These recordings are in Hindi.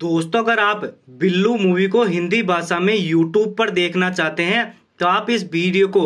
दोस्तों अगर आप बिल्लू मूवी को हिंदी भाषा में यूट्यूब पर देखना चाहते हैं तो आप इस वीडियो को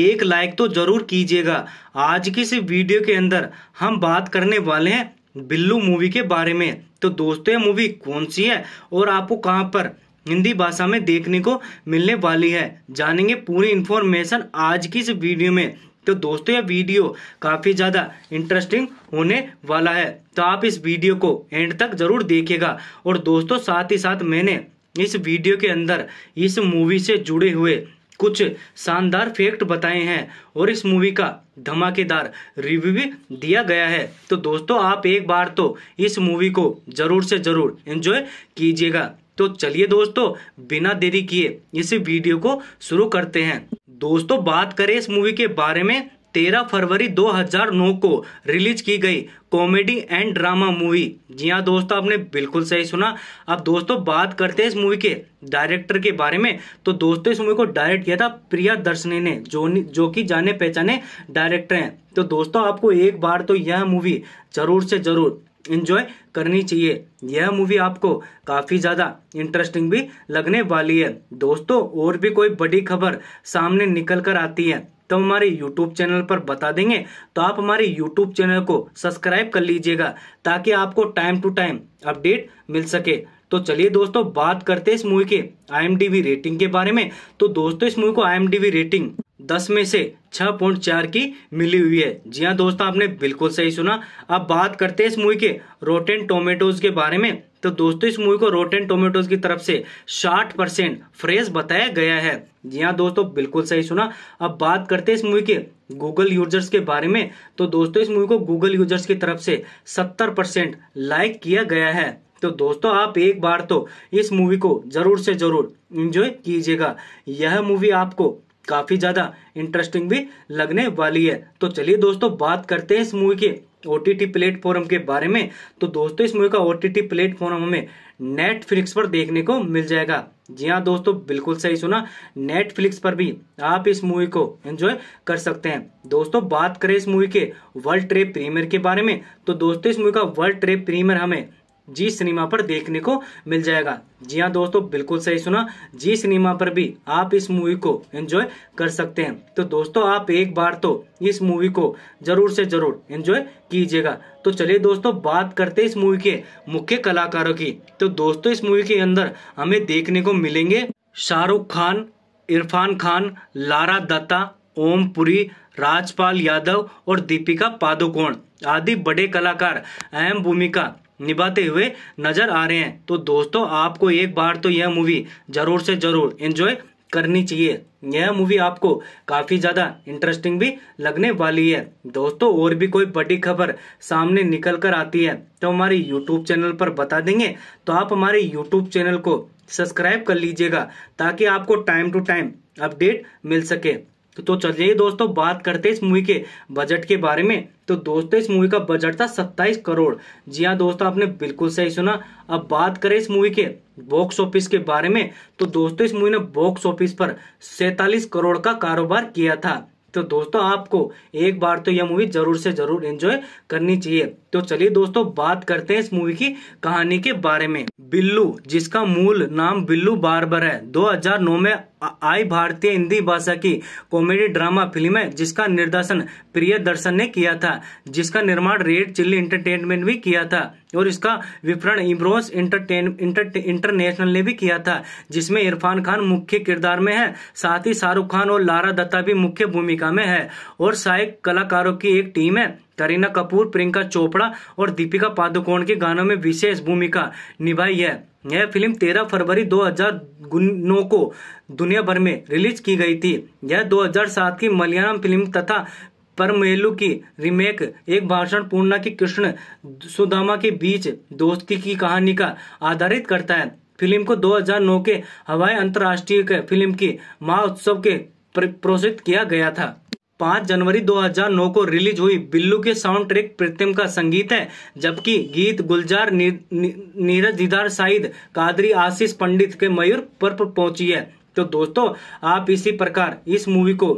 एक लाइक तो जरूर कीजिएगा आज की इस वीडियो के अंदर हम बात करने वाले हैं बिल्लू मूवी के बारे में तो दोस्तों ये मूवी कौन सी है और आपको कहाँ पर हिंदी भाषा में देखने को मिलने वाली है जानेंगे पूरी इन्फॉर्मेशन आज की इस वीडियो में तो दोस्तों यह वीडियो काफ़ी ज़्यादा इंटरेस्टिंग होने वाला है तो आप इस वीडियो को एंड तक ज़रूर देखेगा और दोस्तों साथ ही साथ मैंने इस वीडियो के अंदर इस मूवी से जुड़े हुए कुछ शानदार फैक्ट बताए हैं और इस मूवी का धमाकेदार रिव्यू भी दिया गया है तो दोस्तों आप एक बार तो इस मूवी को ज़रूर से ज़रूर एंजॉय कीजिएगा तो चलिए दोस्तों बिना देरी किए इस वीडियो को शुरू करते हैं दोस्तों बात करें इस मूवी के बारे में तेरह फरवरी 2009 को रिलीज की गई कॉमेडी एंड ड्रामा मूवी जी हाँ दोस्तों आपने बिल्कुल सही सुना अब दोस्तों बात करते हैं इस मूवी के डायरेक्टर के बारे में तो दोस्तों इस मूवी को डायरेक्ट किया था प्रिया दर्शनी ने जो जो कि जाने पहचाने डायरेक्टर हैं तो दोस्तों आपको एक बार तो यह मूवी जरूर से जरूर इन्जॉय करनी चाहिए यह मूवी आपको काफ़ी ज़्यादा इंटरेस्टिंग भी लगने वाली है दोस्तों और भी कोई बड़ी खबर सामने निकल कर आती है तो हमारे YouTube चैनल पर बता देंगे तो आप हमारे YouTube चैनल को सब्सक्राइब कर लीजिएगा ताकि आपको टाइम टू टाइम अपडेट मिल सके तो चलिए दोस्तों बात करते हैं इस मूवी के आई रेटिंग के बारे में तो दोस्तों इस मूवी को आई रेटिंग दस में से छह पॉइंट चार की मिली हुई है जी हाँ दोस्तों आपने बिल्कुल सही सुना अब बात करते हैं इस मूवी के रोटेन टोमेटोज के बारे में तो दोस्तों इस मूवी को रोटेन टोमेटोज की तरफ से 60 परसेंट फ्रेश बताया गया है जी हाँ दोस्तों बिल्कुल सही सुना अब बात करते हैं इस मूवी के गूगल यूजर्स के बारे में तो दोस्तों इस मूवी को गूगल यूजर्स की तरफ से सत्तर परसेंट लाइक किया गया है तो दोस्तों आप एक बार तो इस मूवी को जरूर से जरूर इंजॉय कीजिएगा यह मूवी आपको काफी ज्यादा इंटरेस्टिंग भी लगने वाली है तो चलिए दोस्तों बात करते हैं इस मूवी के ओ टी प्लेटफॉर्म के बारे में तो दोस्तों इस मूवी का ओ टी टी प्लेटफॉर्म हमें नेटफ्लिक्स पर देखने को मिल जाएगा जी हाँ दोस्तों बिल्कुल सही सुना नेटफ्लिक्स पर भी आप इस मूवी को एंजॉय कर सकते हैं दोस्तों बात करें इस मूवी के वर्ल्ड ट्रेड प्रीमियर के बारे में तो दोस्तों इस मूवी का वर्ल्ड ट्रेड प्रीमियर हमें जी सिनेमा पर देखने को मिल जाएगा जी हाँ दोस्तों बिल्कुल सही सुना जी सिनेमा पर भी आप इस मूवी को एंजॉय कर सकते हैं तो दोस्तों आप एक बार तो इस मूवी को जरूर से जरूर एंजॉय कीजिएगा तो चलिए दोस्तों बात करते इस मूवी के मुख्य कलाकारों की तो दोस्तों इस मूवी के अंदर हमें देखने को मिलेंगे शाहरुख खान इरफान खान लारा दत्ता ओम पुरी राजपाल यादव और दीपिका पादुकोण आदि बड़े कलाकार अहम भूमिका निभाते हुए नजर आ रहे हैं तो दोस्तों आपको एक बार तो यह मूवी जरूर से जरूर एंजॉय करनी चाहिए यह मूवी आपको काफ़ी ज़्यादा इंटरेस्टिंग भी लगने वाली है दोस्तों और भी कोई बड़ी खबर सामने निकल कर आती है तो हमारे यूट्यूब चैनल पर बता देंगे तो आप हमारे यूट्यूब चैनल को सब्सक्राइब कर लीजिएगा ताकि आपको टाइम टू टाइम अपडेट मिल सके तो चलिए दोस्तों बात करते इस मूवी के बजट के बारे में तो दोस्तों इस मूवी का बजट था सत्ताईस करोड़ जी हाँ दोस्तों आपने बिल्कुल सही सुना अब बात करें इस मूवी के बॉक्स ऑफिस के बारे में तो दोस्तों इस मूवी ने बॉक्स ऑफिस पर सैतालीस करोड़ का कारोबार किया था तो दोस्तों आपको एक बार तो यह मूवी जरूर से जरूर एंजॉय करनी चाहिए तो चलिए दोस्तों बात करते हैं इस मूवी की कहानी के बारे में बिल्लू जिसका मूल नाम बिल्लू बारबर है 2009 में आई भारतीय हिंदी भाषा की कॉमेडी ड्रामा फिल्म है जिसका निर्देशन प्रिय दर्शन ने किया था जिसका निर्माण रेड चिल्ली इंटरटेनमेंट भी किया था और इसका विपरण इम्रोस इंटरनेशनल ने भी किया था जिसमें इरफान खान मुख्य किरदार में है साथ ही शाहरुख खान और लारा दत्ता भी मुख्य भूमिका में है और सहायक कलाकारों की एक टीम है करीना कपूर प्रियंका चोपड़ा और दीपिका पादुकोण के गानों में विशेष भूमिका निभाई है यह फिल्म 13 फरवरी 2009 को दुनिया भर में रिलीज की गई थी यह 2007 की मलयालम फिल्म तथा परमेलु की रीमेक एक भाषण पूर्णा की कृष्ण सुदामा के बीच दोस्ती की कहानी का आधारित करता है फिल्म को 2009 के हवाई अंतर्राष्ट्रीय फिल्म की महोत्सव के प्रोजेक्ट किया गया था पाँच जनवरी 2009 को रिलीज हुई बिल्लू के साउंड ट्रैक प्रीतम का संगीत है जबकि गीत गुलजार नीरज नी, दीदार साइद कादरी आशीष पंडित के मयूर पर, पर पहुंची है तो दोस्तों आप इसी प्रकार इस मूवी को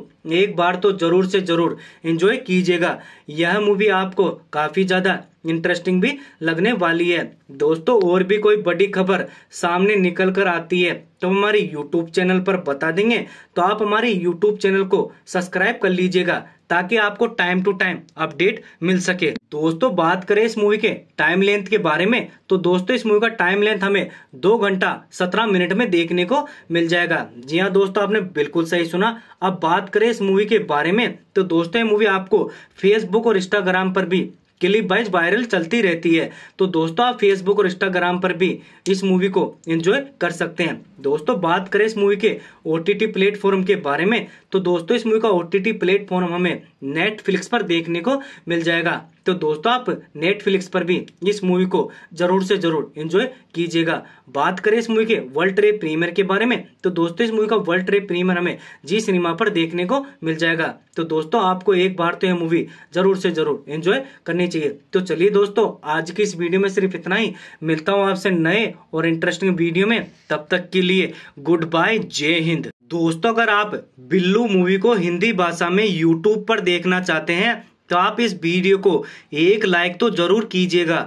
एक बार तो जरूर से जरूर एंजॉय कीजिएगा यह मूवी आपको काफ़ी ज़्यादा इंटरेस्टिंग भी लगने वाली है दोस्तों और भी कोई बड़ी खबर सामने निकल कर आती है तो हमारे यूट्यूब चैनल पर बता देंगे तो आप हमारे यूट्यूब चैनल को सब्सक्राइब कर लीजिएगा ताकि आपको टाइम टू टाइम अपडेट मिल सके दोस्तों बात करें इस मूवी के टाइम लेंथ के बारे में तो दोस्तों इस मूवी का टाइम लेंथ हमें दो घंटा सत्रह मिनट में देखने को मिल जाएगा जी हाँ दोस्तों आपने बिल्कुल सही सुना अब बात करें इस मूवी के बारे में तो दोस्तों ये मूवी आपको फेसबुक और इंस्टाग्राम पर भी क्लिप वाइज वायरल चलती रहती है तो दोस्तों आप फेसबुक और इंस्टाग्राम पर भी इस मूवी को एंजॉय कर सकते हैं दोस्तों बात करें इस मूवी के ओ टी प्लेटफॉर्म के बारे में तो दोस्तों इस मूवी का ओ टी प्लेटफॉर्म हमें नेटफ्लिक्स पर देखने को मिल जाएगा तो दोस्तों आप नेटफ्लिक्स पर भी इस मूवी को जरूर से जरूर एंजॉय कीजिएगा बात करें इस मूवी के वर्ल्ड ट्रेड प्रीमियर के बारे में तो दोस्तों इस मूवी का वर्ल्ड ट्रेड प्रीमियर हमें जी सिनेमा पर देखने को मिल जाएगा तो दोस्तों आपको एक बार तो यह मूवी जरूर से जरूर एंजॉय करनी चाहिए तो चलिए दोस्तों आज की इस वीडियो में सिर्फ इतना ही मिलता हूँ आपसे नए और इंटरेस्टिंग वीडियो में तब तक के लिए गुड बाय जय हिंद दोस्तों अगर आप बिल्लू मूवी को हिंदी भाषा में यूट्यूब पर देखना चाहते हैं तो आप इस वीडियो को एक लाइक तो जरूर कीजिएगा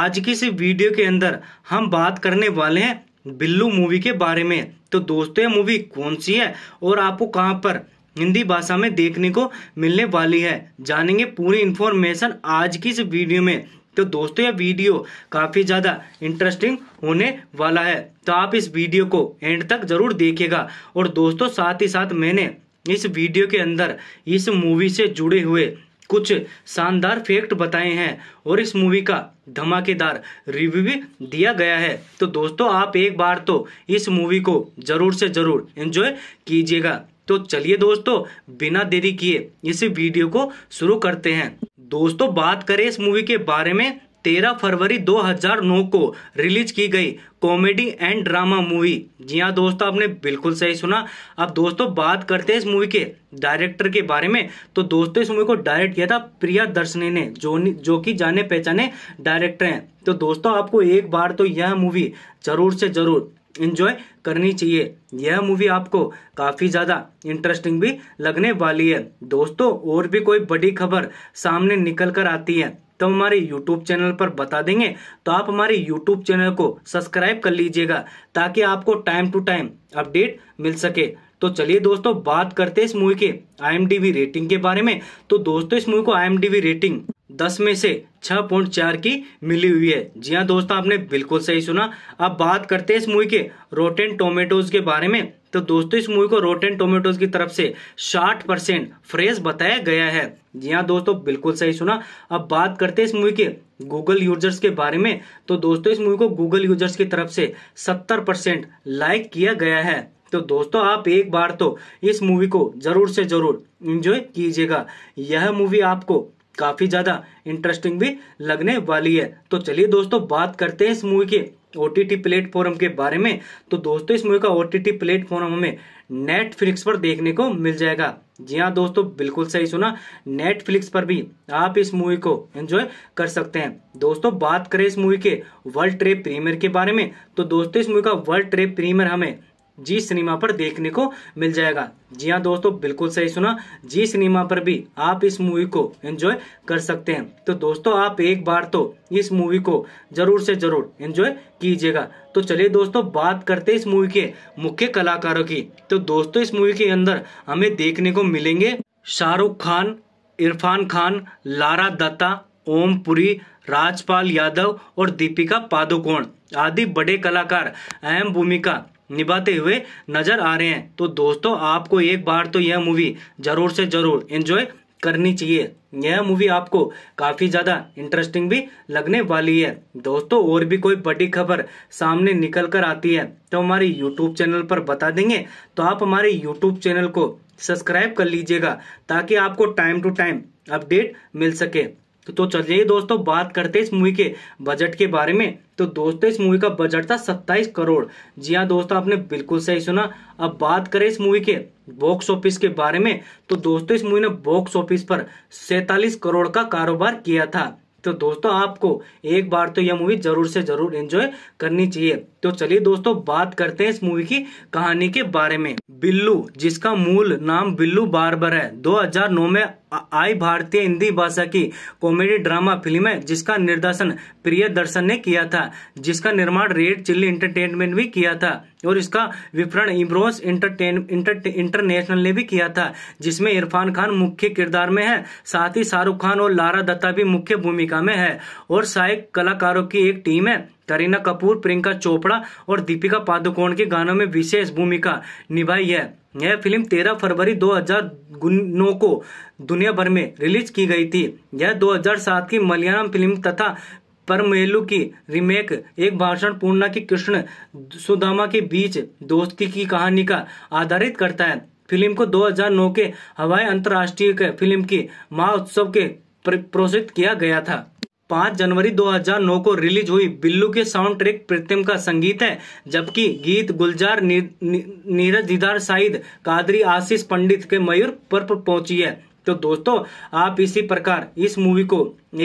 आज की इस वीडियो के अंदर हम बात करने वाले हैं बिल्लू मूवी के बारे में तो दोस्तों ये मूवी कौन सी है और आपको कहाँ पर हिंदी भाषा में देखने को मिलने वाली है जानेंगे पूरी इन्फॉर्मेशन आज की इस वीडियो में तो दोस्तों ये वीडियो काफ़ी ज़्यादा इंटरेस्टिंग होने वाला है तो आप इस वीडियो को एंड तक जरूर देखिएगा और दोस्तों साथ ही साथ मैंने इस वीडियो के अंदर इस मूवी से जुड़े हुए कुछ शानदार फैक्ट बताए हैं और इस मूवी का धमाकेदार रिव्यू भी दिया गया है तो दोस्तों आप एक बार तो इस मूवी को जरूर से जरूर एंजॉय कीजिएगा तो चलिए दोस्तों बिना देरी किए इस वीडियो को शुरू करते हैं दोस्तों बात करें इस मूवी के बारे में 13 फरवरी 2009 को रिलीज की गई कॉमेडी एंड ड्रामा मूवी जी हाँ दोस्तों आपने बिल्कुल सही सुना अब दोस्तों बात करते हैं इस मूवी के डायरेक्टर के बारे में तो दोस्तों इस मूवी को डायरेक्ट किया था प्रिया दर्शनी ने जो जो कि जाने पहचाने डायरेक्टर हैं तो दोस्तों आपको एक बार तो यह मूवी जरूर से जरूर इन्जॉय करनी चाहिए यह मूवी आपको काफ़ी ज़्यादा इंटरेस्टिंग भी लगने वाली है दोस्तों और भी कोई बड़ी खबर सामने निकल कर आती है तो हमारे यूट्यूब चैनल पर बता देंगे तो आप हमारे यूट्यूब चैनल को सब्सक्राइब कर लीजिएगा ताकि आपको टाइम टू टाइम अपडेट मिल सके तो चलिए दोस्तों बात करते हैं इस मूवी के आई रेटिंग के बारे में तो दोस्तों इस मूवी को आई रेटिंग दस में से छह पॉइंट चार की मिली हुई है जी हाँ दोस्तों आपने बिल्कुल सही सुना अब बात करते हैं इस मूवी के रोटेन टोमेटोज के बारे में तो दोस्तों इस मूवी को रोटेन टोमेटोज की तरफ से 60 परसेंट फ्रेश बताया गया है जी हाँ दोस्तों बिल्कुल सही सुना अब बात करते हैं इस मूवी के गूगल यूजर्स के बारे में तो दोस्तों इस मूवी को गूगल यूजर्स की तरफ से सत्तर लाइक किया गया है तो दोस्तों आप एक बार तो इस मूवी को जरूर से जरूर इंजॉय कीजिएगा यह मूवी आपको काफी ज्यादा इंटरेस्टिंग भी लगने वाली है तो चलिए दोस्तों बात करते हैं इस मूवी के ओ टी टी प्लेटफॉर्म के बारे में तो दोस्तों इस मूवी का ओ टी टी प्लेटफॉर्म हमें नेटफ्लिक्स पर देखने को मिल जाएगा जी हाँ दोस्तों बिल्कुल सही सुना नेटफ्लिक्स पर भी आप इस मूवी को एंजॉय कर सकते हैं दोस्तों बात करें इस मूवी के वर्ल्ड ट्रेड प्रीमियर के बारे में तो दोस्तों इस मूवी का वर्ल्ड ट्रेड प्रीमियर हमें जी सिनेमा पर देखने को मिल जाएगा जी हाँ दोस्तों बिल्कुल सही सुना जी सिनेमा पर भी आप इस मूवी को एंजॉय कर सकते हैं तो दोस्तों आप एक बार तो इस मूवी को जरूर से जरूर एंजॉय कीजिएगा तो चलिए दोस्तों बात करते इस मूवी के मुख्य कलाकारों की तो दोस्तों इस मूवी के अंदर हमें देखने को मिलेंगे शाहरुख खान इरफान खान लारा दत्ता ओम पुरी राजपाल यादव और दीपिका पादुकोण आदि बड़े कलाकार अहम भूमिका निभाते हुए नजर आ रहे हैं तो दोस्तों आपको एक बार तो यह मूवी जरूर से जरूर एंजॉय करनी चाहिए यह मूवी आपको काफ़ी ज़्यादा इंटरेस्टिंग भी लगने वाली है दोस्तों और भी कोई बड़ी खबर सामने निकल कर आती है तो हमारे YouTube चैनल पर बता देंगे तो आप हमारे YouTube चैनल को सब्सक्राइब कर लीजिएगा ताकि आपको टाइम टू टाइम अपडेट मिल सके तो, तो चलिए दोस्तों बात करते हैं इस मूवी के बजट के बारे में तो दोस्तों इस मूवी का बजट था 27 करोड़ जी हाँ दोस्तों आपने बिल्कुल सही सुना अब बात करें इस मूवी के बॉक्स ऑफिस के बारे में तो दोस्तों इस मूवी ने बॉक्स ऑफिस पर सैतालीस करोड़ का कारोबार किया था तो दोस्तों आपको एक बार तो यह मूवी जरूर से जरूर एंजॉय करनी चाहिए तो चलिए दोस्तों बात करते हैं इस मूवी की कहानी के बारे में बिल्लू जिसका मूल नाम बिल्लू बारबर है 2009 में आई भारतीय हिंदी भाषा की कॉमेडी ड्रामा फिल्म है जिसका निर्देशन प्रिय दर्शन ने किया था जिसका निर्माण रेड चिल्ली इंटरटेनमेंट भी किया था और इसका विपरण इम्रोस इंटरनेशनल ने भी किया था जिसमें इरफान खान मुख्य किरदार में है साथ ही शाहरुख खान और लारा दत्ता भी मुख्य भूमिका में है और सहायक कलाकारों की एक टीम है करीना कपूर प्रियंका चोपड़ा और दीपिका पादुकोण के गानों में विशेष भूमिका निभाई है यह फिल्म 13 फरवरी 2009 को दुनिया भर में रिलीज की गई थी यह 2007 की मलयालम फिल्म तथा परमेलु की रीमेक एक भाषण पूर्णा की कृष्ण सुदामा के बीच दोस्ती की कहानी का आधारित करता है फिल्म को 2009 के हवाई अंतर्राष्ट्रीय फिल्म की महोत्सव के प्रोजेक्ट किया गया था पांच जनवरी 2009 को रिलीज हुई बिल्लू के साउंड ट्रैक प्रीतम का संगीत है जबकि गीत गुलजार नी, नी, नीरज दीदार साइद कादरी आशीष पंडित के मयूर पर पहुंची है तो दोस्तों आप इसी प्रकार इस मूवी को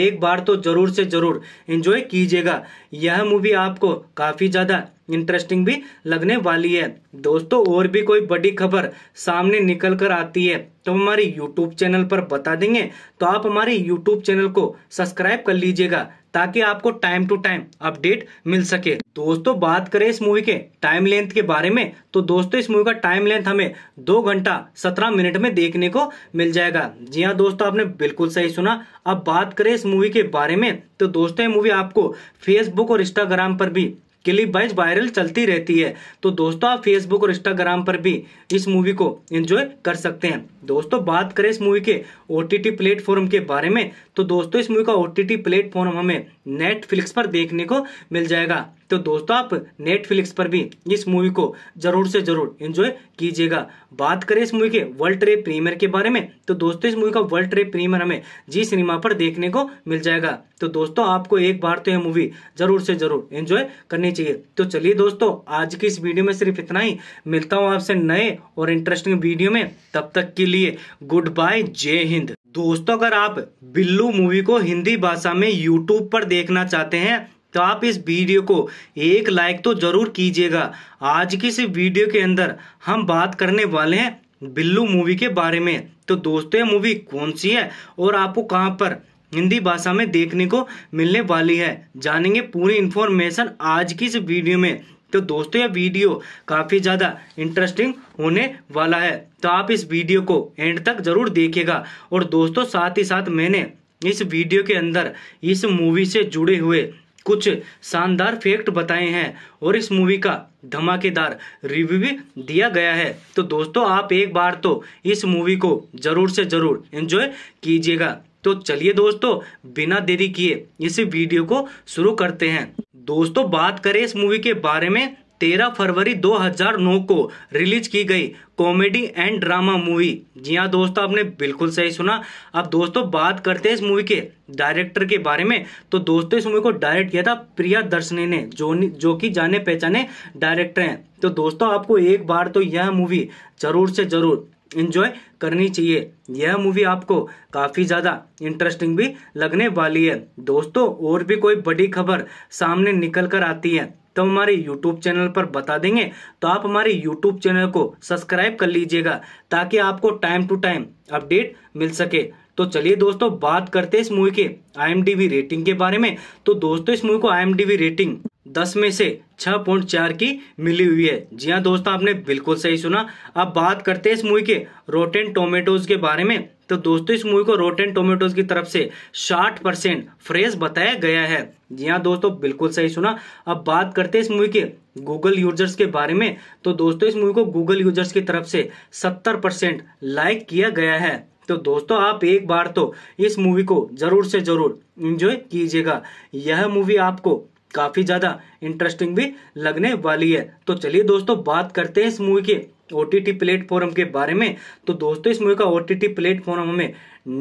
एक बार तो जरूर से जरूर एंजॉय कीजिएगा यह मूवी आपको काफ़ी ज़्यादा इंटरेस्टिंग भी लगने वाली है दोस्तों और भी कोई बड़ी खबर सामने निकल कर आती है तो हमारी यूट्यूब चैनल पर बता देंगे तो आप हमारे यूट्यूब चैनल को सब्सक्राइब कर लीजिएगा ताकि आपको टाइम टू टाइम अपडेट मिल सके दोस्तों बात करें इस मूवी के टाइम लेंथ के बारे में तो दोस्तों इस मूवी का टाइम लेंथ हमें दो घंटा सत्रह मिनट में देखने को मिल जाएगा जी हाँ दोस्तों आपने बिल्कुल सही सुना अब बात करें इस मूवी के बारे में तो दोस्तों ये मूवी आपको फेसबुक और इंस्टाग्राम पर भी क्लिप वाइज वायरल चलती रहती है तो दोस्तों आप फेसबुक और इंस्टाग्राम पर भी इस मूवी को एंजॉय कर सकते हैं दोस्तों बात करें इस मूवी के ओ प्लेटफॉर्म के बारे में तो दोस्तों इस मूवी का ओ प्लेटफॉर्म हमें नेटफ्लिक्स पर देखने को मिल जाएगा तो दोस्तों आप नेटफ्लिक्स पर भी इस मूवी को जरूर से जरूर एंजॉय कीजिएगा बात करें इस मूवी के वर्ल्ड ट्रेड प्रीमियर के बारे में तो दोस्तों इस मूवी का वर्ल्ड ट्रेड प्रीमियर हमें जी सिनेमा पर देखने को मिल जाएगा तो दोस्तों आपको एक बार तो यह मूवी जरूर से जरूर एंजॉय करनी चाहिए तो चलिए दोस्तों आज की इस वीडियो में सिर्फ इतना ही मिलता हूँ आपसे नए और इंटरेस्टिंग वीडियो में तब तक के लिए गुड बाय जय हिंद दोस्तों अगर आप बिल्लू मूवी को हिंदी भाषा में YouTube पर देखना चाहते हैं तो आप इस वीडियो को एक लाइक तो ज़रूर कीजिएगा आज की इस वीडियो के अंदर हम बात करने वाले हैं बिल्लू मूवी के बारे में तो दोस्तों ये मूवी कौन सी है और आपको कहाँ पर हिंदी भाषा में देखने को मिलने वाली है जानेंगे पूरी इन्फॉर्मेशन आज की इस वीडियो में तो दोस्तों यह वीडियो काफ़ी ज़्यादा इंटरेस्टिंग होने वाला है तो आप इस वीडियो को एंड तक ज़रूर देखेगा और दोस्तों साथ ही साथ मैंने इस वीडियो के अंदर इस मूवी से जुड़े हुए कुछ शानदार फैक्ट बताए हैं और इस मूवी का धमाकेदार रिव्यू भी दिया गया है तो दोस्तों आप एक बार तो इस मूवी को ज़रूर से ज़रूर एंजॉय कीजिएगा तो चलिए दोस्तों बिना देरी किए इस वीडियो को शुरू करते हैं दोस्तों बात करें इस मूवी के बारे में 13 फरवरी 2009 को रिलीज की गई कॉमेडी एंड ड्रामा मूवी जी हाँ दोस्तों आपने बिल्कुल सही सुना अब दोस्तों बात करते हैं इस मूवी के डायरेक्टर के बारे में तो दोस्तों इस मूवी को डायरेक्ट किया था प्रिया दर्शनी ने जो जो कि जाने पहचाने डायरेक्टर हैं तो दोस्तों आपको एक बार तो यह मूवी जरूर से जरूर इंजॉय करनी चाहिए यह मूवी आपको काफ़ी ज़्यादा इंटरेस्टिंग भी लगने वाली है दोस्तों और भी कोई बड़ी खबर सामने निकल कर आती है तो हमारे यूट्यूब चैनल पर बता देंगे तो आप हमारे यूट्यूब चैनल को सब्सक्राइब कर लीजिएगा ताकि आपको टाइम टू टाइम अपडेट मिल सके तो चलिए दोस्तों बात करते हैं इस मूवी के आई रेटिंग के बारे में तो दोस्तों इस मूवी को आई रेटिंग दस में से छह पॉइंट चार की मिली हुई है जी हाँ दोस्तों आपने बिल्कुल सही सुना अब बात करते हैं इस मूवी के रोटेन टोमेटोज के बारे में तो दोस्तों इस मूवी को रोटेन टोमेटोज की तरफ से साठ परसेंट फ्रेश बताया गया है जी हाँ दोस्तों बिल्कुल सही सुना अब बात करते हैं इस मूवी के गूगल यूजर्स के बारे में तो दोस्तों इस मूवी को गूगल यूजर्स की तरफ से 70 परसेंट लाइक किया गया है तो दोस्तों आप एक बार तो इस मूवी को जरूर से जरूर इंजॉय कीजिएगा यह मूवी आपको काफी ज्यादा इंटरेस्टिंग भी लगने वाली है तो चलिए दोस्तों बात करते हैं इस मूवी के ओ टी प्लेटफॉर्म के बारे में तो दोस्तों इस मूवी का ओ टी प्लेटफॉर्म हमें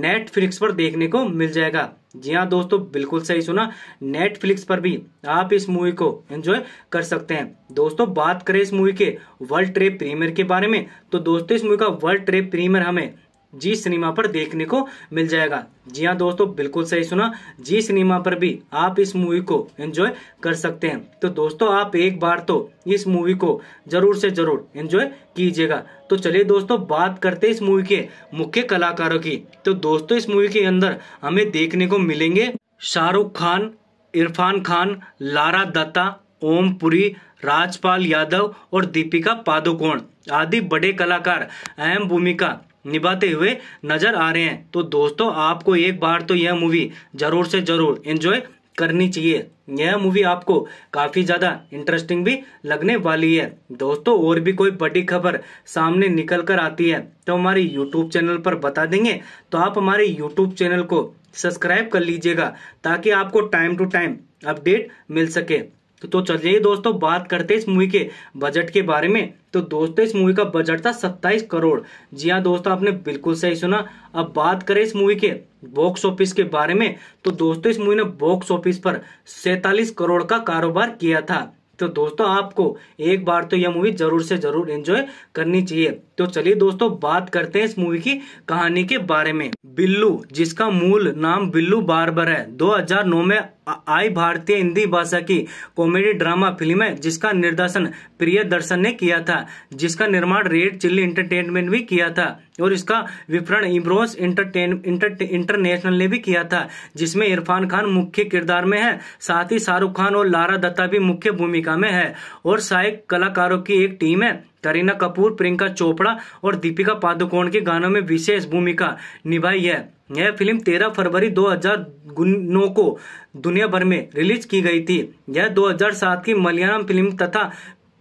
नेटफ्लिक्स पर देखने को मिल जाएगा जी हाँ दोस्तों बिल्कुल सही सुना नेटफ्लिक्स पर भी आप इस मूवी को एंजॉय कर सकते हैं दोस्तों बात करें इस मूवी के वर्ल्ड ट्रेड प्रीमियर के बारे में तो दोस्तों इस मूवी का वर्ल्ड ट्रेड प्रीमियर हमें जी सिनेमा पर देखने को मिल जाएगा जी हाँ दोस्तों बिल्कुल सही सुना जी सिनेमा पर भी आप इस मूवी को एंजॉय कर सकते हैं तो दोस्तों आप एक बार तो इस मूवी को जरूर से जरूर एंजॉय कीजिएगा तो चलिए दोस्तों बात करते इस मूवी के मुख्य कलाकारों की तो दोस्तों इस मूवी के अंदर हमें देखने को मिलेंगे शाहरुख खान इरफान खान लारा दत्ता ओम पुरी राजपाल यादव और दीपिका पादुकोण आदि बड़े कलाकार अहम भूमिका निभाते हुए नजर आ रहे हैं तो दोस्तों आपको एक बार तो यह मूवी जरूर से जरूर एंजॉय करनी चाहिए यह मूवी आपको काफ़ी ज़्यादा इंटरेस्टिंग भी लगने वाली है दोस्तों और भी कोई बड़ी खबर सामने निकल कर आती है तो हमारे YouTube चैनल पर बता देंगे तो आप हमारे YouTube चैनल को सब्सक्राइब कर लीजिएगा ताकि आपको टाइम टू टाइम अपडेट मिल सके तो, तो चलिए दोस्तों बात करते हैं इस मूवी के बजट के बारे में तो दोस्तों इस मूवी का बजट था 27 करोड़ जी हाँ दोस्तों आपने बिल्कुल सही सुना अब बात करें इस मूवी के बॉक्स ऑफिस के बारे में तो दोस्तों इस मूवी ने बॉक्स ऑफिस पर सैतालीस करोड़ का कारोबार किया था तो दोस्तों आपको एक बार तो यह मूवी जरूर से जरूर एंजॉय करनी चाहिए तो चलिए दोस्तों बात करते हैं इस मूवी की कहानी के बारे में बिल्लू जिसका मूल नाम बिल्लू बारबर है 2009 में आई भारतीय हिंदी भाषा की कॉमेडी ड्रामा फिल्म है जिसका निर्देशन प्रिय दर्शन ने किया था जिसका निर्माण रेड चिल्ली इंटरटेनमेंट भी किया था और इसका विपरण इम्रोस इंटरटेन इंटर इंटरनेशनल ने भी किया था जिसमें इरफान खान मुख्य किरदार में है साथ ही शाहरुख खान और लारा दत्ता भी मुख्य भूमिका में है और सहायक कलाकारों की एक टीम है करीना कपूर प्रियंका चोपड़ा और दीपिका पादुकोण के गानों में विशेष भूमिका निभाई है यह फिल्म 13 फरवरी 2009 को दुनिया भर में रिलीज की गई थी यह 2007 की मलयालम फिल्म तथा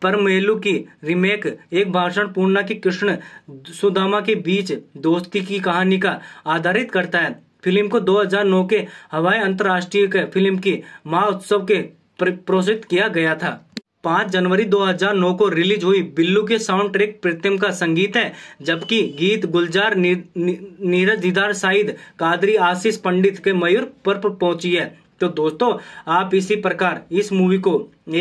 परमेलु की रीमेक एक भाषण पूर्णा की कृष्ण सुदामा के बीच दोस्ती की कहानी का आधारित करता है फिल्म को 2009 के हवाई अंतर्राष्ट्रीय फिल्म की महोत्सव के प्रोत्साहित किया गया था पाँच जनवरी 2009 को रिलीज हुई बिल्लू के साउंड ट्रैक प्रीतम का संगीत है जबकि गीत गुलजार नीरज नी, दीदार साइद कादरी आशीष पंडित के मयूर पर, पर पहुंची है तो दोस्तों आप इसी प्रकार इस मूवी को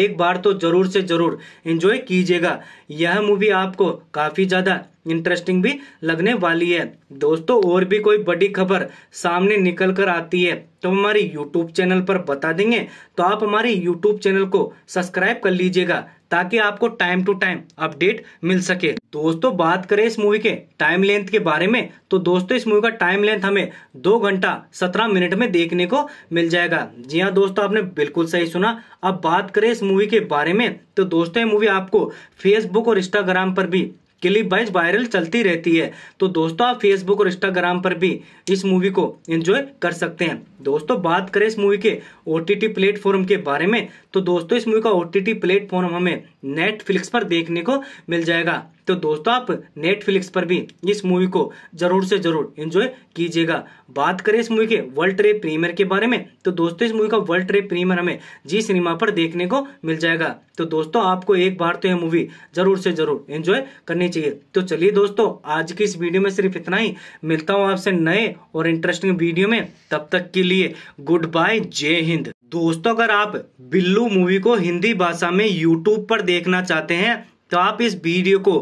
एक बार तो जरूर से जरूर एंजॉय कीजिएगा यह मूवी आपको काफ़ी ज़्यादा इंटरेस्टिंग भी लगने वाली है दोस्तों और भी कोई बड़ी खबर सामने निकल कर आती है तो हमारे यूट्यूब चैनल पर बता देंगे तो आप हमारे यूट्यूब चैनल को सब्सक्राइब कर लीजिएगा ताकि आपको टाइम टू टाइम अपडेट मिल सके दोस्तों बात करें इस मूवी के टाइम लेंथ के बारे में तो दोस्तों इस मूवी का टाइम लेंथ हमें दो घंटा सत्रह मिनट में देखने को मिल जाएगा जी हाँ दोस्तों आपने बिल्कुल सही सुना अब बात करें इस मूवी के बारे में तो दोस्तों ये मूवी आपको फेसबुक और इंस्टाग्राम पर भी क्लिप वाइज वायरल चलती रहती है तो दोस्तों आप फेसबुक और इंस्टाग्राम पर भी इस मूवी को एंजॉय कर सकते हैं दोस्तों बात करें इस मूवी के ओ टी प्लेटफॉर्म के बारे में तो दोस्तों इस मूवी का ओ टी प्लेटफॉर्म हमें नेटफ्लिक्स पर देखने को मिल जाएगा तो दोस्तों आप नेटफ्लिक्स पर भी इस मूवी को जरूर से जरूर एंजॉय कीजिएगा बात करें इस मूवी के वर्ल्ड ट्रेड प्रीमियर के बारे में तो दोस्तों इस मूवी का वर्ल्ड ट्रेड प्रीमियर हमें जी सिनेमा पर देखने को मिल जाएगा तो दोस्तों आपको एक बार तो यह मूवी जरूर से जरूर एंजॉय करनी चाहिए तो चलिए दोस्तों आज की इस वीडियो में सिर्फ इतना ही मिलता हूँ आपसे नए और इंटरेस्टिंग वीडियो में तब तक के लिए गुड बाय जय हिंद दोस्तों अगर आप बिल्लू मूवी को हिंदी भाषा में यूट्यूब पर देखना चाहते हैं तो आप इस वीडियो को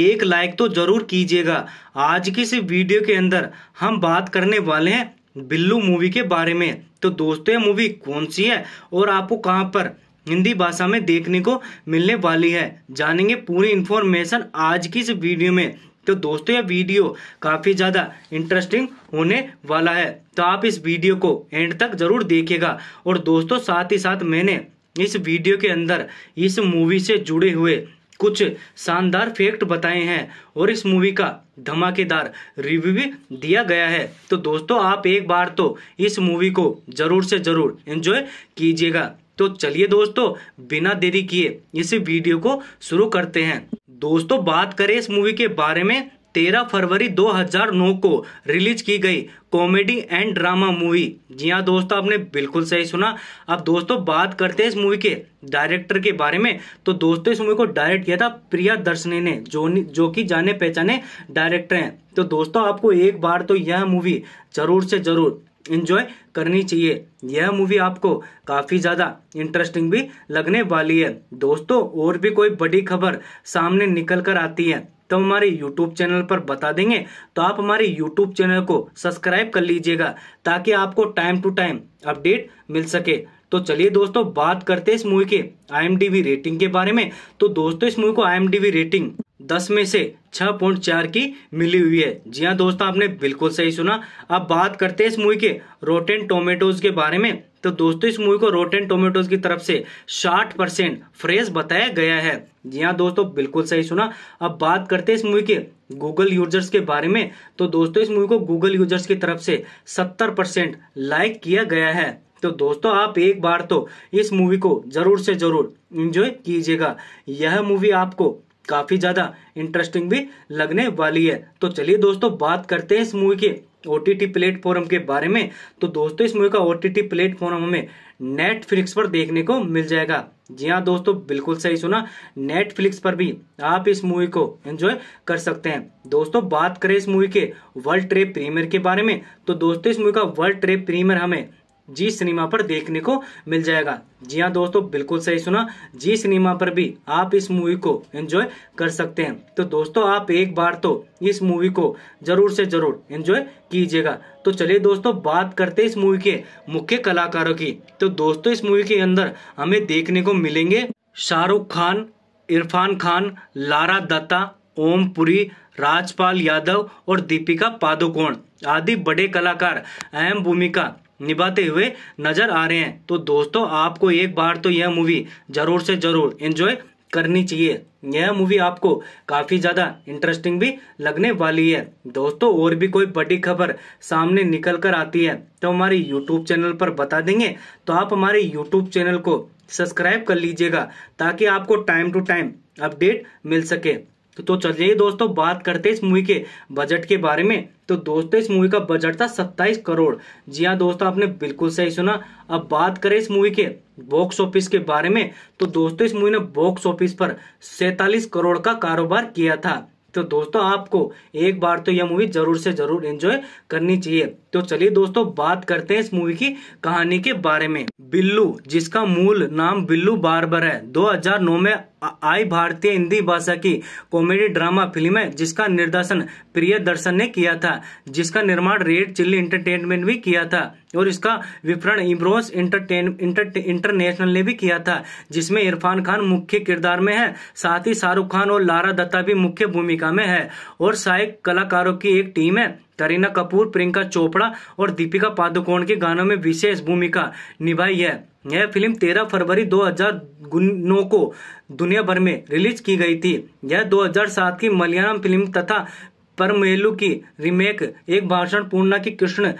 एक लाइक तो जरूर कीजिएगा आज की इस वीडियो के अंदर हम बात करने वाले हैं बिल्लू मूवी के बारे में तो दोस्तों ये मूवी कौन सी है और आपको कहाँ पर हिंदी भाषा में देखने को मिलने वाली है जानेंगे पूरी इन्फॉर्मेशन आज की इस वीडियो में तो दोस्तों ये वीडियो काफ़ी ज़्यादा इंटरेस्टिंग होने वाला है तो आप इस वीडियो को एंड तक जरूर देखेगा और दोस्तों साथ ही साथ मैंने इस वीडियो के अंदर इस मूवी से जुड़े हुए कुछ शानदार फैक्ट बताए हैं और इस मूवी का धमाकेदार रिव्यू भी दिया गया है तो दोस्तों आप एक बार तो इस मूवी को जरूर से जरूर एंजॉय कीजिएगा तो चलिए दोस्तों बिना देरी किए इस वीडियो को शुरू करते हैं दोस्तों बात करें इस मूवी के बारे में 13 फरवरी 2009 को रिलीज की गई कॉमेडी एंड ड्रामा मूवी जी हाँ दोस्तों आपने बिल्कुल सही सुना अब दोस्तों बात करते हैं इस मूवी के डायरेक्टर के बारे में तो दोस्तों इस मूवी को डायरेक्ट किया था प्रिया दर्शनी ने जो जो कि जाने पहचाने डायरेक्टर हैं तो दोस्तों आपको एक बार तो यह मूवी जरूर से जरूर इन्जॉय करनी चाहिए यह मूवी आपको काफ़ी ज़्यादा इंटरेस्टिंग भी लगने वाली है दोस्तों और भी कोई बड़ी खबर सामने निकल कर आती है तो हमारे यूट्यूब चैनल पर बता देंगे तो आप हमारे यूट्यूब चैनल को सब्सक्राइब कर लीजिएगा ताकि आपको टाइम टू टाइम अपडेट मिल सके तो चलिए दोस्तों बात करते हैं इस मूवी के आई रेटिंग के बारे में तो दोस्तों इस मूवी को आई रेटिंग दस में से छह पॉइंट चार की मिली हुई है जी हाँ दोस्तों आपने बिल्कुल सही सुना अब बात करते हैं इस मूवी के रोटेन टोमेटोज के बारे में तो दोस्तों इस मूवी को रोटेन टोमेटोज की तरफ से 60 परसेंट फ्रेश बताया गया है जी हाँ दोस्तों बिल्कुल सही सुना अब बात करते हैं इस मूवी के गूगल यूजर्स के बारे में तो दोस्तों इस मूवी को गूगल यूजर्स की तरफ से 70 परसेंट लाइक किया गया है तो दोस्तों आप एक बार तो इस मूवी को जरूर से जरूर इंजॉय कीजिएगा यह मूवी आपको काफी ज्यादा इंटरेस्टिंग भी लगने वाली है तो चलिए दोस्तों बात करते हैं इस मूवी के ओ टी टी प्लेटफॉर्म के बारे में तो दोस्तों इस मूवी का ओ टी टी प्लेटफॉर्म हमें नेटफ्लिक्स पर देखने को मिल जाएगा जी हाँ दोस्तों बिल्कुल सही सुना नेटफ्लिक्स पर भी आप इस मूवी को एंजॉय कर सकते हैं दोस्तों बात करें इस मूवी के वर्ल्ड ट्रेड प्रीमियर के बारे में तो दोस्तों इस मूवी का वर्ल्ड ट्रेड प्रीमियर हमें जी सिनेमा पर देखने को मिल जाएगा जी हाँ दोस्तों बिल्कुल सही सुना जी सिनेमा पर भी आप इस मूवी को एंजॉय कर सकते हैं तो दोस्तों आप एक बार तो इस मूवी को जरूर से जरूर एंजॉय कीजिएगा तो चलिए दोस्तों बात करते इस मूवी के मुख्य कलाकारों की तो दोस्तों इस मूवी के अंदर हमें देखने को मिलेंगे शाहरुख खान इरफान खान लारा दत्ता ओम पुरी राजपाल यादव और दीपिका पादुकोण आदि बड़े कलाकार अहम भूमिका निभाते हुए नजर आ रहे हैं तो दोस्तों आपको एक बार तो यह मूवी जरूर से जरूर एंजॉय करनी चाहिए यह मूवी आपको काफ़ी ज़्यादा इंटरेस्टिंग भी लगने वाली है दोस्तों और भी कोई बड़ी खबर सामने निकल कर आती है तो हमारे यूट्यूब चैनल पर बता देंगे तो आप हमारे यूट्यूब चैनल को सब्सक्राइब कर लीजिएगा ताकि आपको टाइम टू टाइम अपडेट मिल सके तो, तो चलिए दोस्तों बात करते हैं इस मूवी के बजट के बारे में तो दोस्तों इस मूवी का बजट था 27 करोड़ जी हाँ दोस्तों आपने बिल्कुल सही सुना अब बात करें इस मूवी के बॉक्स ऑफिस के बारे में तो दोस्तों इस मूवी ने बॉक्स ऑफिस पर सैतालीस करोड़ का कारोबार किया था तो दोस्तों आपको एक बार तो यह मूवी जरूर से जरूर एंजॉय करनी चाहिए तो चलिए दोस्तों बात करते हैं इस मूवी की कहानी के बारे में बिल्लू जिसका मूल नाम बिल्लू बारबर है 2009 में आई भारतीय हिंदी भाषा की कॉमेडी ड्रामा फिल्म है जिसका निर्देशन प्रिय दर्शन ने किया था जिसका निर्माण रेड चिल्ली इंटरटेनमेंट भी किया था और इसका विपरण इम्ब्रोस इंटरनेशनल ने भी किया था जिसमें इरफान खान मुख्य किरदार में है साथ ही शाहरुख खान और लारा दत्ता भी मुख्य भूमिका में है और सहायक कलाकारों की एक टीम है करीना कपूर प्रियंका चोपड़ा और दीपिका पादुकोण के गानों में विशेष भूमिका निभाई है यह फिल्म 13 फरवरी 2009 को दुनिया भर में रिलीज की गई थी यह 2007 की मलयालम फिल्म तथा परमेलु की रीमेक एक भाषण पूर्णा की कृष्ण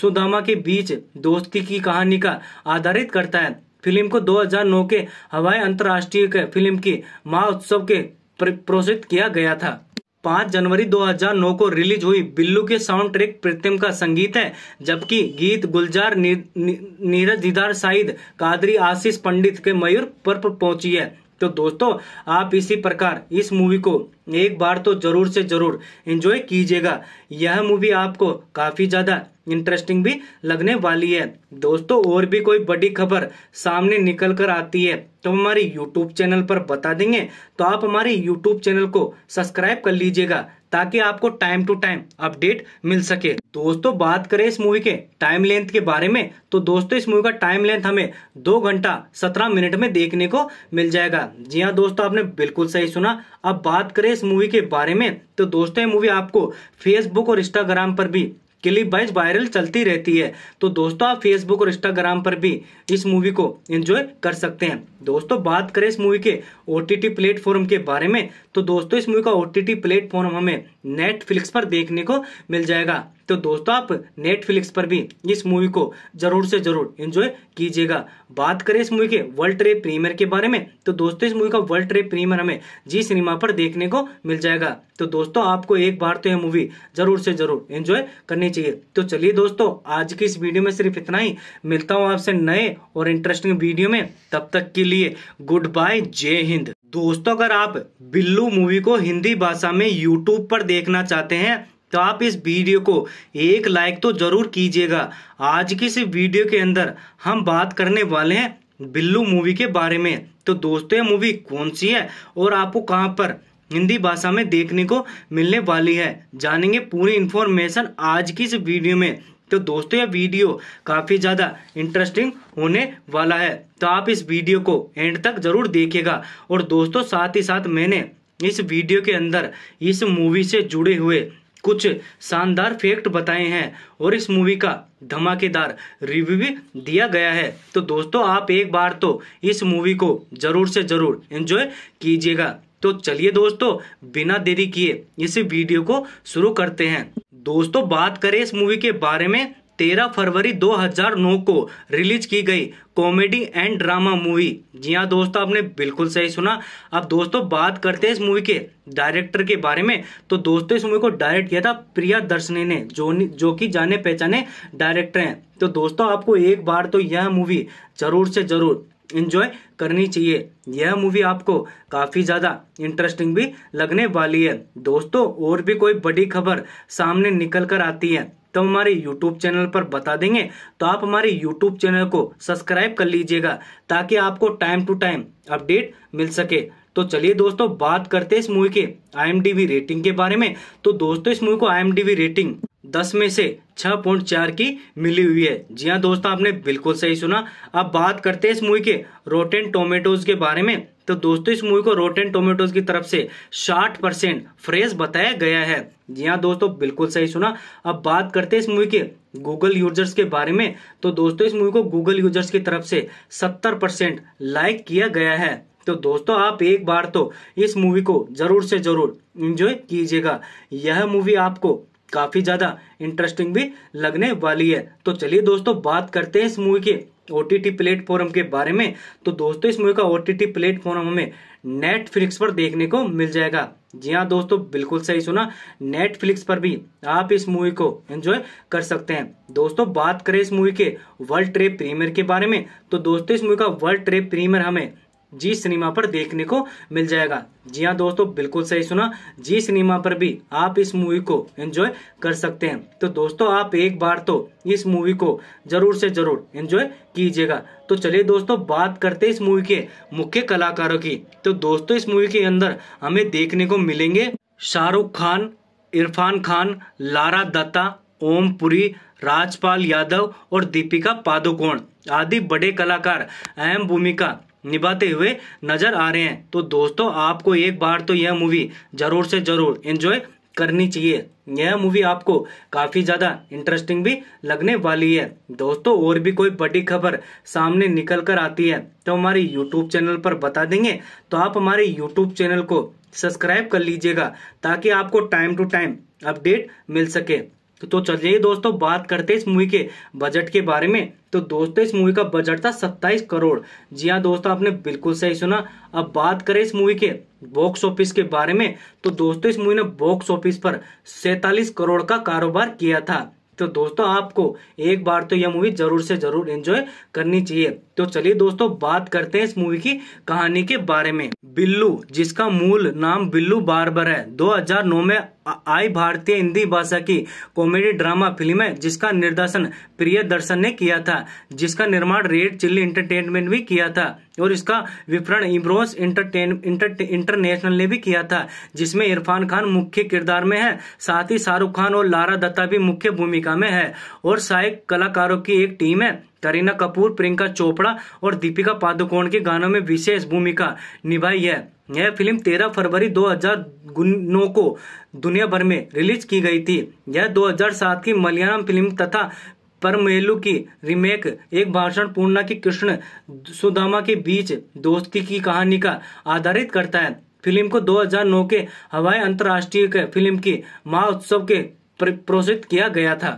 सुदामा के बीच दोस्ती की कहानी का आधारित करता है फिल्म को 2009 के हवाई अंतर्राष्ट्रीय फिल्म की महोत्सव के प्रोत्साहित किया गया था पांच जनवरी 2009 को रिलीज हुई बिल्लू के साउंड ट्रैक प्रीतम का संगीत है जबकि गीत गुलजार नी, नी, नीरज दीदार साइद कादरी आशीष पंडित के मयूर पर पहुंची है तो दोस्तों आप इसी प्रकार इस मूवी को एक बार तो जरूर से जरूर एंजॉय कीजिएगा यह मूवी आपको काफ़ी ज़्यादा इंटरेस्टिंग भी लगने वाली है दोस्तों और भी कोई बड़ी खबर सामने निकल कर आती है तो हमारी यूट्यूब चैनल पर बता देंगे तो आप हमारी यूट्यूब चैनल को सब्सक्राइब कर लीजिएगा ताकि आपको टाइम टू टाइम अपडेट मिल सके दोस्तों बात करें इस मूवी के टाइम लेंथ के बारे में तो दोस्तों इस मूवी का टाइम लेंथ हमें दो घंटा सत्रह मिनट में देखने को मिल जाएगा जी हाँ दोस्तों आपने बिल्कुल सही सुना अब बात करें इस मूवी के बारे में तो दोस्तों ये मूवी आपको फेसबुक और इंस्टाग्राम पर भी क्लिप वाइज वायरल चलती रहती है तो दोस्तों आप फेसबुक और इंस्टाग्राम पर भी इस मूवी को एंजॉय कर सकते हैं दोस्तों बात करें इस मूवी के ओ प्लेटफॉर्म के बारे में तो दोस्तों इस मूवी का ओ प्लेटफॉर्म हमें नेटफ्लिक्स पर देखने को मिल जाएगा तो दोस्तों आप नेटफ्लिक्स पर भी इस मूवी को जरूर से जरूर एंजॉय कीजिएगा बात करें इस मूवी के वर्ल्ड ट्रेड प्रीमियर के बारे में तो दोस्तों इस मूवी का वर्ल्ड ट्रेड प्रीमियर हमें जी सिनेमा पर देखने को मिल जाएगा तो दोस्तों आपको एक बार तो यह मूवी जरूर से जरूर एंजॉय करनी चाहिए तो चलिए दोस्तों आज की इस वीडियो में सिर्फ इतना ही मिलता हूँ आपसे नए और इंटरेस्टिंग वीडियो में तब तक के लिए गुड बाय जय हिंद दोस्तों अगर आप बिल्लू मूवी को हिंदी भाषा में YouTube पर देखना चाहते हैं तो आप इस वीडियो को एक लाइक तो ज़रूर कीजिएगा आज की इस वीडियो के अंदर हम बात करने वाले हैं बिल्लू मूवी के बारे में तो दोस्तों ये मूवी कौन सी है और आपको कहाँ पर हिंदी भाषा में देखने को मिलने वाली है जानेंगे पूरी इन्फॉर्मेशन आज की इस वीडियो में तो दोस्तों यह वीडियो काफ़ी ज़्यादा इंटरेस्टिंग होने वाला है तो आप इस वीडियो को एंड तक ज़रूर देखेगा और दोस्तों साथ ही साथ मैंने इस वीडियो के अंदर इस मूवी से जुड़े हुए कुछ शानदार फैक्ट बताए हैं और इस मूवी का धमाकेदार रिव्यू भी दिया गया है तो दोस्तों आप एक बार तो इस मूवी को ज़रूर से ज़रूर एंजॉय कीजिएगा तो चलिए दोस्तों बिना देरी किए इस वीडियो को शुरू करते हैं दोस्तों बात करें इस मूवी के बारे में 13 फरवरी 2009 को रिलीज की गई कॉमेडी एंड ड्रामा मूवी जी हाँ दोस्तों आपने बिल्कुल सही सुना अब दोस्तों बात करते हैं इस मूवी के डायरेक्टर के बारे में तो दोस्तों इस मूवी को डायरेक्ट किया था प्रिया दर्शनी ने जो जो कि जाने पहचाने डायरेक्टर हैं तो दोस्तों आपको एक बार तो यह मूवी जरूर से जरूर इन्जॉय करनी चाहिए यह मूवी आपको काफ़ी ज़्यादा इंटरेस्टिंग भी लगने वाली है दोस्तों और भी कोई बड़ी खबर सामने निकल कर आती है तो हमारे यूट्यूब चैनल पर बता देंगे तो आप हमारे यूट्यूब चैनल को सब्सक्राइब कर लीजिएगा ताकि आपको टाइम टू टाइम अपडेट मिल सके तो चलिए दोस्तों बात करते हैं इस मूवी के आई रेटिंग के बारे में तो दोस्तों इस मूवी को आई रेटिंग दस में से छह पॉइंट चार की मिली हुई है जी हाँ दोस्तों आपने बिल्कुल सही सुना अब बात करते हैं इस मूवी के रोटेन टोमेटोज के बारे में तो दोस्तों इस मूवी को रोटेन टोमेटोज की तरफ से 60 परसेंट फ्रेश बताया गया है जी हाँ दोस्तों बिल्कुल सही सुना अब बात करते हैं इस मूवी के गूगल यूजर्स के बारे में तो दोस्तों इस मूवी को गूगल यूजर्स की तरफ से सत्तर परसेंट लाइक किया गया है तो दोस्तों आप एक बार तो इस मूवी को जरूर से जरूर इंजॉय कीजिएगा यह मूवी आपको काफी ज्यादा इंटरेस्टिंग भी लगने वाली है तो चलिए दोस्तों बात करते हैं इस मूवी के ओ टी टी प्लेटफॉर्म के बारे में तो दोस्तों इस मूवी का ओ टी टी प्लेटफॉर्म हमें नेटफ्लिक्स पर देखने को मिल जाएगा जी हाँ दोस्तों बिल्कुल सही सुना नेटफ्लिक्स पर भी आप इस मूवी को एंजॉय कर सकते हैं दोस्तों बात करें इस मूवी के वर्ल्ड ट्रेड प्रीमियर के बारे में तो दोस्तों इस मूवी का वर्ल्ड ट्रेड प्रीमियर हमें जी सिनेमा पर देखने को मिल जाएगा जी हाँ दोस्तों बिल्कुल सही सुना जी सिनेमा पर भी आप इस मूवी को एंजॉय कर सकते हैं तो दोस्तों आप एक बार तो इस मूवी को जरूर से जरूर एंजॉय कीजिएगा तो चलिए दोस्तों बात करते इस मूवी के मुख्य कलाकारों की तो दोस्तों इस मूवी के अंदर हमें देखने को मिलेंगे शाहरुख खान इरफान खान लारा दत्ता ओम पुरी राजपाल यादव और दीपिका पादुकोण आदि बड़े कलाकार अहम भूमिका निभाते हुए नजर आ रहे हैं तो दोस्तों आपको एक बार तो यह मूवी जरूर से जरूर एंजॉय करनी चाहिए यह मूवी आपको काफ़ी ज़्यादा इंटरेस्टिंग भी लगने वाली है दोस्तों और भी कोई बड़ी खबर सामने निकल कर आती है तो हमारे यूट्यूब चैनल पर बता देंगे तो आप हमारे यूट्यूब चैनल को सब्सक्राइब कर लीजिएगा ताकि आपको टाइम टू टाइम अपडेट मिल सके तो, तो चलिए दोस्तों बात करते हैं इस मूवी के बजट के बारे में तो दोस्तों इस मूवी का बजट था 27 करोड़ जी हाँ दोस्तों आपने बिल्कुल सही सुना अब बात करें इस मूवी के बॉक्स ऑफिस के बारे में तो दोस्तों इस मूवी ने बॉक्स ऑफिस पर सैतालीस करोड़ का कारोबार किया था तो दोस्तों आपको एक बार तो यह मूवी जरूर से जरूर एंजॉय करनी चाहिए तो चलिए दोस्तों बात करते हैं इस मूवी की कहानी के बारे में बिल्लू जिसका मूल नाम बिल्लू बारबर है 2009 में आई भारतीय हिंदी भाषा की कॉमेडी ड्रामा फिल्म है जिसका निर्देशन प्रिय दर्शन ने किया था जिसका निर्माण रेड चिल्ली एंटरटेनमेंट भी किया था और इसका विपरण इम्रोस इंटरटेन इंटर इंटरनेशनल ने भी किया था जिसमें इरफान खान मुख्य किरदार में है साथ ही शाहरुख खान और लारा दत्ता भी मुख्य भूमिका में है और सहायक कलाकारों की एक टीम है करीना कपूर प्रियंका चोपड़ा और दीपिका पादुकोण के गानों में विशेष भूमिका निभाई है यह फिल्म 13 फरवरी 2009 को दुनिया भर में रिलीज की गई थी यह 2007 की मलयालम फिल्म तथा परमेलु की रिमेक एक भाषण पूर्णा की कृष्ण सुदामा के बीच दोस्ती की कहानी का आधारित करता है फिल्म को 2009 के हवाई अंतर्राष्ट्रीय फिल्म की महा उत्सव के प्रोत्साहित किया गया था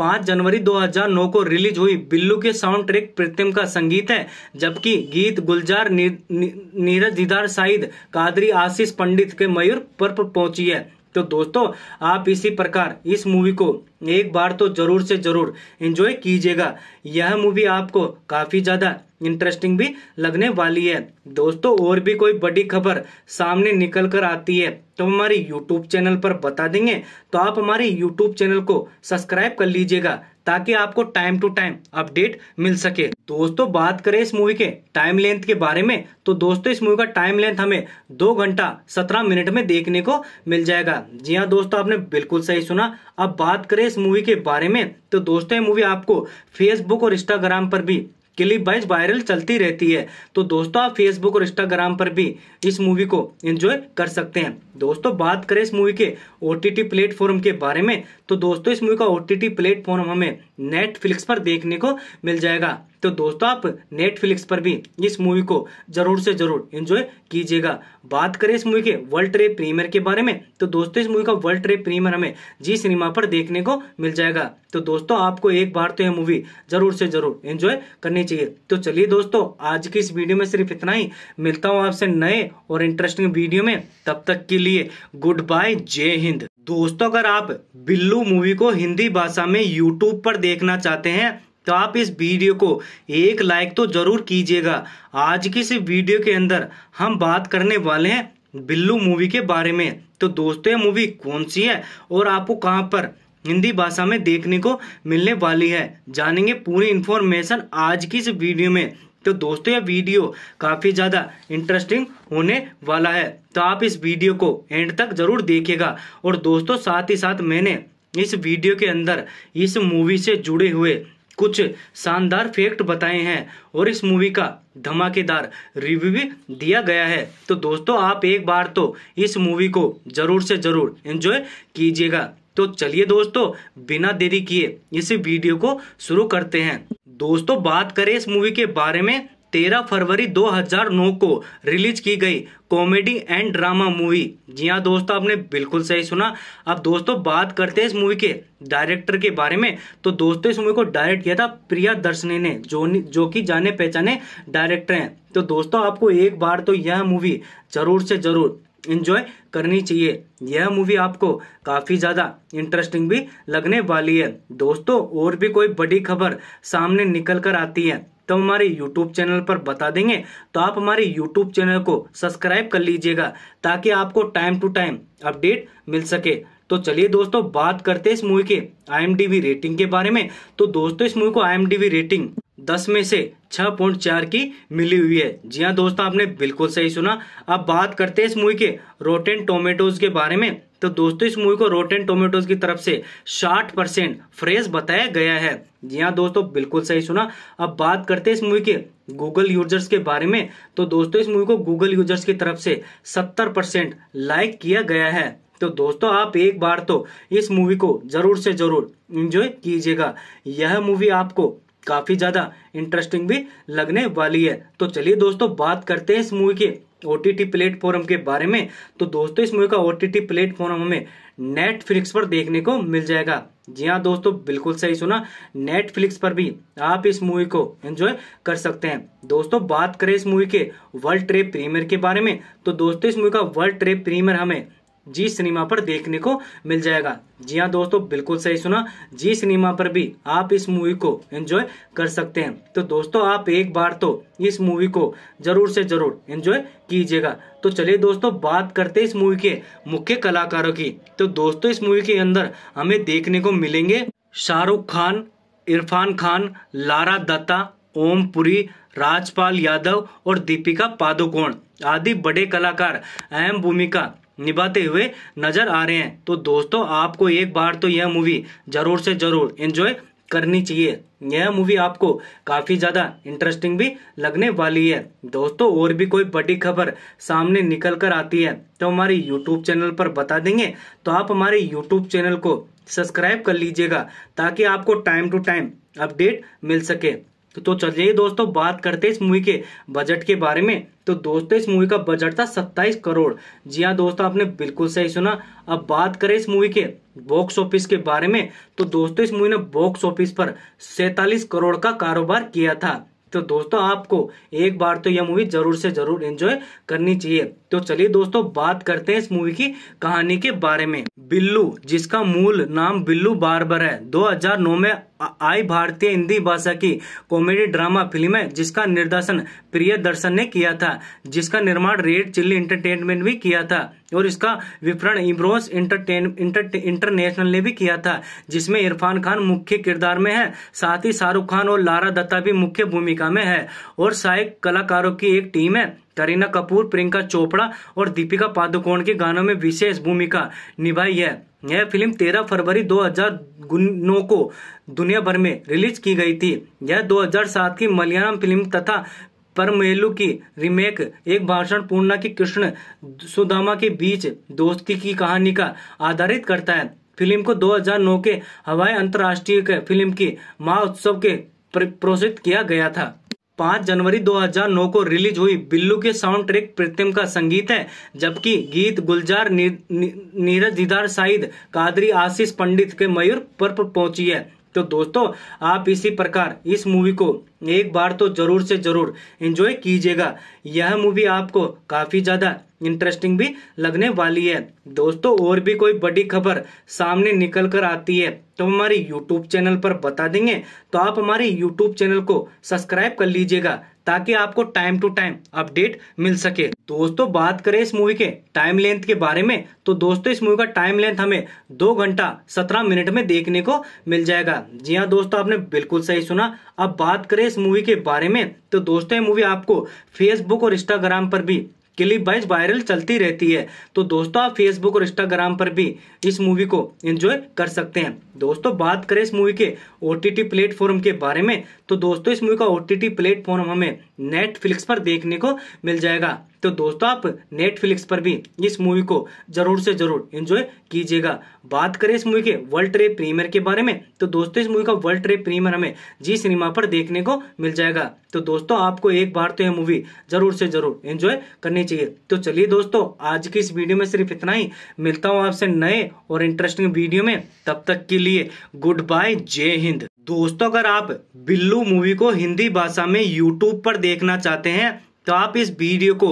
5 जनवरी 2009 को रिलीज हुई बिल्लू के साउंड ट्रैक प्रीतम का संगीत है जबकि गीत गुलजार नी, नी, नीरज दीदार साइद कादरी आशीष पंडित के मयूर पर पहुंची है तो दोस्तों आप इसी प्रकार इस मूवी को एक बार तो जरूर से जरूर एंजॉय कीजिएगा यह मूवी आपको काफ़ी ज़्यादा इंटरेस्टिंग भी लगने वाली है दोस्तों और भी कोई बड़ी खबर सामने निकल कर आती है तो हमारी यूट्यूब चैनल पर बता देंगे तो आप हमारे यूट्यूब चैनल को सब्सक्राइब कर लीजिएगा ताकि आपको टाइम टू टाइम अपडेट मिल सके दोस्तों बात करें इस मूवी के टाइम लेंथ के बारे में तो दोस्तों इस मूवी का टाइम लेंथ हमें दो घंटा सत्रह मिनट में देखने को मिल जाएगा जी हाँ दोस्तों आपने बिल्कुल सही सुना अब बात करें इस मूवी के बारे में तो दोस्तों ये मूवी आपको फेसबुक और इंस्टाग्राम पर भी क्लिप वाइज वायरल चलती रहती है तो दोस्तों आप फेसबुक और इंस्टाग्राम पर भी इस मूवी को एंजॉय कर सकते हैं दोस्तों बात करें इस मूवी के ओ टी प्लेटफॉर्म के बारे में तो दोस्तों इस मूवी का ओ टी प्लेटफॉर्म हमें नेटफ्लिक्स पर देखने को मिल जाएगा तो दोस्तों आप नेटफ्लिक्स पर भी इस मूवी को जरूर से जरूर एंजॉय कीजिएगा बात करें इस मूवी के वर्ल्ड ट्रेड प्रीमियर के बारे में तो दोस्तों इस मूवी का वर्ल्ड ट्रेड प्रीमियर हमें जी सिनेमा पर देखने को मिल जाएगा तो दोस्तों आपको एक बार तो यह मूवी जरूर से जरूर एंजॉय करनी चाहिए तो चलिए दोस्तों आज की इस वीडियो में सिर्फ इतना ही मिलता हूँ आपसे नए और इंटरेस्टिंग वीडियो में तब तक के लिए गुड बाय जय हिंद दोस्तों अगर आप बिल्लू मूवी को हिंदी भाषा में यूट्यूब पर देखना चाहते हैं तो आप इस वीडियो को एक लाइक तो जरूर कीजिएगा आज की इस वीडियो के अंदर हम बात करने वाले हैं बिल्लू मूवी के बारे में तो दोस्तों ये मूवी कौन सी है और आपको कहाँ पर हिंदी भाषा में देखने को मिलने वाली है जानेंगे पूरी इन्फॉर्मेशन आज की इस वीडियो में तो दोस्तों ये वीडियो काफ़ी ज़्यादा इंटरेस्टिंग होने वाला है तो आप इस वीडियो को एंड तक ज़रूर देखेगा और दोस्तों साथ ही साथ मैंने इस वीडियो के अंदर इस मूवी से जुड़े हुए कुछ शानदार फैक्ट बताए हैं और इस मूवी का धमाकेदार रिव्यू भी दिया गया है तो दोस्तों आप एक बार तो इस मूवी को ज़रूर से ज़रूर एंजॉय कीजिएगा तो चलिए दोस्तों बिना देरी किए इस वीडियो को शुरू करते हैं दोस्तों बात करें इस मूवी के बारे में तेरह फरवरी 2009 को रिलीज की गई कॉमेडी एंड ड्रामा मूवी जी हाँ दोस्तों आपने बिल्कुल सही सुना अब दोस्तों बात करते हैं इस मूवी के डायरेक्टर के बारे में तो दोस्तों इस मूवी को डायरेक्ट किया था प्रिया दर्शनी ने जो जो कि जाने पहचाने डायरेक्टर हैं तो दोस्तों आपको एक बार तो यह मूवी जरूर से जरूर इंजॉय करनी चाहिए यह मूवी आपको काफ़ी ज़्यादा इंटरेस्टिंग भी लगने वाली है दोस्तों और भी कोई बड़ी खबर सामने निकल कर आती है तो हमारे YouTube चैनल पर बता देंगे तो आप हमारे YouTube चैनल को सब्सक्राइब कर लीजिएगा ताकि आपको टाइम टू टाइम अपडेट मिल सके तो चलिए दोस्तों बात करते हैं इस मूवी के आई रेटिंग के बारे में तो दोस्तों इस मूवी को आई रेटिंग दस में से छह पॉइंट चार की मिली हुई है जी हाँ दोस्तों आपने बिल्कुल सही सुना अब बात करते हैं इस मूवी के रोटेन टोमेटोज के बारे में तो दोस्तों इस मूवी को रोटेन टोमेटोज की तरफ से 60 परसेंट फ्रेश बताया गया है जी हाँ दोस्तों बिल्कुल सही सुना अब बात करते हैं इस मूवी के गूगल यूजर्स के बारे में तो दोस्तों इस मूवी को गूगल यूजर्स की तरफ से 70 परसेंट लाइक किया गया है तो दोस्तों आप एक बार तो इस मूवी को ज़रूर से ज़रूर इंजॉय कीजिएगा यह मूवी आपको काफ़ी ज़्यादा इंटरेस्टिंग भी लगने वाली है तो चलिए दोस्तों बात करते हैं इस मूवी के ओ टी प्लेटफॉर्म के बारे में तो दोस्तों इस मूवी का ओ टी प्लेटफॉर्म हमें नेटफ्लिक्स पर देखने को मिल जाएगा जी हाँ दोस्तों बिल्कुल सही सुना नेटफ्लिक्स पर भी आप इस मूवी को एंजॉय कर सकते हैं दोस्तों बात करें इस मूवी के वर्ल्ड ट्रेप प्रीमियर के बारे में तो दोस्तों इस मूवी का वर्ल्ड ट्रेप प्रीमियर हमें जी सिनेमा पर देखने को मिल जाएगा जी हाँ दोस्तों बिल्कुल सही सुना जी सिनेमा पर भी आप इस मूवी को एंजॉय कर सकते हैं तो दोस्तों आप एक बार तो इस मूवी को जरूर से जरूर एंजॉय कीजिएगा तो चलिए दोस्तों बात करते इस मूवी के मुख्य कलाकारों की तो दोस्तों इस मूवी के अंदर हमें देखने को मिलेंगे शाहरुख खान इरफान खान लारा दत्ता ओम पुरी राजपाल यादव और दीपिका पादुकोण आदि बड़े कलाकार अहम भूमिका निभाते हुए नजर आ रहे हैं तो दोस्तों आपको एक बार तो यह मूवी जरूर से जरूर एंजॉय करनी चाहिए यह मूवी आपको काफ़ी ज़्यादा इंटरेस्टिंग भी लगने वाली है दोस्तों और भी कोई बड़ी खबर सामने निकल कर आती है तो हमारे यूट्यूब चैनल पर बता देंगे तो आप हमारे यूट्यूब चैनल को सब्सक्राइब कर लीजिएगा ताकि आपको टाइम टू टाइम अपडेट मिल सके तो, तो चलिए दोस्तों बात करते हैं इस मूवी के बजट के बारे में तो दोस्तों इस मूवी का बजट था 27 करोड़ जी हाँ दोस्तों आपने बिल्कुल सही सुना अब बात करें इस मूवी के बॉक्स ऑफिस के बारे में तो दोस्तों इस मूवी ने बॉक्स ऑफिस पर सैतालीस करोड़ का कारोबार किया था तो दोस्तों आपको एक बार तो यह मूवी जरूर से जरूर एंजॉय करनी चाहिए तो चलिए दोस्तों बात करते हैं इस मूवी की कहानी के बारे में बिल्लू जिसका मूल नाम बिल्लू बारबर है 2009 में आई भारतीय हिंदी भाषा की कॉमेडी ड्रामा फिल्म है जिसका निर्देशन प्रिय दर्शन ने किया था जिसका निर्माण रेड चिल्ली इंटरटेनमेंट भी किया था और इसका विपरण इम्रोस इंटरटेन इंटर, इंटरनेशनल ने भी किया था जिसमें इरफान खान मुख्य किरदार में है साथ ही शाहरुख खान और लारा दत्ता भी मुख्य भूमिका में है और सहायक कलाकारों की एक टीम है करीना कपूर प्रियंका चोपड़ा और दीपिका पादुकोण के गानों में विशेष भूमिका निभाई है यह फिल्म 13 फरवरी 2009 को दुनिया भर में रिलीज की गई थी यह 2007 की मलयालम फिल्म तथा परमेलु की रीमेक एक भाषण पूर्णा की कृष्ण सुदामा के बीच दोस्ती की कहानी का आधारित करता है फिल्म को 2009 के हवाई अंतर्राष्ट्रीय फिल्म की महोत्सव के प्रोत्साहित किया गया था पाँच जनवरी 2009 को रिलीज हुई बिल्लू के साउंड ट्रैक प्रीतम का संगीत है जबकि गीत गुलजार नी, नी, नीरज दीदार साइद कादरी आशीष पंडित के मयूर पर पहुंची है तो दोस्तों आप इसी प्रकार इस मूवी को एक बार तो जरूर से जरूर एंजॉय कीजिएगा यह मूवी आपको काफ़ी ज़्यादा इंटरेस्टिंग भी लगने वाली है दोस्तों और भी कोई बड़ी खबर सामने निकल कर आती है तो हमारी यूट्यूब चैनल पर बता देंगे तो आप हमारे यूट्यूब चैनल को सब्सक्राइब कर लीजिएगा ताकि आपको टाइम टू टाइम अपडेट मिल सके दोस्तों बात करें इस मूवी के टाइम लेंथ के बारे में तो दोस्तों इस मूवी का टाइम लेंथ हमें दो घंटा सत्रह मिनट में देखने को मिल जाएगा जी हाँ दोस्तों आपने बिल्कुल सही सुना अब बात करें इस मूवी के बारे में तो दोस्तों ये मूवी आपको फेसबुक और इंस्टाग्राम पर भी क्लिप वाइज वायरल चलती रहती है तो दोस्तों आप फेसबुक और इंस्टाग्राम पर भी इस मूवी को एंजॉय कर सकते हैं दोस्तों बात करें इस मूवी के ओ टी प्लेटफॉर्म के बारे में तो दोस्तों इस मूवी का ओ टी टी प्लेटफॉर्म हमें नेटफ्लिक्स पर देखने को मिल जाएगा तो दोस्तों आप नेटफ्लिक्स पर भी इस मूवी को जरूर से जरूर एंजॉय कीजिएगा बात करें इस मूवी के वर्ल्ड ट्रेड प्रीमियर के बारे में तो दोस्तों इस मूवी का वर्ल्ड ट्रेड प्रीमियर हमें जी सिनेमा पर देखने को मिल जाएगा तो दोस्तों आपको एक बार तो यह मूवी जरूर से जरूर एंजॉय करनी चाहिए तो चलिए दोस्तों आज की इस वीडियो में सिर्फ इतना ही मिलता हूँ आपसे नए और इंटरेस्टिंग वीडियो में तब तक के लिए गुड बाय जय हिंद दोस्तों अगर आप बिल्लू मूवी को हिंदी भाषा में यूट्यूब पर देखना चाहते हैं तो आप इस वीडियो को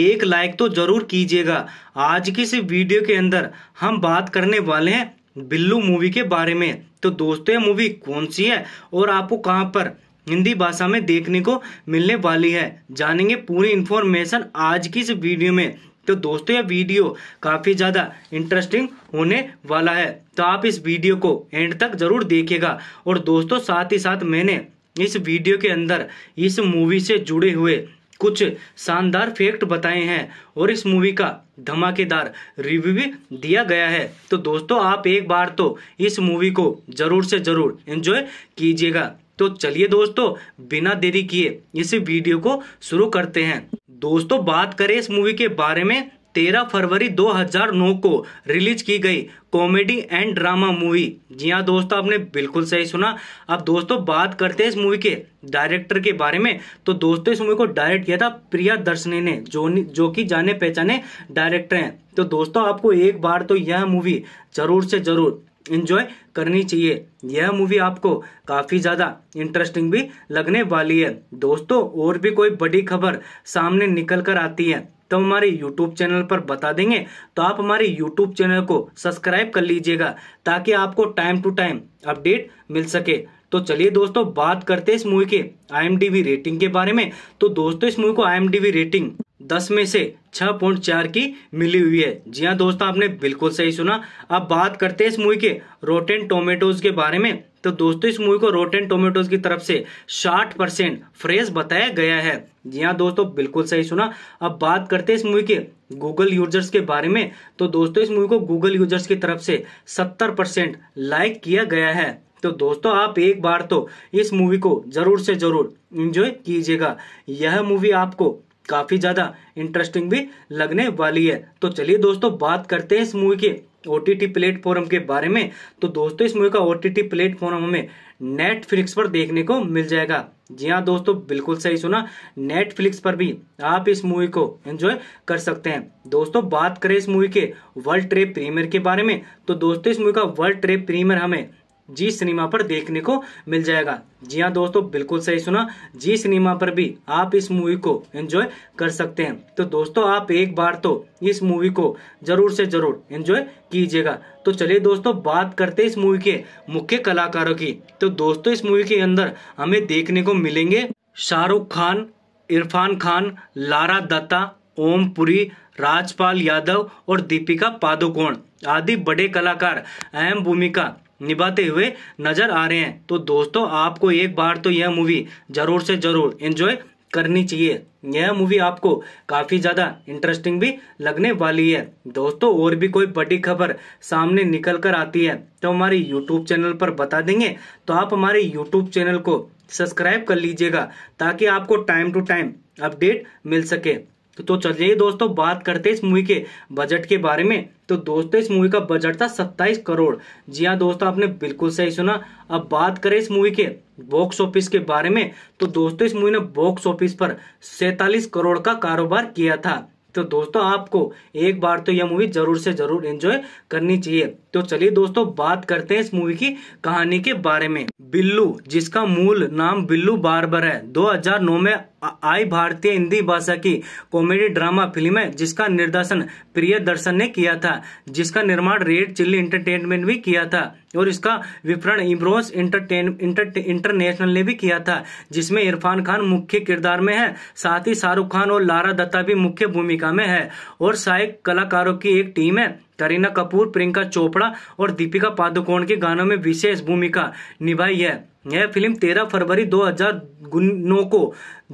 एक लाइक तो जरूर कीजिएगा आज की इस वीडियो के अंदर हम बात करने वाले हैं बिल्लू मूवी के बारे में तो दोस्तों ये मूवी कौन सी है और आपको कहाँ पर हिंदी भाषा में देखने को मिलने वाली है जानेंगे पूरी इन्फॉर्मेशन आज की इस वीडियो में तो दोस्तों यह वीडियो काफ़ी ज़्यादा इंटरेस्टिंग होने वाला है तो आप इस वीडियो को एंड तक ज़रूर देखिएगा और दोस्तों साथ ही साथ मैंने इस वीडियो के अंदर इस मूवी से जुड़े हुए कुछ शानदार फैक्ट बताए हैं और इस मूवी का धमाकेदार रिव्यू भी दिया गया है तो दोस्तों आप एक बार तो इस मूवी को ज़रूर से ज़रूर एंजॉय कीजिएगा तो चलिए दोस्तों बिना देरी किए इस वीडियो को शुरू करते हैं दोस्तों बात करें इस मूवी के बारे में तेरह फरवरी 2009 को रिलीज की गई कॉमेडी एंड ड्रामा मूवी जी हाँ दोस्तों आपने बिल्कुल सही सुना अब दोस्तों बात करते हैं इस मूवी के डायरेक्टर के बारे में तो दोस्तों इस मूवी को डायरेक्ट किया था प्रिया दर्शनी ने जो जो कि जाने पहचाने डायरेक्टर हैं तो दोस्तों आपको एक बार तो यह मूवी जरूर से जरूर इंजॉय करनी चाहिए यह मूवी आपको काफ़ी ज़्यादा इंटरेस्टिंग भी लगने वाली है दोस्तों और भी कोई बड़ी खबर सामने निकल कर आती है तो हमारे YouTube चैनल पर बता देंगे तो आप हमारे YouTube चैनल को सब्सक्राइब कर लीजिएगा ताकि आपको टाइम टू टाइम अपडेट मिल सके तो चलिए दोस्तों बात करते हैं इस मूवी के आई रेटिंग के बारे में तो दोस्तों इस मूवी को आई रेटिंग दस में से छः पॉइंट चार की मिली हुई है जी हाँ दोस्तों आपने बिल्कुल सही सुना अब बात करते हैं इस मूवी के रोटेन टोमेटोज के बारे में तो दोस्तों इस मूवी को रोटेन टोमेटोज की तरफ से 60 परसेंट फ्रेश बताया गया है जी हाँ दोस्तों बिल्कुल सही सुना अब बात करते हैं इस मूवी के गूगल यूजर्स के बारे में तो दोस्तों इस मूवी को गूगल यूजर्स की तरफ से सत्तर परसेंट लाइक किया गया है तो दोस्तों आप एक बार तो इस मूवी को जरूर से जरूर इंजॉय कीजिएगा यह मूवी आपको काफी ज्यादा इंटरेस्टिंग भी लगने वाली है तो चलिए दोस्तों बात करते हैं इस मूवी के ओ टी टी प्लेटफॉर्म के बारे में तो दोस्तों इस मूवी का ओ टी टी प्लेटफॉर्म हमें नेटफ्लिक्स पर देखने को मिल जाएगा जी हाँ दोस्तों बिल्कुल सही सुना नेटफ्लिक्स पर भी आप इस मूवी को एंजॉय कर सकते हैं दोस्तों बात करें इस मूवी के वर्ल्ड ट्रेड प्रीमियर के बारे में तो दोस्तों इस मूवी का वर्ल्ड ट्रेड प्रीमियर हमें जी सिनेमा पर देखने को मिल जाएगा जी हाँ दोस्तों बिल्कुल सही सुना जी सिनेमा पर भी आप इस मूवी को एंजॉय कर सकते हैं तो दोस्तों आप एक बार तो इस मूवी को जरूर से जरूर एंजॉय कीजिएगा तो चलिए दोस्तों बात करते इस मूवी के मुख्य कलाकारों की तो दोस्तों इस मूवी के अंदर हमें देखने को मिलेंगे शाहरुख खान इरफान खान लारा दत्ता ओम पुरी राजपाल यादव और दीपिका पादुकोण आदि बड़े कलाकार अहम भूमिका निभाते हुए नजर आ रहे हैं तो दोस्तों आपको एक बार तो यह मूवी जरूर से जरूर एंजॉय करनी चाहिए यह मूवी आपको काफ़ी ज़्यादा इंटरेस्टिंग भी लगने वाली है दोस्तों और भी कोई बड़ी खबर सामने निकल कर आती है तो हमारे यूट्यूब चैनल पर बता देंगे तो आप हमारे यूट्यूब चैनल को सब्सक्राइब कर लीजिएगा ताकि आपको टाइम टू टाइम अपडेट मिल सके तो, तो चलिए दोस्तों बात करते हैं इस मूवी के बजट के बारे में तो दोस्तों इस मूवी का बजट था 27 करोड़ जी हाँ दोस्तों आपने बिल्कुल सही सुना अब बात करें इस मूवी के बॉक्स ऑफिस के बारे में तो दोस्तों इस मूवी ने बॉक्स ऑफिस पर सैतालीस करोड़ का कारोबार किया था तो दोस्तों आपको एक बार तो यह मूवी जरूर से जरूर एंजॉय करनी चाहिए तो चलिए दोस्तों बात करते हैं इस मूवी की कहानी के बारे में बिल्लू जिसका मूल नाम बिल्लू बार्बर है 2009 में आई भारतीय हिंदी भाषा की कॉमेडी ड्रामा फिल्म है जिसका निर्देशन प्रिय दर्शन ने किया था जिसका निर्माण रेड चिल्ली इंटरटेनमेंट भी किया था और इसका विपरण इम्रोस इंटरटेन इंटर इंटरनेशनल ने भी किया था जिसमें इरफान खान मुख्य किरदार में है साथ ही शाहरुख खान और लारा दत्ता भी मुख्य भूमिका में है और सहायक कलाकारों की एक टीम है करीना कपूर प्रियंका चोपड़ा और दीपिका पादुकोण के गानों में विशेष भूमिका निभाई है यह फिल्म 13 फरवरी 2009 को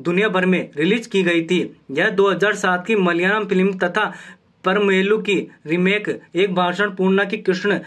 दुनिया भर में रिलीज की गई थी यह 2007 की मलयालम फिल्म तथा परमेलु की रीमेक एक भाषण पूर्णा की कृष्ण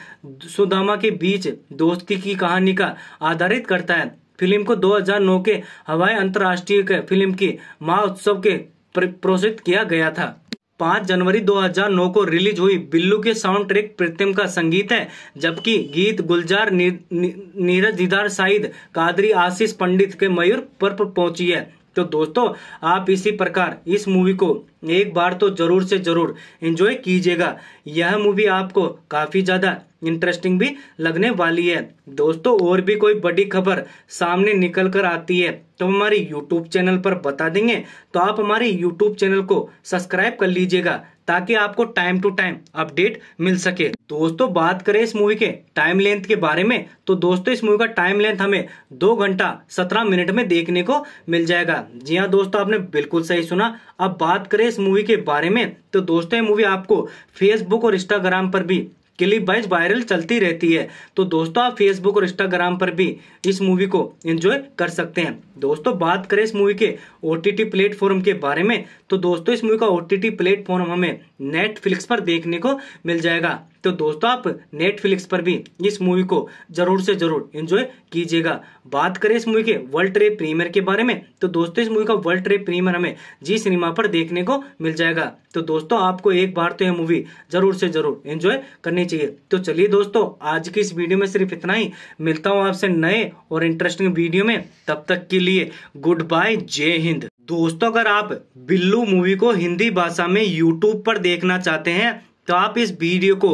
सुदामा के बीच दोस्ती की कहानी का आधारित करता है फिल्म को 2009 के हवाई अंतर्राष्ट्रीय फिल्म की महोत्सव के प्रोत्साहित किया गया था पाँच जनवरी 2009 को रिलीज हुई बिल्लू के साउंड ट्रैक प्रीतम का संगीत है जबकि गीत गुलजार नी, नी, नीरज दीदार साइद कादरी आशीष पंडित के मयूर पर पहुंची है तो दोस्तों आप इसी प्रकार इस मूवी को एक बार तो ज़रूर से ज़रूर इंजॉय कीजिएगा यह मूवी आपको काफ़ी ज़्यादा इंटरेस्टिंग भी लगने वाली है दोस्तों और भी कोई बड़ी खबर सामने निकल कर आती है तो हमारी यूट्यूब चैनल पर बता देंगे तो आप हमारे यूट्यूब चैनल को सब्सक्राइब कर लीजिएगा ताकि आपको टाइम टू टाइम अपडेट मिल सके दोस्तों बात करें इस मूवी के टाइम लेंथ के बारे में तो दोस्तों इस मूवी का टाइम लेंथ हमें दो घंटा सत्रह मिनट में देखने को मिल जाएगा जी हाँ दोस्तों आपने बिल्कुल सही सुना अब बात करें इस मूवी के बारे में तो दोस्तों ये मूवी आपको फेसबुक और इंस्टाग्राम पर भी क्लिप वाइज वायरल चलती रहती है तो दोस्तों आप फेसबुक और इंस्टाग्राम पर भी इस मूवी को एंजॉय कर सकते हैं दोस्तों बात करें इस मूवी के ओ टी प्लेटफॉर्म के बारे में तो दोस्तों इस मूवी का ओ टी प्लेटफॉर्म हमें नेटफ्लिक्स पर देखने को मिल जाएगा तो दोस्तों आप नेटफ्लिक्स पर भी इस मूवी को जरूर से जरूर एंजॉय कीजिएगा बात करें इस मूवी के वर्ल्ड ट्रेड प्रीमियर के बारे में तो दोस्तों इस मूवी का वर्ल्ड ट्रेड प्रीमियर हमें जी सिनेमा पर देखने को मिल जाएगा तो दोस्तों आपको एक बार तो यह मूवी जरूर से जरूर एंजॉय करनी चाहिए तो चलिए दोस्तों आज की इस वीडियो में सिर्फ इतना ही मिलता हूँ आपसे नए और इंटरेस्टिंग वीडियो में तब तक के लिए गुड बाय जय हिंद दोस्तों अगर आप बिल्लू मूवी को हिंदी भाषा में यूट्यूब पर देखना चाहते हैं तो आप इस वीडियो को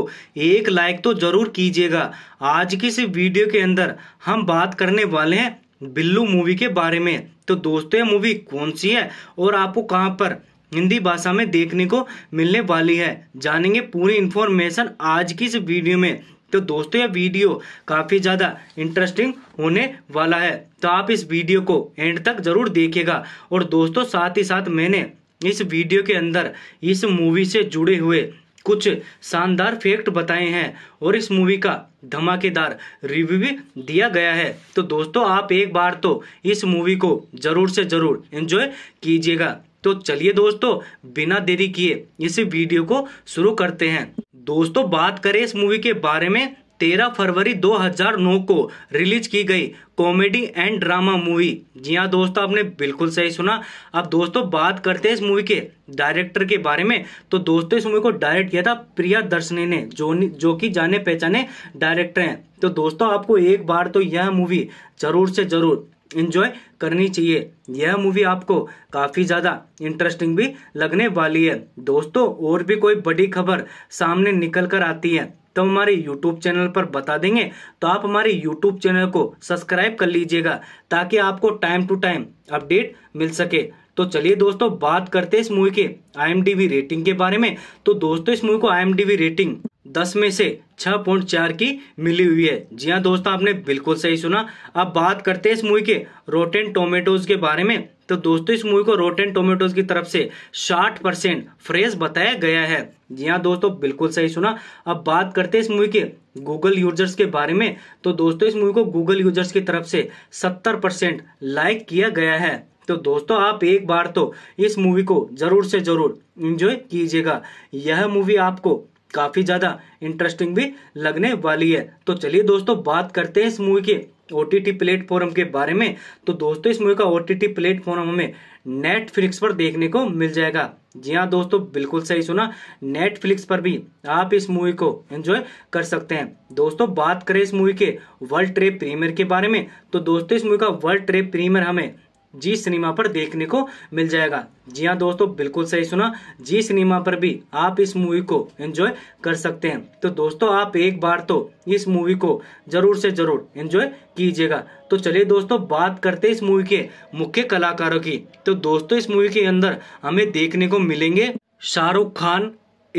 एक लाइक तो जरूर कीजिएगा आज की इस वीडियो के अंदर हम बात करने वाले हैं बिल्लू मूवी के बारे में तो दोस्तों ये मूवी कौन सी है और आपको कहाँ पर हिंदी भाषा में देखने को मिलने वाली है जानेंगे पूरी इन्फॉर्मेशन आज की इस वीडियो में तो दोस्तों यह वीडियो काफ़ी ज़्यादा इंटरेस्टिंग होने वाला है तो आप इस वीडियो को एंड तक ज़रूर देखिएगा और दोस्तों साथ ही साथ मैंने इस वीडियो के अंदर इस मूवी से जुड़े हुए कुछ शानदार फैक्ट बताए हैं और इस मूवी का धमाकेदार रिव्यू भी दिया गया है तो दोस्तों आप एक बार तो इस मूवी को जरूर से जरूर एंजॉय कीजिएगा तो चलिए दोस्तों बिना देरी किए इस वीडियो को शुरू करते हैं दोस्तों बात करें इस मूवी के बारे में तेरह फरवरी 2009 को रिलीज की गई कॉमेडी एंड ड्रामा मूवी जी हाँ दोस्तों आपने बिल्कुल सही सुना अब दोस्तों बात करते हैं इस मूवी के डायरेक्टर के बारे में तो दोस्तों इस मूवी को डायरेक्ट किया था प्रिया दर्शनी ने जो जो कि जाने पहचाने डायरेक्टर हैं तो दोस्तों आपको एक बार तो यह मूवी जरूर से जरूर इन्जॉय करनी चाहिए यह मूवी आपको काफ़ी ज़्यादा इंटरेस्टिंग भी लगने वाली है दोस्तों और भी कोई बड़ी खबर सामने निकल कर आती है तो हमारे YouTube चैनल पर बता देंगे तो आप हमारे YouTube चैनल को सब्सक्राइब कर लीजिएगा ताकि आपको टाइम टू टाइम अपडेट मिल सके तो चलिए दोस्तों बात करते हैं इस मूवी के आई रेटिंग के बारे में तो दोस्तों इस मूवी को आई रेटिंग दस में से छह पॉइंट चार की मिली हुई है जी हाँ दोस्तों आपने बिल्कुल सही सुना अब बात करते हैं इस मूवी के रोटेन टोमेटोज के बारे में तो दोस्तों इस मूवी को रोटेन टोमेटोज की तरफ से 60 परसेंट फ्रेश बताया गया है जी हाँ दोस्तों बिल्कुल सही सुना अब बात करते हैं इस मूवी के गूगल यूजर्स के बारे में तो दोस्तों इस मूवी को गूगल यूजर्स की तरफ से सत्तर लाइक किया गया है तो दोस्तों आप एक बार तो इस मूवी को जरूर से जरूर एंजॉय कीजिएगा यह मूवी आपको काफी ज्यादा इंटरेस्टिंग भी लगने वाली है तो चलिए दोस्तों बात करते हैं इस मूवी के ओ टी प्लेटफॉर्म के बारे में तो दोस्तों इस मूवी का ओ टी प्लेटफॉर्म हमें नेटफ्लिक्स पर देखने को मिल जाएगा जी हाँ दोस्तों बिल्कुल सही सुना नेटफ्लिक्स पर भी आप इस मूवी को एंजॉय कर सकते हैं दोस्तों बात करें इस मूवी के वर्ल्ड ट्रेड प्रीमियर के बारे में तो दोस्तों इस मूवी का वर्ल्ड ट्रेड प्रीमियर हमें जी सिनेमा पर देखने को मिल जाएगा जी हाँ दोस्तों बिल्कुल सही सुना जी सिनेमा पर भी आप इस मूवी को एंजॉय कर सकते हैं तो दोस्तों आप एक बार तो इस मूवी को जरूर से जरूर एंजॉय कीजिएगा तो चलिए दोस्तों बात करते इस मूवी के मुख्य कलाकारों की तो दोस्तों इस मूवी के अंदर हमें देखने को मिलेंगे शाहरुख खान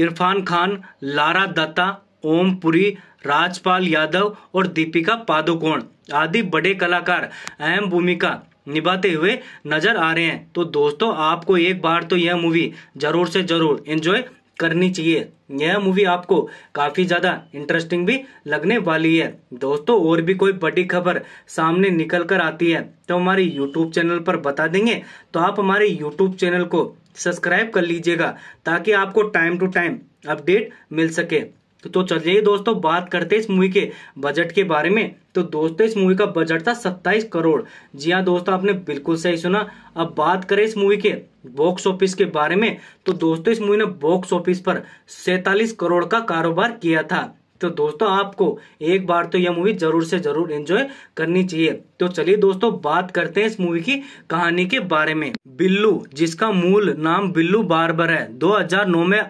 इरफान खान लारा दत्ता ओम पुरी राजपाल यादव और दीपिका पादुकोण आदि बड़े कलाकार अहम भूमिका निभाते हुए नजर आ रहे हैं तो दोस्तों आपको एक बार तो यह मूवी जरूर से जरूर एंजॉय करनी चाहिए यह मूवी आपको काफ़ी ज़्यादा इंटरेस्टिंग भी लगने वाली है दोस्तों और भी कोई बड़ी खबर सामने निकल कर आती है तो हमारे यूट्यूब चैनल पर बता देंगे तो आप हमारे यूट्यूब चैनल को सब्सक्राइब कर लीजिएगा ताकि आपको टाइम टू टाइम अपडेट मिल सके तो चलिए दोस्तों बात करते इस मूवी के बजट के बारे में तो दोस्तों इस मूवी का बजट था सत्ताईस करोड़ जी हाँ दोस्तों आपने बिल्कुल सही सुना अब बात करें इस मूवी के बॉक्स ऑफिस के बारे में तो दोस्तों इस मूवी ने बॉक्स ऑफिस पर सैतालीस करोड़ का कारोबार किया था तो दोस्तों आपको एक बार तो यह मूवी जरूर से जरूर एंजॉय करनी चाहिए तो चलिए दोस्तों बात करते हैं इस मूवी की कहानी के बारे में बिल्लू जिसका मूल नाम बिल्लू बारबर है 2009 में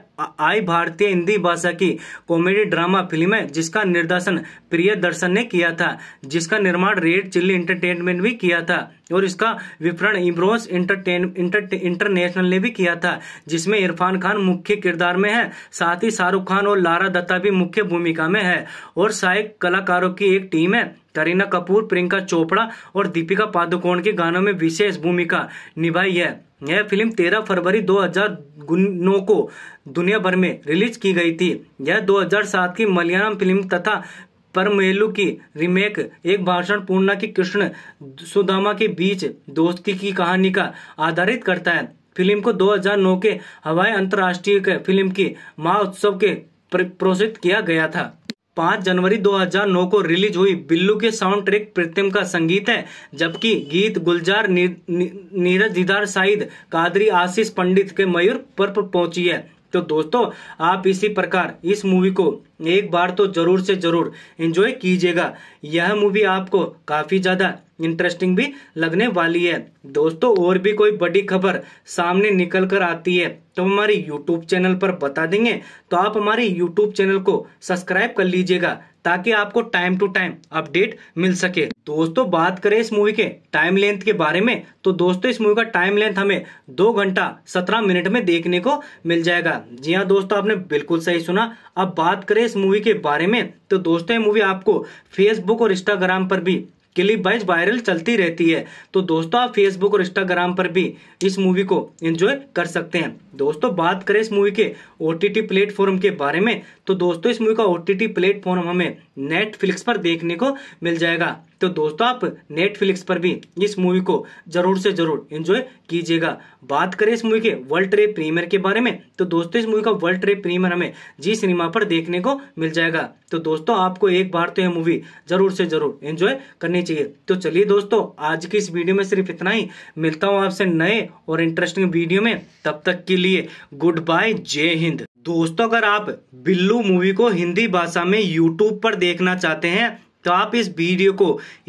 आई भारतीय हिंदी भाषा की कॉमेडी ड्रामा फिल्म है जिसका निर्देशन प्रिय दर्शन ने किया था जिसका निर्माण रेड चिल्ली इंटरटेनमेंट भी किया था और इसका विपरण इम्रोस इंटरटेन इंटर, इंटरनेशनल ने भी किया था जिसमें इरफान खान मुख्य किरदार में है साथ ही शाहरुख खान और लारा दत्ता भी मुख्य भूमिका में है और सहायक कलाकारों की एक टीम है करीना कपूर प्रियंका चोपड़ा और दीपिका पादुकोण के गानों में विशेष भूमिका निभाई है यह फिल्म 13 फरवरी 2009 को दुनिया भर में रिलीज की गई थी यह 2007 की मलयालम फिल्म तथा परमेलु की रीमेक एक भाषण पूर्णा की कृष्ण सुदामा के बीच दोस्ती की कहानी का आधारित करता है फिल्म को 2009 के हवाई अंतर्राष्ट्रीय फिल्म की महोत्सव के प्रोत्साहित किया गया था पाँच जनवरी 2009 को रिलीज हुई बिल्लू के साउंड ट्रैक प्रीतम का संगीत है जबकि गीत गुलजार नी, नी, नीरज दीदार साइद कादरी आशीष पंडित के मयूर पर पहुंची है तो दोस्तों आप इसी प्रकार इस मूवी को एक बार तो ज़रूर से ज़रूर इंजॉय कीजिएगा यह मूवी आपको काफ़ी ज़्यादा इंटरेस्टिंग भी लगने वाली है दोस्तों और भी कोई बड़ी खबर सामने निकल कर आती है तो हमारी यूट्यूब चैनल पर बता देंगे तो आप हमारे यूट्यूब चैनल को सब्सक्राइब कर लीजिएगा ताकि आपको टाइम टू टाइम अपडेट मिल सके दोस्तों बात करें इस मूवी के टाइम लेंथ के बारे में तो दोस्तों इस मूवी का टाइम लेंथ हमें दो घंटा सत्रह मिनट में देखने को मिल जाएगा जी हाँ दोस्तों आपने बिल्कुल सही सुना अब बात करें इस मूवी के बारे में तो दोस्तों ये मूवी आपको फेसबुक और इंस्टाग्राम पर भी क्लिप वाइज वायरल चलती रहती है तो दोस्तों आप फेसबुक और इंस्टाग्राम पर भी इस मूवी को एंजॉय कर सकते हैं दोस्तों बात करें इस मूवी के ओ टी प्लेटफॉर्म के बारे में तो दोस्तों इस मूवी का ओ टी टी प्लेटफॉर्म हमें नेटफ्लिक्स पर देखने को मिल जाएगा तो दोस्तों आप नेटफ्लिक्स पर भी इस मूवी को जरूर से जरूर एंजॉय कीजिएगा बात करें इस मूवी के वर्ल्ड ट्रेड प्रीमियर के बारे में तो दोस्तों इस मूवी का वर्ल्ड ट्रेड प्रीमियर हमें जी सिनेमा पर देखने को मिल जाएगा तो दोस्तों आपको एक बार तो यह मूवी जरूर से जरूर एंजॉय करनी चाहिए तो चलिए दोस्तों आज की इस वीडियो में सिर्फ इतना ही मिलता हूँ आपसे नए और इंटरेस्टिंग वीडियो में तब तक के लिए गुड बाय जय हिंद दोस्तों अगर आप बिल्लू मूवी को हिंदी भाषा में यूट्यूब पर देखना चाहते हैं तो आप इस वीडियो को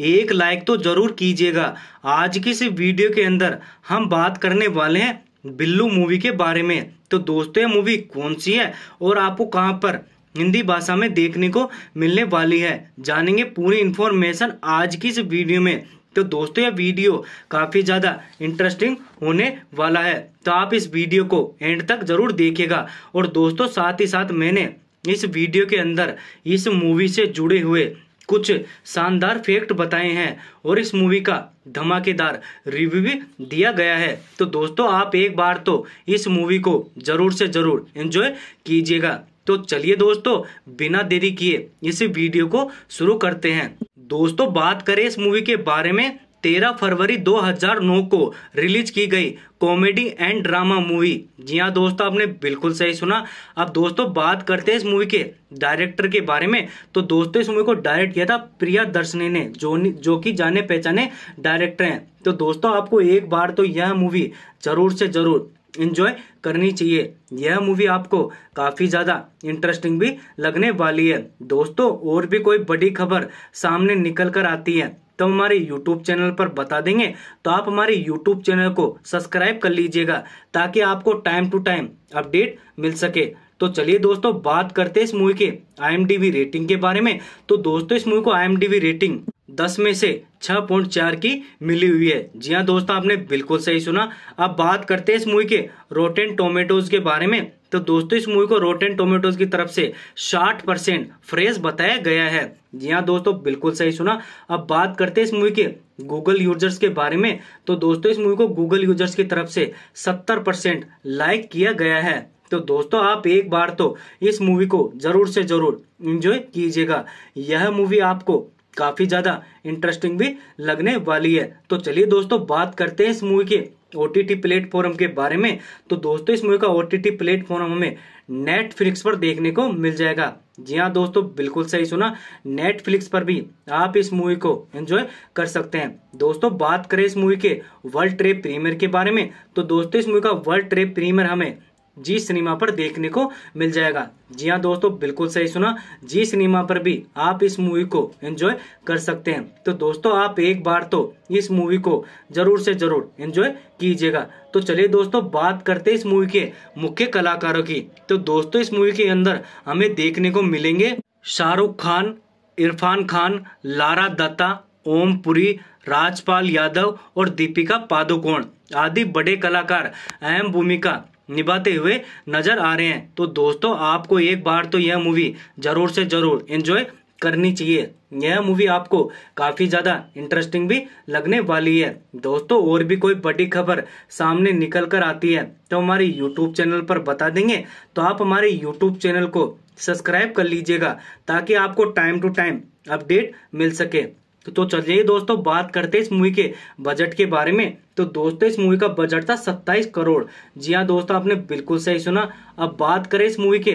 एक लाइक तो जरूर कीजिएगा आज की इस वीडियो के अंदर हम बात करने वाले हैं बिल्लू मूवी के बारे में तो दोस्तों ये मूवी कौन सी है और आपको कहाँ पर हिंदी भाषा में देखने को मिलने वाली है जानेंगे पूरी इन्फॉर्मेशन आज की इस वीडियो में तो दोस्तों यह वीडियो काफ़ी ज़्यादा इंटरेस्टिंग होने वाला है तो आप इस वीडियो को एंड तक ज़रूर देखिएगा और दोस्तों साथ ही साथ मैंने इस वीडियो के अंदर इस मूवी से जुड़े हुए कुछ शानदार फैक्ट बताए हैं और इस मूवी का धमाकेदार रिव्यू भी दिया गया है तो दोस्तों आप एक बार तो इस मूवी को जरूर से जरूर एंजॉय कीजिएगा तो चलिए दोस्तों बिना देरी किए इस वीडियो को शुरू करते हैं दोस्तों बात करें इस मूवी के बारे में तेरह फरवरी 2009 को रिलीज की गई कॉमेडी एंड ड्रामा मूवी जी हाँ दोस्तों आपने बिल्कुल सही सुना अब दोस्तों बात करते हैं इस मूवी के डायरेक्टर के बारे में तो दोस्तों इस मूवी को डायरेक्ट किया था प्रिया दर्शनी ने जो जो कि जाने पहचाने डायरेक्टर हैं तो दोस्तों आपको एक बार तो यह मूवी जरूर से जरूर इंजॉय करनी चाहिए यह मूवी आपको काफ़ी ज़्यादा इंटरेस्टिंग भी लगने वाली है दोस्तों और भी कोई बड़ी खबर सामने निकल कर आती है तो हमारे YouTube चैनल पर बता देंगे तो आप हमारे YouTube चैनल को सब्सक्राइब कर लीजिएगा ताकि आपको टाइम टू टाइम अपडेट मिल सके तो चलिए दोस्तों बात करते हैं इस मूवी के आई रेटिंग के बारे में तो दोस्तों इस मूवी को आई रेटिंग दस में से छह पॉइंट चार की मिली हुई है जी हाँ दोस्तों आपने बिल्कुल सही सुना अब बात करते हैं इस मूवी के रोटेन टोमेटोज के बारे में तो दोस्तों इस मूवी को रोटेन टोमेटोज की तरफ से 60 परसेंट फ्रेश बताया गया है जी हाँ दोस्तों बिल्कुल सही सुना अब बात करते हैं इस मूवी के गूगल यूजर्स के बारे में तो दोस्तों इस मूवी को गूगल यूजर्स की तरफ से सत्तर परसेंट लाइक किया गया है तो दोस्तों आप एक बार तो इस मूवी को जरूर से जरूर इंजॉय कीजिएगा यह मूवी आपको काफी ज्यादा इंटरेस्टिंग भी लगने वाली है तो चलिए दोस्तों बात करते हैं इस मूवी के ओ टी टी प्लेटफॉर्म के बारे में तो दोस्तों इस मूवी का ओ टी टी प्लेटफॉर्म हमें नेटफ्लिक्स पर देखने को मिल जाएगा जी हाँ दोस्तों बिल्कुल सही सुना नेटफ्लिक्स पर भी आप इस मूवी को एंजॉय कर सकते हैं दोस्तों बात करें इस मूवी के वर्ल्ड ट्रेड प्रीमियर के बारे में तो दोस्तों इस मूवी का वर्ल्ड ट्रेड प्रीमियर हमें जी सिनेमा पर देखने को मिल जाएगा जी हाँ दोस्तों बिल्कुल सही सुना जी सिनेमा पर भी आप इस मूवी को एंजॉय कर सकते हैं तो दोस्तों आप एक बार तो इस मूवी को जरूर से जरूर एंजॉय कीजिएगा तो चलिए दोस्तों बात करते इस मूवी के मुख्य कलाकारों की तो दोस्तों इस मूवी के अंदर हमें देखने को मिलेंगे शाहरुख खान इरफान खान लारा दत्ता ओम पुरी राजपाल यादव और दीपिका पादुकोण आदि बड़े कलाकार अहम भूमिका निभाते हुए नजर आ रहे हैं तो दोस्तों आपको एक बार तो यह मूवी जरूर से जरूर एंजॉय करनी चाहिए यह मूवी आपको काफ़ी ज़्यादा इंटरेस्टिंग भी लगने वाली है दोस्तों और भी कोई बड़ी खबर सामने निकल कर आती है तो हमारे यूट्यूब चैनल पर बता देंगे तो आप हमारे यूट्यूब चैनल को सब्सक्राइब कर लीजिएगा ताकि आपको टाइम टू टाइम अपडेट मिल सके तो, तो चलिए दोस्तों बात करते हैं इस मूवी के बजट के बारे में तो दोस्तों इस मूवी का बजट था 27 करोड़ जी हाँ दोस्तों आपने बिल्कुल सही सुना अब बात करें इस मूवी के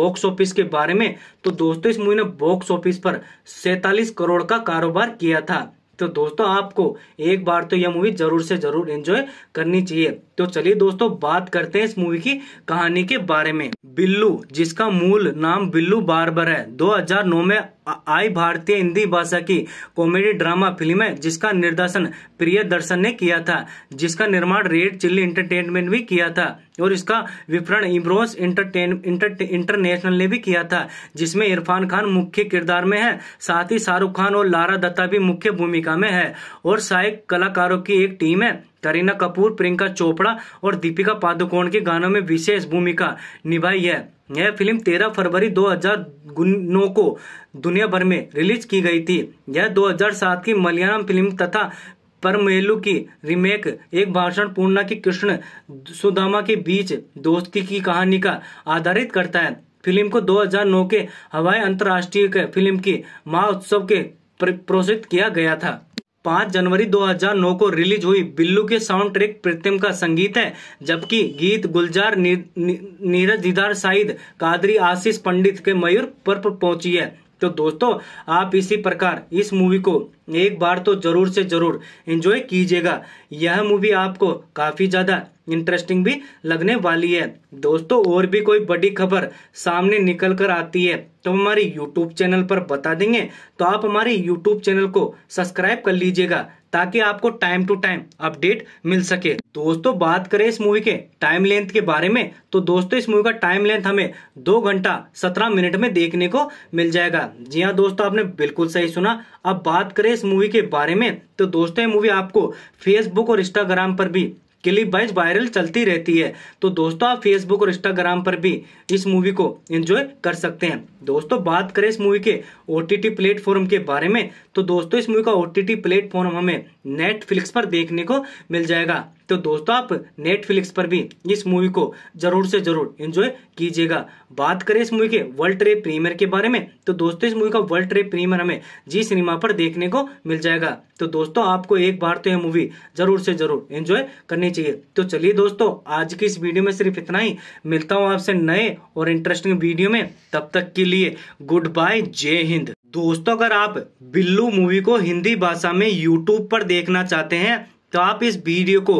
बॉक्स ऑफिस के बारे में तो दोस्तों इस मूवी ने बॉक्स ऑफिस पर सैतालीस करोड़ का कारोबार किया था तो दोस्तों आपको एक बार तो यह मूवी जरूर से जरूर एंजॉय करनी चाहिए तो चलिए दोस्तों बात करते हैं इस मूवी की कहानी के बारे में बिल्लू जिसका मूल नाम बिल्लू बार्बर है 2009 में आई भारतीय हिंदी भाषा की कॉमेडी ड्रामा फिल्म है जिसका निर्देशन प्रिय दर्शन ने किया था जिसका निर्माण रेड चिल्ली इंटरटेनमेंट भी किया था और इसका विपरण इम्रोस इंटरटेन इंटर इंटरनेशनल ने भी किया था जिसमें इरफान खान मुख्य किरदार में है साथ ही शाहरुख खान और लारा दत्ता भी मुख्य भूमिका में है और सहायक कलाकारों की एक टीम है करीना कपूर प्रियंका चोपड़ा और दीपिका पादुकोण के गानों में विशेष भूमिका निभाई है यह फिल्म 13 फरवरी दो को दुनिया भर में रिलीज की गई थी यह 2007 की मलयालम फिल्म तथा परमेलु की रीमेक एक भाषण पूर्णा की कृष्ण सुदामा के बीच दोस्ती की कहानी का आधारित करता है फिल्म को 2009 के हवाई अंतर्राष्ट्रीय फिल्म की महोत्सव के प्रोत्साहित किया गया था 5 जनवरी 2009 को रिलीज हुई बिल्लू के साउंड ट्रैक प्रीतम का संगीत है जबकि गीत गुलजार नी, नी, नीरज दीदार साइद कादरी आशीष पंडित के मयूर पर पहुंची है तो दोस्तों आप इसी प्रकार इस मूवी को एक बार तो ज़रूर से ज़रूर इंजॉय कीजिएगा यह मूवी आपको काफ़ी ज़्यादा इंटरेस्टिंग भी लगने वाली है दोस्तों और भी कोई बड़ी खबर सामने निकल कर आती है तो हमारी यूट्यूब चैनल पर बता देंगे तो आप हमारे यूट्यूब चैनल को सब्सक्राइब कर लीजिएगा ताकि आपको टाइम टू टाइम अपडेट मिल सके दोस्तों बात करें इस मूवी के टाइम लेंथ के बारे में तो दोस्तों इस मूवी का टाइम लेंथ हमें दो घंटा सत्रह मिनट में देखने को मिल जाएगा जी हाँ दोस्तों आपने बिल्कुल सही सुना अब बात करें इस मूवी के बारे में तो दोस्तों ये मूवी आपको फेसबुक और इंस्टाग्राम पर भी क्लिप वाइज वायरल चलती रहती है तो दोस्तों आप फेसबुक और इंस्टाग्राम पर भी इस मूवी को एंजॉय कर सकते हैं दोस्तों बात करें इस मूवी के ओ टी प्लेटफॉर्म के बारे में तो दोस्तों इस मूवी का ओ टी प्लेटफॉर्म हमें नेटफ्लिक्स पर देखने को मिल जाएगा तो दोस्तों आप नेटफ्लिक्स पर भी इस मूवी को जरूर से जरूर एंजॉय कीजिएगा बात करें इस मूवी के वर्ल्ड ट्रेड प्रीमियर के बारे में तो दोस्तों इस मूवी का वर्ल्ड ट्रेड प्रीमियर हमें जी सिनेमा पर देखने को मिल जाएगा तो दोस्तों आपको एक बार तो यह मूवी जरूर से जरूर एंजॉय करनी चाहिए तो चलिए दोस्तों आज की इस वीडियो में सिर्फ इतना ही मिलता हूँ आपसे नए और इंटरेस्टिंग वीडियो में तब तक के लिए गुड बाय जय हिंद दोस्तों अगर आप बिल्लू मूवी को हिंदी भाषा में यूट्यूब पर देखना चाहते हैं तो आप इस वीडियो को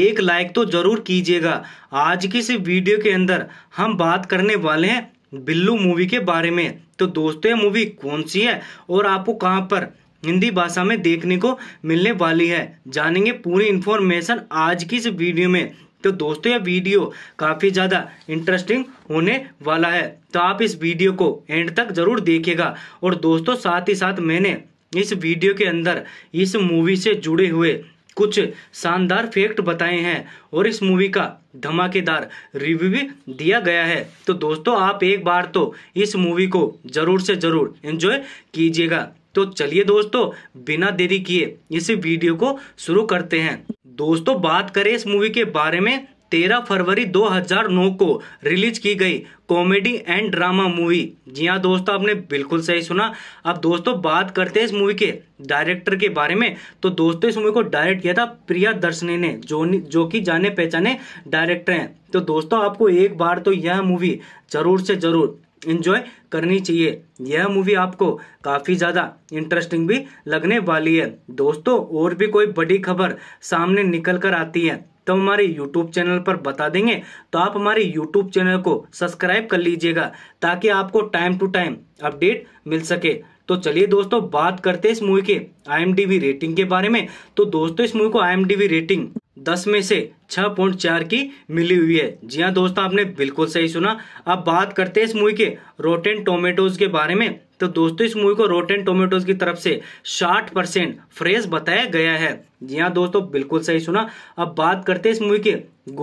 एक लाइक तो जरूर कीजिएगा आज की इस वीडियो के अंदर हम बात करने वाले हैं बिल्लू मूवी के बारे में तो दोस्तों ये मूवी कौन सी है और आपको कहाँ पर हिंदी भाषा में देखने को मिलने वाली है जानेंगे पूरी इन्फॉर्मेशन आज की इस वीडियो में तो दोस्तों यह वीडियो काफ़ी ज़्यादा इंटरेस्टिंग होने वाला है तो आप इस वीडियो को एंड तक ज़रूर देखिएगा और दोस्तों साथ ही साथ मैंने इस वीडियो के अंदर इस मूवी से जुड़े हुए कुछ शानदार फैक्ट बताए हैं और इस मूवी का धमाकेदार रिव्यू भी दिया गया है तो दोस्तों आप एक बार तो इस मूवी को जरूर से जरूर एंजॉय कीजिएगा तो चलिए दोस्तों बिना देरी किए इस वीडियो को शुरू करते हैं दोस्तों बात करें इस मूवी के बारे में तेरह फरवरी 2009 को रिलीज की गई कॉमेडी एंड ड्रामा मूवी जी हाँ दोस्तों आपने बिल्कुल सही सुना अब दोस्तों बात करते हैं इस मूवी के डायरेक्टर के बारे में तो दोस्तों इस मूवी को डायरेक्ट किया था प्रिया दर्शनी ने जो जो कि जाने पहचाने डायरेक्टर हैं तो दोस्तों आपको एक बार तो यह मूवी जरूर से जरूर इन्जॉय करनी चाहिए यह मूवी आपको काफ़ी ज़्यादा इंटरेस्टिंग भी लगने वाली है दोस्तों और भी कोई बड़ी खबर सामने निकल कर आती है तो हमारे YouTube चैनल पर बता देंगे तो आप हमारे YouTube चैनल को सब्सक्राइब कर लीजिएगा ताकि आपको टाइम टू टाइम अपडेट मिल सके तो चलिए दोस्तों बात करते हैं इस मूवी के आई रेटिंग के बारे में तो दोस्तों इस मूवी को आई रेटिंग दस में से छह पॉइंट चार की मिली हुई है जी हाँ दोस्तों आपने बिल्कुल सही सुना अब बात करते हैं इस मूवी के रोटेन टोमेटोज के बारे में तो दोस्तों इस मूवी को रोटेन टोमेटोज की तरफ से 60 परसेंट फ्रेश बताया गया है जी हाँ दोस्तों बिल्कुल सही सुना अब बात करते हैं इस मूवी के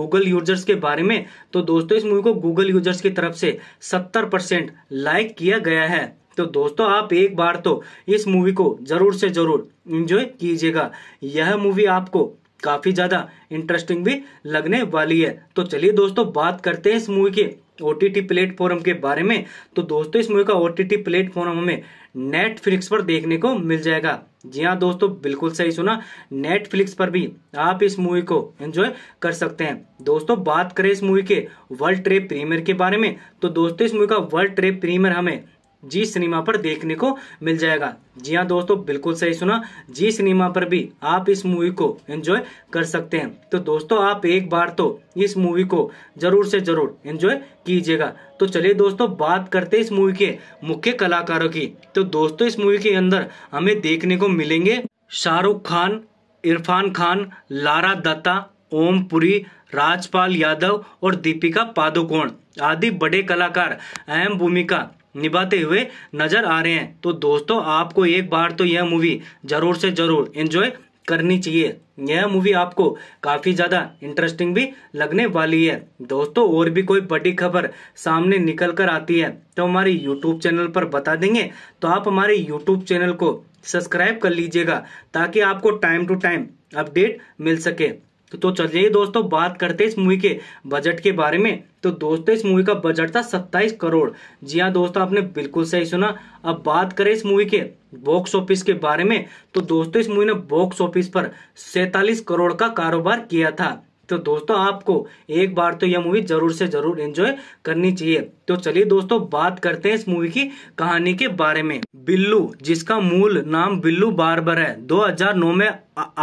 गूगल यूजर्स के बारे में तो दोस्तों इस मूवी को गूगल यूजर्स की तरफ से सत्तर परसेंट लाइक किया गया है तो दोस्तों आप एक बार तो इस मूवी को जरूर से जरूर इंजॉय कीजिएगा यह मूवी आपको काफी ज्यादा इंटरेस्टिंग भी लगने वाली है तो चलिए दोस्तों बात करते हैं इस मूवी के ओ टी टी प्लेटफॉर्म के बारे में तो दोस्तों इस मूवी का ओ टी टी प्लेटफॉर्म हमें नेटफ्लिक्स पर देखने को मिल जाएगा जी हाँ दोस्तों बिल्कुल सही सुना नेटफ्लिक्स पर भी आप इस मूवी को एंजॉय कर सकते हैं दोस्तों बात करें इस मूवी के वर्ल्ड ट्रेड प्रीमियर के बारे में तो दोस्तों इस मूवी का वर्ल्ड ट्रेड प्रीमियर हमें जी सिनेमा पर देखने को मिल जाएगा जी हाँ दोस्तों बिल्कुल सही सुना जी सिनेमा पर भी आप इस मूवी को एंजॉय कर सकते हैं तो दोस्तों आप एक बार तो इस मूवी को जरूर से जरूर एंजॉय कीजिएगा तो चलिए दोस्तों बात करते इस मूवी के मुख्य कलाकारों की तो दोस्तों इस मूवी के अंदर हमें देखने को मिलेंगे शाहरुख खान इरफान खान लारा दत्ता ओम पुरी राजपाल यादव और दीपिका पादुकोण आदि बड़े कलाकार अहम भूमिका निभाते हुए नजर आ रहे हैं तो दोस्तों आपको एक बार तो यह मूवी जरूर से जरूर एंजॉय करनी चाहिए यह मूवी आपको काफ़ी ज़्यादा इंटरेस्टिंग भी लगने वाली है दोस्तों और भी कोई बड़ी खबर सामने निकल कर आती है तो हमारे यूट्यूब चैनल पर बता देंगे तो आप हमारे यूट्यूब चैनल को सब्सक्राइब कर लीजिएगा ताकि आपको टाइम टू टाइम अपडेट मिल सके तो चलिए दोस्तों बात करते इस मूवी के बजट के बारे में तो दोस्तों इस मूवी का बजट था 27 करोड़ जी हाँ दोस्तों आपने बिल्कुल सही सुना अब बात करें इस मूवी के बॉक्स ऑफिस के बारे में तो दोस्तों इस मूवी ने बॉक्स ऑफिस पर सैतालीस करोड़ का कारोबार किया था तो दोस्तों आपको एक बार तो यह मूवी जरूर से जरूर एंजॉय करनी चाहिए तो चलिए दोस्तों बात करते हैं इस मूवी की कहानी के बारे में बिल्लू जिसका मूल नाम बिल्लू बारबर है 2009 में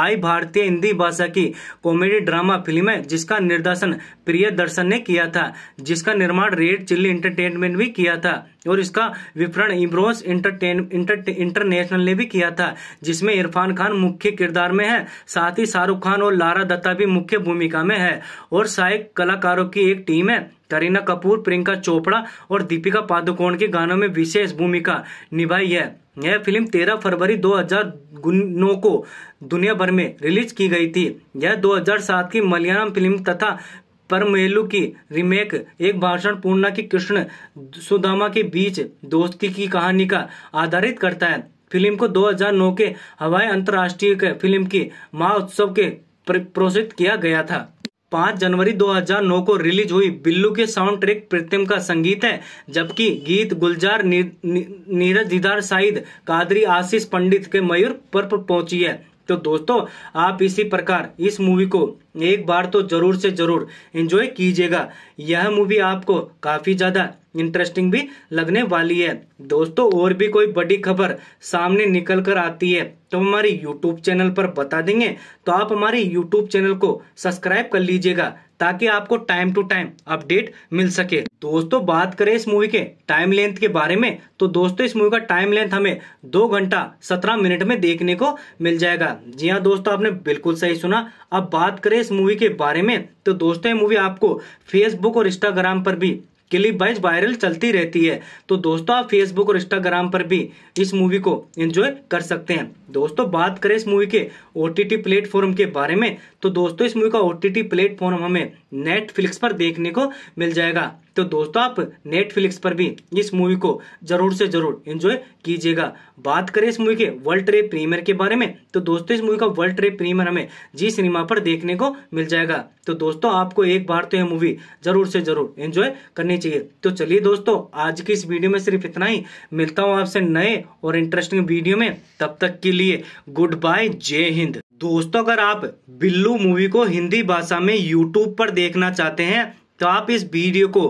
आई भारतीय हिंदी भाषा की कॉमेडी ड्रामा फिल्म है जिसका निर्देशन प्रिय दर्शन ने किया था जिसका निर्माण रेड चिल्ली इंटरटेनमेंट भी किया था और इसका विपरण इम्रोस इंटरटेन इंटर, इंटरनेशनल ने भी किया था जिसमें इरफान खान मुख्य किरदार में है साथ ही शाहरुख खान और लारा दत्ता भी मुख्य भूमिका में है और सहायक कलाकारों की एक टीम है करीना कपूर प्रियंका चोपड़ा और दीपिका पादुकोण के गानों में विशेष भूमिका निभाई है यह फिल्म 13 फरवरी 2009 को दुनिया भर में रिलीज की गई थी यह 2007 की मलयालम फिल्म तथा परमेलु की रीमेक एक भाषण पूर्णा की कृष्ण सुदामा के बीच दोस्ती की कहानी का आधारित करता है फिल्म को 2009 के हवाई अंतर्राष्ट्रीय फिल्म की महोत्सव के प्रोत्साहित किया गया था पाँच जनवरी 2009 को रिलीज हुई बिल्लू के साउंड ट्रैक प्रीतम का संगीत है जबकि गीत गुलजार नी, नी, नीरज दीदार साइद कादरी आशीष पंडित के मयूर पर पहुंची है तो दोस्तों आप इसी प्रकार इस मूवी को एक बार तो जरूर से जरूर एंजॉय कीजिएगा यह मूवी आपको काफ़ी ज़्यादा इंटरेस्टिंग भी लगने वाली है दोस्तों और भी कोई बड़ी खबर सामने निकल कर आती है तो हमारी यूट्यूब चैनल पर बता देंगे तो आप हमारे यूट्यूब चैनल को सब्सक्राइब कर लीजिएगा ताकि आपको टाइम टू टाइम अपडेट मिल सके दोस्तों बात करें इस मूवी के टाइम लेंथ के बारे में तो दोस्तों इस मूवी का टाइम लेंथ हमें दो घंटा सत्रह मिनट में देखने को मिल जाएगा जी हाँ दोस्तों आपने बिल्कुल सही सुना अब बात करें इस मूवी के बारे में तो दोस्तों ये मूवी आपको फेसबुक और इंस्टाग्राम पर भी क्लिप वाइज वायरल चलती रहती है तो दोस्तों आप फेसबुक और इंस्टाग्राम पर भी इस मूवी को एंजॉय कर सकते हैं दोस्तों बात करें इस मूवी के ओ टी प्लेटफॉर्म के बारे में तो दोस्तों इस मूवी का ओ टी टी प्लेटफॉर्म हमें नेटफ्लिक्स पर देखने को मिल जाएगा तो दोस्तों आप नेटफ्लिक्स पर भी इस मूवी को जरूर से जरूर एंजॉय कीजिएगा बात करें इस मूवी के वर्ल्ड ट्रेड प्रीमियर के बारे में तो दोस्तों इस मूवी का वर्ल्ड ट्रेड प्रीमियर हमें जी सिनेमा पर देखने को मिल जाएगा तो दोस्तों आपको एक बार तो यह मूवी जरूर से जरूर एंजॉय करनी चाहिए तो चलिए दोस्तों आज की इस वीडियो में सिर्फ इतना ही मिलता हूँ आपसे नए और इंटरेस्टिंग वीडियो में तब तक के लिए गुड बाय जय हिंद दोस्तों अगर आप बिल्लू मूवी को हिंदी भाषा में यूट्यूब पर देखना चाहते हैं तो आप इस वीडियो को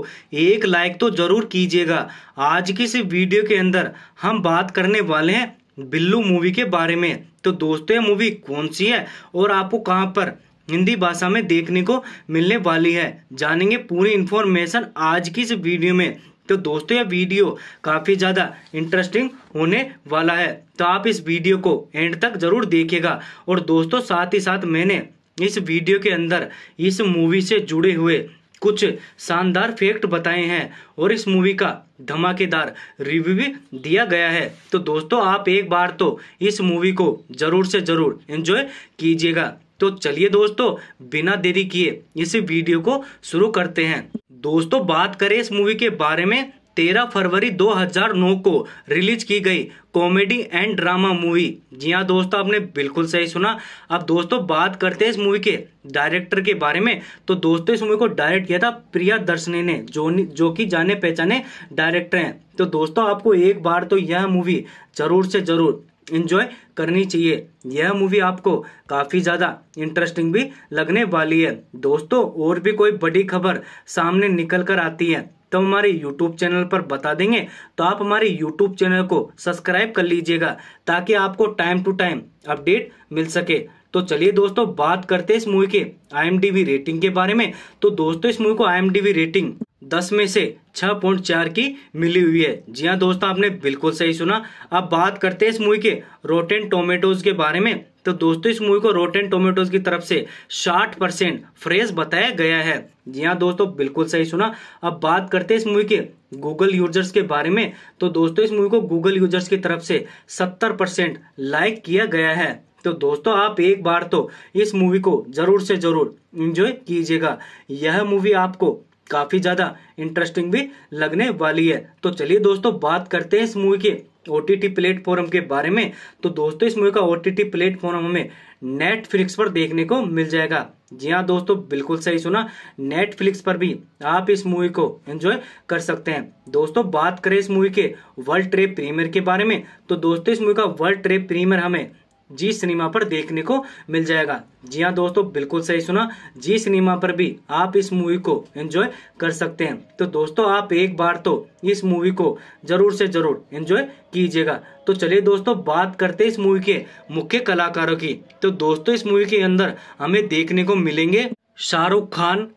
एक लाइक तो जरूर कीजिएगा आज की इस वीडियो के अंदर हम बात करने वाले हैं बिल्लू मूवी के बारे में तो दोस्तों ये मूवी कौन सी है और आपको कहाँ पर हिंदी भाषा में देखने को मिलने वाली है जानेंगे पूरी इन्फॉर्मेशन आज की इस वीडियो में तो दोस्तों यह वीडियो काफ़ी ज़्यादा इंटरेस्टिंग होने वाला है तो आप इस वीडियो को एंड तक ज़रूर देखिएगा और दोस्तों साथ ही साथ मैंने इस वीडियो के अंदर इस मूवी से जुड़े हुए कुछ शानदार फैक्ट बताए हैं और इस मूवी का धमाकेदार रिव्यू भी दिया गया है तो दोस्तों आप एक बार तो इस मूवी को ज़रूर से ज़रूर एंजॉय कीजिएगा तो चलिए दोस्तों बिना देरी किए इस वीडियो को शुरू करते हैं दोस्तों बात करें इस मूवी के बारे में तेरह फरवरी 2009 को रिलीज की गई कॉमेडी एंड ड्रामा मूवी जी हाँ दोस्तों आपने बिल्कुल सही सुना अब दोस्तों बात करते हैं इस मूवी के डायरेक्टर के बारे में तो दोस्तों इस मूवी को डायरेक्ट किया था प्रिया दर्शनी ने जो जो कि जाने पहचाने डायरेक्टर हैं तो दोस्तों आपको एक बार तो यह मूवी जरूर से जरूर इन्जॉय करनी चाहिए यह मूवी आपको काफ़ी ज़्यादा इंटरेस्टिंग भी लगने वाली है दोस्तों और भी कोई बड़ी खबर सामने निकल कर आती है तो हमारे YouTube चैनल पर बता देंगे तो आप हमारे YouTube चैनल को सब्सक्राइब कर लीजिएगा ताकि आपको टाइम टू टाइम अपडेट मिल सके तो चलिए दोस्तों बात करते हैं इस मूवी के आई रेटिंग के बारे में तो दोस्तों इस मूवी को आई रेटिंग दस में से छह पॉइंट चार की मिली हुई है जी हाँ दोस्तों आपने बिल्कुल सही सुना अब बात करते हैं इस मूवी के रोटेन टोमेटोज के बारे में तो दोस्तों इस मूवी को रोटेन टोमेटोज की तरफ से 60 परसेंट फ्रेश बताया गया है जी हाँ दोस्तों बिल्कुल सही सुना अब बात करते हैं इस मूवी के गूगल यूजर्स के बारे में तो दोस्तों इस मूवी को गूगल यूजर्स की तरफ से सत्तर परसेंट लाइक किया गया है तो दोस्तों आप एक बार तो इस मूवी को जरूर से जरूर इंजॉय कीजिएगा यह मूवी आपको काफी ज्यादा इंटरेस्टिंग भी लगने वाली है तो चलिए दोस्तों बात करते हैं इस मूवी के ओ टी टी प्लेटफॉर्म के बारे में तो दोस्तों इस मूवी का ओ टी टी प्लेटफॉर्म हमें नेटफ्लिक्स पर देखने को मिल जाएगा जी हाँ दोस्तों बिल्कुल सही सुना नेटफ्लिक्स पर भी आप इस मूवी को एंजॉय कर सकते हैं दोस्तों बात करें इस मूवी के वर्ल्ड ट्रेड प्रीमियर के बारे में तो दोस्तों इस मूवी का वर्ल्ड ट्रेड प्रीमियर हमें जी सिनेमा पर देखने को मिल जाएगा जी हाँ दोस्तों बिल्कुल सही सुना जी सिनेमा पर भी आप इस मूवी को एंजॉय कर सकते हैं तो दोस्तों आप एक बार तो इस मूवी को जरूर से जरूर एंजॉय कीजिएगा तो चलिए दोस्तों बात करते इस मूवी के मुख्य कलाकारों की तो दोस्तों इस मूवी के अंदर हमें देखने को मिलेंगे शाहरुख खान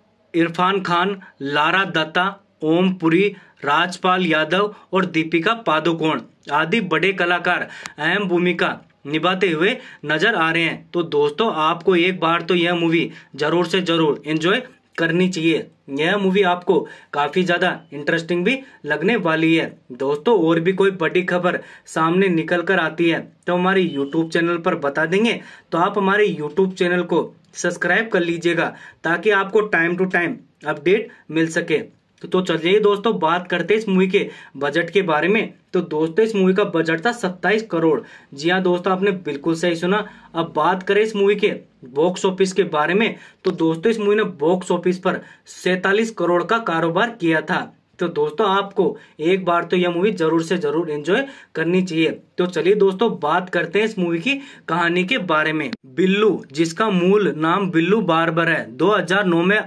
इरफान खान लारा दत्ता ओम पुरी राजपाल यादव और दीपिका पादुकोण आदि बड़े कलाकार अहम भूमिका निभाते हुए नजर आ रहे हैं तो दोस्तों आपको एक बार तो यह मूवी जरूर से जरूर एंजॉय करनी चाहिए यह मूवी आपको काफ़ी ज़्यादा इंटरेस्टिंग भी लगने वाली है दोस्तों और भी कोई बड़ी खबर सामने निकल कर आती है तो हमारे यूट्यूब चैनल पर बता देंगे तो आप हमारे यूट्यूब चैनल को सब्सक्राइब कर लीजिएगा ताकि आपको टाइम टू टाइम अपडेट मिल सके तो, तो चलिए दोस्तों बात करते इस मूवी के बजट के बारे में तो दोस्तों इस मूवी का बजट था 27 करोड़ जी हाँ दोस्तों आपने बिल्कुल सही सुना अब बात करें इस मूवी के बॉक्स ऑफिस के बारे में तो दोस्तों इस मूवी ने बॉक्स ऑफिस पर सैतालीस करोड़ का कारोबार किया था तो दोस्तों आपको एक बार तो यह मूवी जरूर से जरूर एंजॉय करनी चाहिए तो चलिए दोस्तों बात करते हैं इस मूवी की कहानी के बारे में बिल्लू जिसका मूल नाम बिल्लू बारबर है 2009 में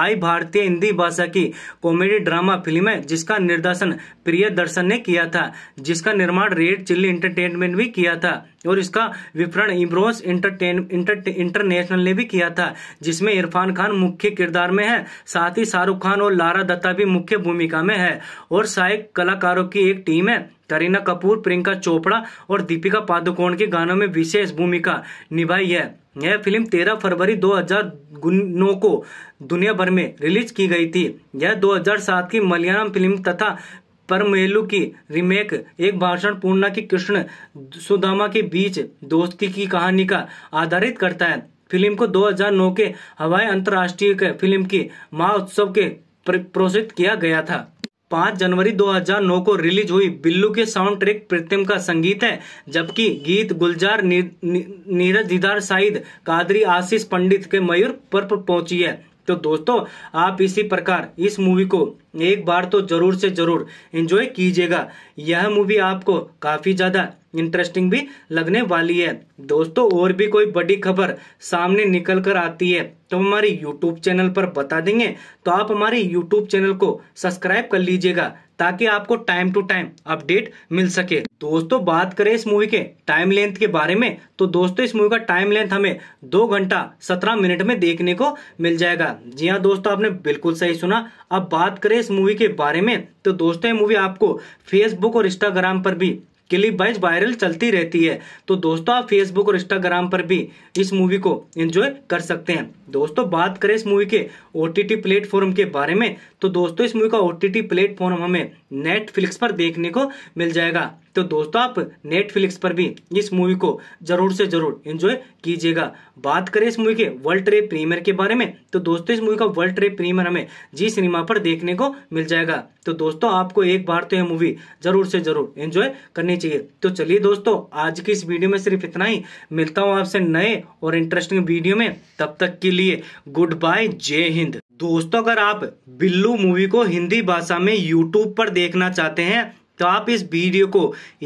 आई भारतीय हिंदी भाषा की कॉमेडी ड्रामा फिल्म है जिसका निर्देशन प्रिय दर्शन ने किया था जिसका निर्माण रेड चिल्ली इंटरटेनमेंट भी किया था और इसका विपरण इम्रोस इंटरटेन इंटर, इंटरनेशनल ने भी किया था जिसमें इरफान खान मुख्य किरदार में है साथ ही शाहरुख खान और लारा दत्ता भी मुख्य भूमिका में है और सहायक कलाकारों की एक टीम है करीना कपूर प्रियंका चोपड़ा और दीपिका पादुकोण के गानों में विशेष भूमिका निभाई है यह फिल्म 13 फरवरी 2009 को दुनिया भर में रिलीज की गई थी यह 2007 की मलयालम फिल्म तथा परमेलु की रीमेक एक भाषण पूर्णा की कृष्ण सुदामा के बीच दोस्ती की कहानी का आधारित करता है फिल्म को 2009 के हवाई अंतर्राष्ट्रीय फिल्म की महोत्सव के प्रोत्साहित किया गया था पाँच जनवरी 2009 को रिलीज हुई बिल्लू के साउंड ट्रैक प्रीतम का संगीत है जबकि गीत गुलजार नीरज नि, दीदार साइद कादरी आशीष पंडित के मयूर पर पहुंची है तो दोस्तों आप इसी प्रकार इस मूवी को एक बार तो ज़रूर से ज़रूर इंजॉय कीजिएगा यह मूवी आपको काफ़ी ज़्यादा इंटरेस्टिंग भी लगने वाली है दोस्तों और भी कोई बड़ी खबर सामने निकल कर आती है तो हमारी यूट्यूब चैनल पर बता देंगे तो आप हमारे यूट्यूब चैनल को सब्सक्राइब कर लीजिएगा ताकि आपको टाइम टू टाइम अपडेट मिल सके दोस्तों बात करें इस मूवी के टाइम लेंथ के बारे में तो दोस्तों इस मूवी का टाइम लेंथ हमें दो घंटा सत्रह मिनट में देखने को मिल जाएगा जी हाँ दोस्तों आपने बिल्कुल सही सुना अब बात करें इस मूवी के बारे में तो दोस्तों ये मूवी आपको फेसबुक और इंस्टाग्राम पर भी क्लिप वाइज वायरल चलती रहती है तो दोस्तों आप फेसबुक और इंस्टाग्राम पर भी इस मूवी को एंजॉय कर सकते हैं दोस्तों बात करें इस मूवी के ओ टी प्लेटफॉर्म के बारे में तो दोस्तों इस मूवी का ओ टी प्लेटफॉर्म हमें नेटफ्लिक्स पर देखने को मिल जाएगा तो दोस्तों आप नेटफ्लिक्स पर भी इस मूवी को जरूर से जरूर एंजॉय कीजिएगा बात करें इस मूवी के वर्ल्ड ट्रेड प्रीमियर के बारे में तो दोस्तों इस मूवी का वर्ल्ड ट्रेड प्रीमियर हमें जी सिनेमा पर देखने को मिल जाएगा तो दोस्तों आपको एक बार तो यह मूवी जरूर से जरूर एंजॉय करनी चाहिए तो चलिए दोस्तों आज की इस वीडियो में सिर्फ इतना ही मिलता हूँ आपसे नए और इंटरेस्टिंग वीडियो में तब तक के लिए गुड बाय जय हिंद दोस्तों अगर आप बिल्लू मूवी को हिंदी भाषा में यूट्यूब पर देखना चाहते हैं तो आप इस वीडियो को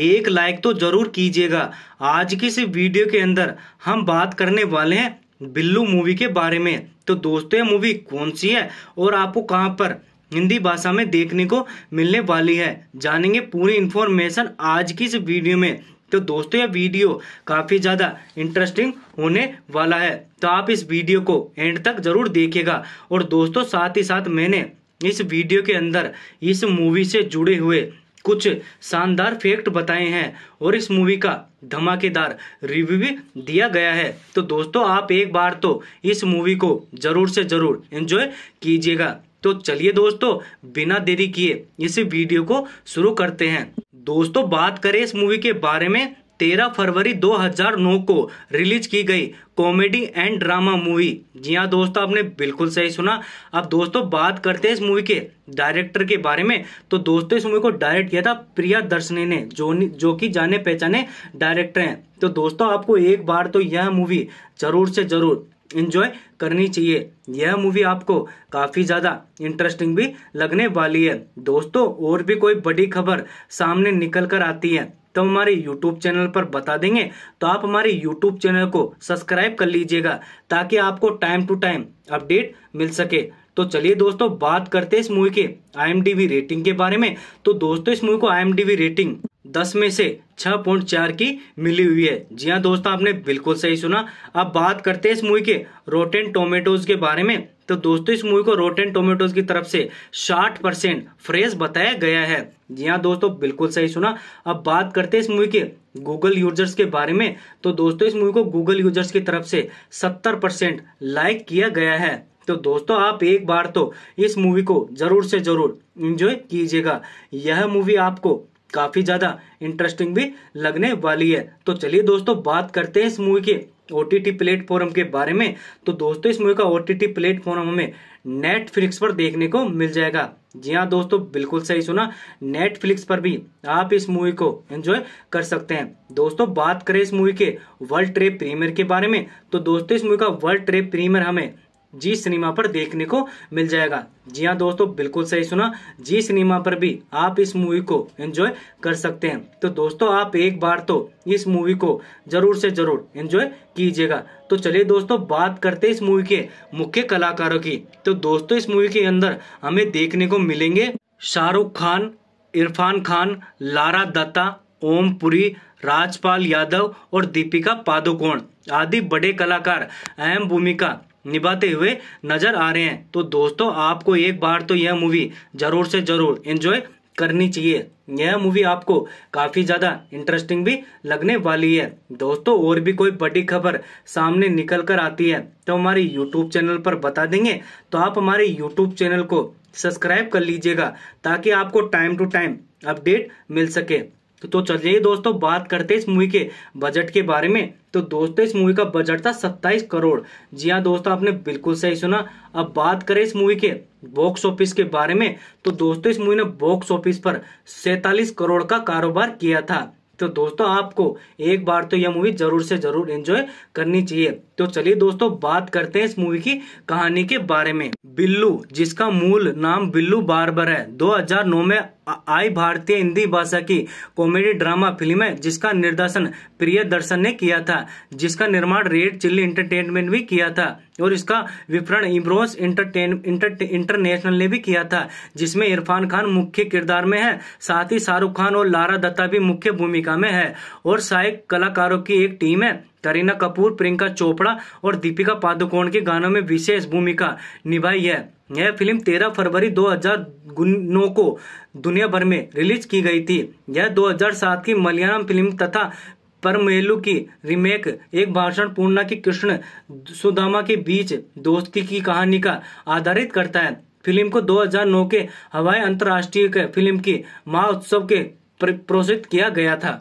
एक लाइक तो जरूर कीजिएगा आज की इस वीडियो के अंदर हम बात करने वाले हैं बिल्लू मूवी के बारे में तो दोस्तों ये मूवी कौन सी है और आपको कहाँ पर हिंदी भाषा में देखने को मिलने वाली है जानेंगे पूरी इन्फॉर्मेशन आज की इस वीडियो में तो दोस्तों यह वीडियो काफ़ी ज़्यादा इंटरेस्टिंग होने वाला है तो आप इस वीडियो को एंड तक ज़रूर देखेगा और दोस्तों साथ ही साथ मैंने इस वीडियो के अंदर इस मूवी से जुड़े हुए कुछ शानदार फैक्ट बताए हैं और इस मूवी का धमाकेदार रिव्यू भी दिया गया है तो दोस्तों आप एक बार तो इस मूवी को जरूर से जरूर एंजॉय कीजिएगा तो चलिए दोस्तों बिना देरी किए इस वीडियो को शुरू करते हैं दोस्तों बात करें इस मूवी के बारे में तेरह फरवरी 2009 को रिलीज की गई कॉमेडी एंड ड्रामा मूवी जी हाँ दोस्तों आपने बिल्कुल सही सुना अब दोस्तों बात करते हैं इस मूवी के डायरेक्टर के बारे में तो दोस्तों इस मूवी को डायरेक्ट किया था प्रिया दर्शनी ने जो जो कि जाने पहचाने डायरेक्टर हैं तो दोस्तों आपको एक बार तो यह मूवी जरूर से जरूर इन्जॉय करनी चाहिए यह मूवी आपको काफ़ी ज़्यादा इंटरेस्टिंग भी लगने वाली है दोस्तों और भी कोई बड़ी खबर सामने निकल कर आती है तो हमारे YouTube चैनल पर बता देंगे तो आप हमारे YouTube चैनल को सब्सक्राइब कर लीजिएगा ताकि आपको टाइम टू टाइम अपडेट मिल सके तो चलिए दोस्तों बात करते हैं इस मूवी के आई रेटिंग के बारे में तो दोस्तों इस मूवी को आई रेटिंग दस में से छह पॉइंट चार की मिली हुई है जी हाँ दोस्तों आपने बिल्कुल सही सुना अब बात करते हैं इस मूवी के रोटेन टोमेटोज के बारे में तो दोस्तों इस मूवी को रोटेन टोमेटोज की तरफ से 60 परसेंट फ्रेश बताया गया है जी हाँ दोस्तों बिल्कुल सही सुना अब बात करते हैं इस मूवी के गूगल यूजर्स के बारे में तो दोस्तों इस मूवी को गूगल यूजर्स की तरफ से सत्तर परसेंट लाइक किया गया है तो दोस्तों आप एक बार तो इस मूवी को जरूर से जरूर इंजॉय कीजिएगा यह मूवी आपको काफी ज्यादा इंटरेस्टिंग भी लगने वाली है तो चलिए दोस्तों बात करते हैं इस मूवी के ओ टी टी प्लेटफॉर्म के बारे में तो दोस्तों इस मूवी का ओ टी टी प्लेटफॉर्म हमें नेटफ्लिक्स पर देखने को मिल जाएगा जी हाँ दोस्तों बिल्कुल सही सुना नेटफ्लिक्स पर भी आप इस मूवी को एंजॉय कर सकते हैं दोस्तों बात करें इस मूवी के वर्ल्ड ट्रेड प्रीमियर के बारे में तो दोस्तों इस मूवी का वर्ल्ड ट्रेड प्रीमियर हमें जी सिनेमा पर देखने को मिल जाएगा जी हाँ दोस्तों बिल्कुल सही सुना जी सिनेमा पर भी आप इस मूवी को एंजॉय कर सकते हैं तो दोस्तों आप एक बार तो इस मूवी को जरूर से जरूर एंजॉय कीजिएगा तो चलिए दोस्तों बात करते इस मूवी के मुख्य कलाकारों की तो दोस्तों इस मूवी के अंदर हमें देखने को मिलेंगे शाहरुख खान इरफान खान लारा दत्ता ओम पुरी राजपाल यादव और दीपिका पादुकोण आदि बड़े कलाकार अहम भूमिका निभाते हुए नजर आ रहे हैं तो दोस्तों आपको एक बार तो यह मूवी जरूर से जरूर एंजॉय करनी चाहिए यह मूवी आपको काफ़ी ज़्यादा इंटरेस्टिंग भी लगने वाली है दोस्तों और भी कोई बड़ी खबर सामने निकल कर आती है तो हमारे यूट्यूब चैनल पर बता देंगे तो आप हमारे यूट्यूब चैनल को सब्सक्राइब कर लीजिएगा ताकि आपको टाइम टू टाइम अपडेट मिल सके तो, तो चलिए दोस्तों बात करते इस मूवी के बजट के बारे में तो दोस्तों इस मूवी का बजट था 27 करोड़ जी हाँ दोस्तों आपने बिल्कुल सही सुना अब बात करें इस मूवी के बॉक्स ऑफिस के बारे में तो दोस्तों इस मूवी ने बॉक्स ऑफिस पर सैतालीस करोड़ का कारोबार किया था तो दोस्तों आपको एक बार तो यह मूवी जरूर से जरूर एंजॉय करनी चाहिए तो चलिए दोस्तों बात करते हैं इस मूवी की कहानी के बारे में बिल्लू जिसका मूल नाम बिल्लू बारबर है 2009 में आई भारतीय हिंदी भाषा की कॉमेडी ड्रामा फिल्म है जिसका निर्देशन प्रिय दर्शन ने किया था जिसका निर्माण रेड चिल्ली इंटरटेनमेंट भी किया था और इसका विपरण इम्रोस इंटरटेन इंटर, इंटरनेशनल ने भी किया था जिसमें इरफान खान मुख्य किरदार में है साथ ही शाहरुख खान और लारा दत्ता भी मुख्य भूमिका में है और सहायक कलाकारों की एक टीम है करीना कपूर प्रियंका चोपड़ा और दीपिका पादुकोण के गानों में विशेष भूमिका निभाई है यह फिल्म 13 फरवरी 2009 को दुनिया भर में रिलीज की गई थी यह 2007 की मलयालम फिल्म तथा परमेलु की रीमेक एक भाषण पूर्णा की कृष्ण सुदामा के बीच दोस्ती की कहानी का आधारित करता है फिल्म को 2009 के हवाई अंतर्राष्ट्रीय फिल्म की महोत्सव के प्रोत्साहित किया गया था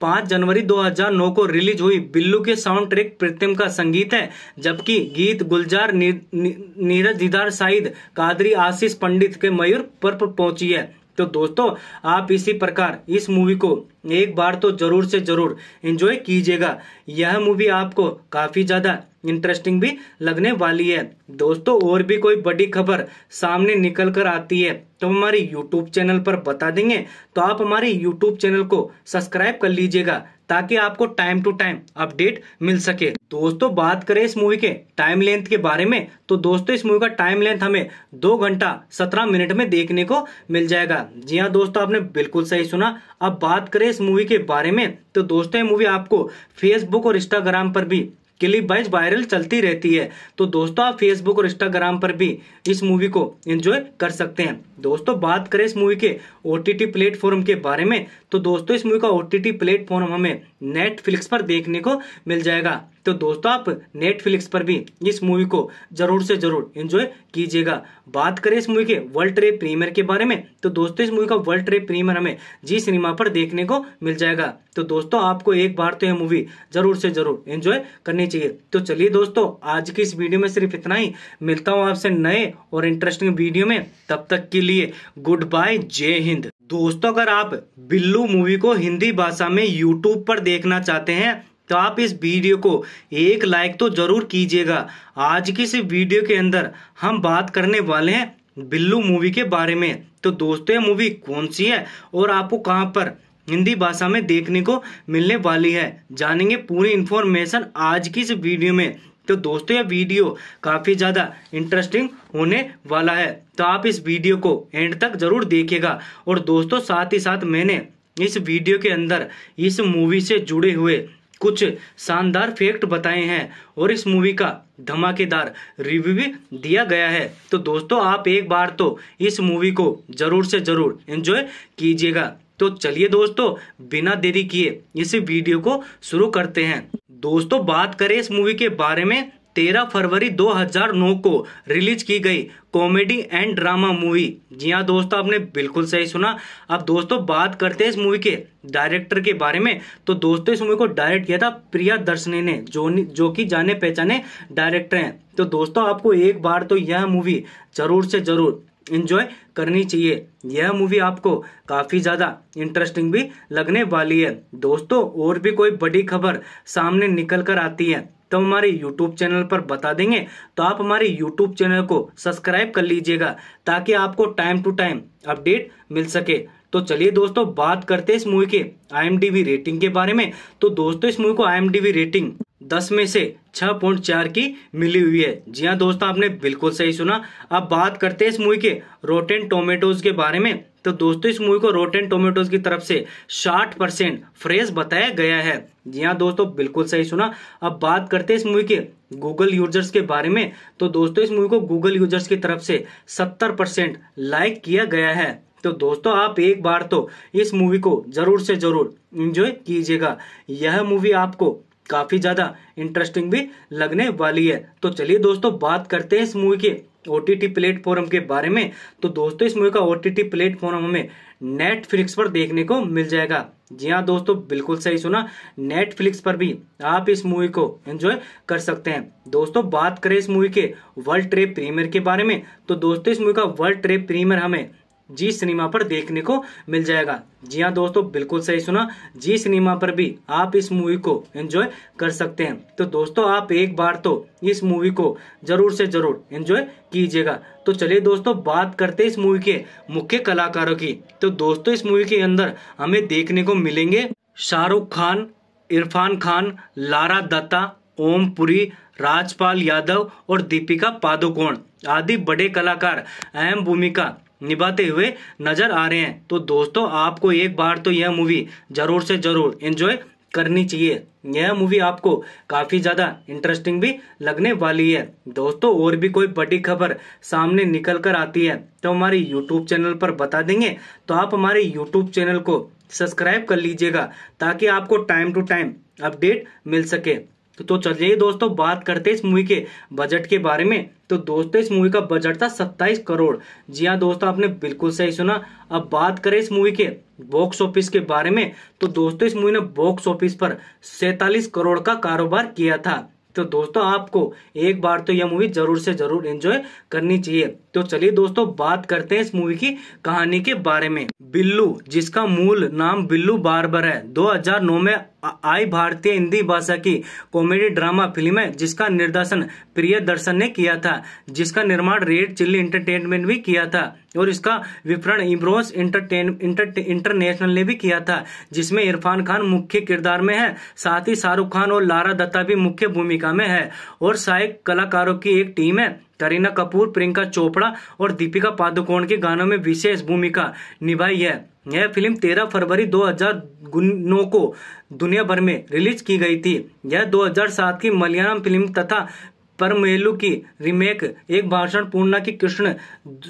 पाँच जनवरी 2009 को रिलीज हुई बिल्लू के साउंड ट्रैक प्रीतम का संगीत है जबकि गीत गुलजार नी, नी, नीरज दीदार साइद कादरी आशीष पंडित के मयूर पर पहुंची है तो दोस्तों आप इसी प्रकार इस मूवी को एक बार तो जरूर से जरूर एंजॉय कीजिएगा यह मूवी आपको काफ़ी ज़्यादा इंटरेस्टिंग भी लगने वाली है दोस्तों और भी कोई बड़ी खबर सामने निकल कर आती है तो हमारी यूट्यूब चैनल पर बता देंगे तो आप हमारे यूट्यूब चैनल को सब्सक्राइब कर लीजिएगा ताकि आपको टाइम टू टाइम अपडेट मिल सके दोस्तों बात करें इस मूवी के टाइम लेंथ के बारे में तो दोस्तों इस मूवी का टाइम लेंथ हमें दो घंटा सत्रह मिनट में देखने को मिल जाएगा जी हाँ दोस्तों आपने बिल्कुल सही सुना अब बात करें इस मूवी के बारे में तो दोस्तों ये मूवी आपको फेसबुक और इंस्टाग्राम पर भी क्लिप वाइज वायरल चलती रहती है तो दोस्तों आप फेसबुक और इंस्टाग्राम पर भी इस मूवी को एंजॉय कर सकते हैं दोस्तों बात करें इस मूवी के ओ टी प्लेटफॉर्म के बारे में तो दोस्तों इस मूवी का ओ टी टी प्लेटफॉर्म हमें नेटफ्लिक्स पर देखने को मिल जाएगा तो दोस्तों आप नेटफ्लिक्स पर भी इस मूवी को जरूर से जरूर एंजॉय कीजिएगा बात करें इस मूवी के वर्ल्ड ट्रेड प्रीमियर के बारे में तो दोस्तों इस मूवी का वर्ल्ड ट्रेड प्रीमियर हमें जी सिनेमा पर देखने को मिल जाएगा तो दोस्तों आपको एक बार तो यह मूवी जरूर से जरूर एंजॉय करनी चाहिए तो चलिए दोस्तों आज की इस वीडियो में सिर्फ इतना ही मिलता हूँ आपसे नए और इंटरेस्टिंग वीडियो में तब तक के लिए गुड बाय जय हिंद दोस्तों अगर आप बिल्लू मूवी को हिंदी भाषा में यूट्यूब पर देखना चाहते हैं तो आप इस वीडियो को एक लाइक तो जरूर कीजिएगा आज की इस वीडियो के अंदर हम बात करने वाले हैं बिल्लू मूवी के बारे में तो दोस्तों ये मूवी कौन सी है और आपको कहाँ पर हिंदी भाषा में देखने को मिलने वाली है जानेंगे पूरी इन्फॉर्मेशन आज की इस वीडियो में तो दोस्तों यह वीडियो काफ़ी ज़्यादा इंटरेस्टिंग होने वाला है तो आप इस वीडियो को एंड तक ज़रूर देखेगा और दोस्तों साथ ही साथ मैंने इस वीडियो के अंदर इस मूवी से जुड़े हुए कुछ शानदार फैक्ट बताए हैं और इस मूवी का धमाकेदार रिव्यू भी दिया गया है तो दोस्तों आप एक बार तो इस मूवी को ज़रूर से ज़रूर एंजॉय कीजिएगा तो चलिए दोस्तों बिना देरी किए इस वीडियो को शुरू करते हैं दोस्तों बात करें इस मूवी के बारे में 13 फरवरी 2009 को रिलीज की गई कॉमेडी एंड ड्रामा मूवी जी हाँ दोस्तों आपने बिल्कुल सही सुना अब दोस्तों बात करते हैं इस मूवी के डायरेक्टर के बारे में तो दोस्तों इस मूवी को डायरेक्ट किया था प्रिया दर्शनी ने जो जो कि जाने पहचाने डायरेक्टर हैं तो दोस्तों आपको एक बार तो यह मूवी जरूर से जरूर इन्जॉय करनी चाहिए यह मूवी आपको काफ़ी ज़्यादा इंटरेस्टिंग भी लगने वाली है दोस्तों और भी कोई बड़ी खबर सामने निकल कर आती है तो हमारे यूट्यूब चैनल पर बता देंगे तो आप हमारे यूट्यूब चैनल को सब्सक्राइब कर लीजिएगा ताकि आपको टाइम टू टाइम अपडेट मिल सके तो चलिए दोस्तों बात करते हैं इस मूवी के आई रेटिंग के बारे में तो दोस्तों इस मूवी को आई रेटिंग दस में से छह पॉइंट चार की मिली हुई है जी हाँ दोस्तों आपने बिल्कुल सही सुना अब बात करते हैं इस मूवी के रोटेन टोमेटोज के बारे में तो दोस्तों इस मूवी को रोटेन टोमेटोज की तरफ से 60 परसेंट फ्रेश बताया गया है जी हाँ दोस्तों बिल्कुल सही सुना अब बात करते हैं इस मूवी के गूगल यूजर्स के बारे में तो दोस्तों इस मूवी को गूगल यूजर्स की तरफ से 70 परसेंट लाइक किया गया है तो दोस्तों आप एक बार तो इस मूवी को जरूर से जरूर इंजॉय कीजिएगा यह मूवी आपको काफी ज्यादा इंटरेस्टिंग भी लगने वाली है तो चलिए दोस्तों बात करते हैं इस मूवी के ओ टी टी प्लेटफॉर्म के बारे में तो दोस्तों इस मूवी का ओ टी टी प्लेटफॉर्म हमें नेटफ्लिक्स पर देखने को मिल जाएगा जी हाँ दोस्तों बिल्कुल सही सुना नेटफ्लिक्स पर भी आप इस मूवी को एंजॉय कर सकते हैं दोस्तों बात करें इस मूवी के वर्ल्ड ट्रेड प्रीमियर के बारे में तो दोस्तों इस मूवी का वर्ल्ड ट्रेड प्रीमियर हमें जी सिनेमा पर देखने को मिल जाएगा जी हाँ दोस्तों बिल्कुल सही सुना जी सिनेमा पर भी आप इस मूवी को एंजॉय कर सकते हैं तो दोस्तों आप एक बार तो इस मूवी को जरूर से जरूर एंजॉय कीजिएगा तो चलिए दोस्तों बात करते इस मूवी के मुख्य कलाकारों की तो दोस्तों इस मूवी के अंदर हमें देखने को मिलेंगे शाहरुख खान इरफान खान लारा दत्ता ओम पुरी राजपाल यादव और दीपिका पादुकोण आदि बड़े कलाकार अहम भूमिका निभाते हुए नजर आ रहे हैं तो दोस्तों आपको एक बार तो यह मूवी जरूर से जरूर एंजॉय करनी चाहिए यह मूवी आपको काफ़ी ज़्यादा इंटरेस्टिंग भी लगने वाली है दोस्तों और भी कोई बड़ी खबर सामने निकल कर आती है तो हमारे यूट्यूब चैनल पर बता देंगे तो आप हमारे यूट्यूब चैनल को सब्सक्राइब कर लीजिएगा ताकि आपको टाइम टू टाइम अपडेट मिल सके तो, तो चलिए दोस्तों बात करते हैं इस मूवी के बजट के बारे में तो दोस्तों इस मूवी का बजट था 27 करोड़ जी हाँ दोस्तों आपने बिल्कुल सही सुना अब बात करें इस मूवी के बॉक्स ऑफिस के बारे में तो दोस्तों इस मूवी ने बॉक्स ऑफिस पर सैतालीस करोड़ का कारोबार किया था तो दोस्तों आपको एक बार तो यह मूवी जरूर से जरूर एंजॉय करनी चाहिए तो चलिए दोस्तों बात करते हैं इस मूवी की कहानी के बारे में बिल्लू जिसका मूल नाम बिल्लू बारबर है 2009 में आई भारतीय हिंदी भाषा की कॉमेडी ड्रामा फिल्म है जिसका निर्देशन प्रिय दर्शन ने किया था जिसका निर्माण रेड चिल्ली इंटरटेनमेंट भी किया था और इसका विपरण इम्रोस इंटरटेन इंटर इंटरनेशनल ने भी किया था जिसमें इरफान खान मुख्य किरदार में है साथ ही शाहरुख खान और लारा दत्ता भी मुख्य भूमिका में है और सहायक कलाकारों की एक टीम है करीना कपूर प्रियंका चोपड़ा और दीपिका पादुकोण के गानों में विशेष भूमिका निभाई है यह फिल्म 13 फरवरी दो नौ को दुनिया भर में रिलीज की गई थी यह 2007 की मलयालम फिल्म तथा परमेलु की रीमेक एक भाषण पूर्णा की कृष्ण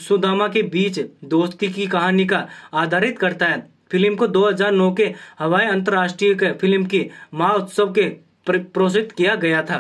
सुदामा के बीच दोस्ती की कहानी का आधारित करता है फिल्म को 2009 के हवाई अंतर्राष्ट्रीय फिल्म की महोत्सव के प्रोत्साहित किया गया था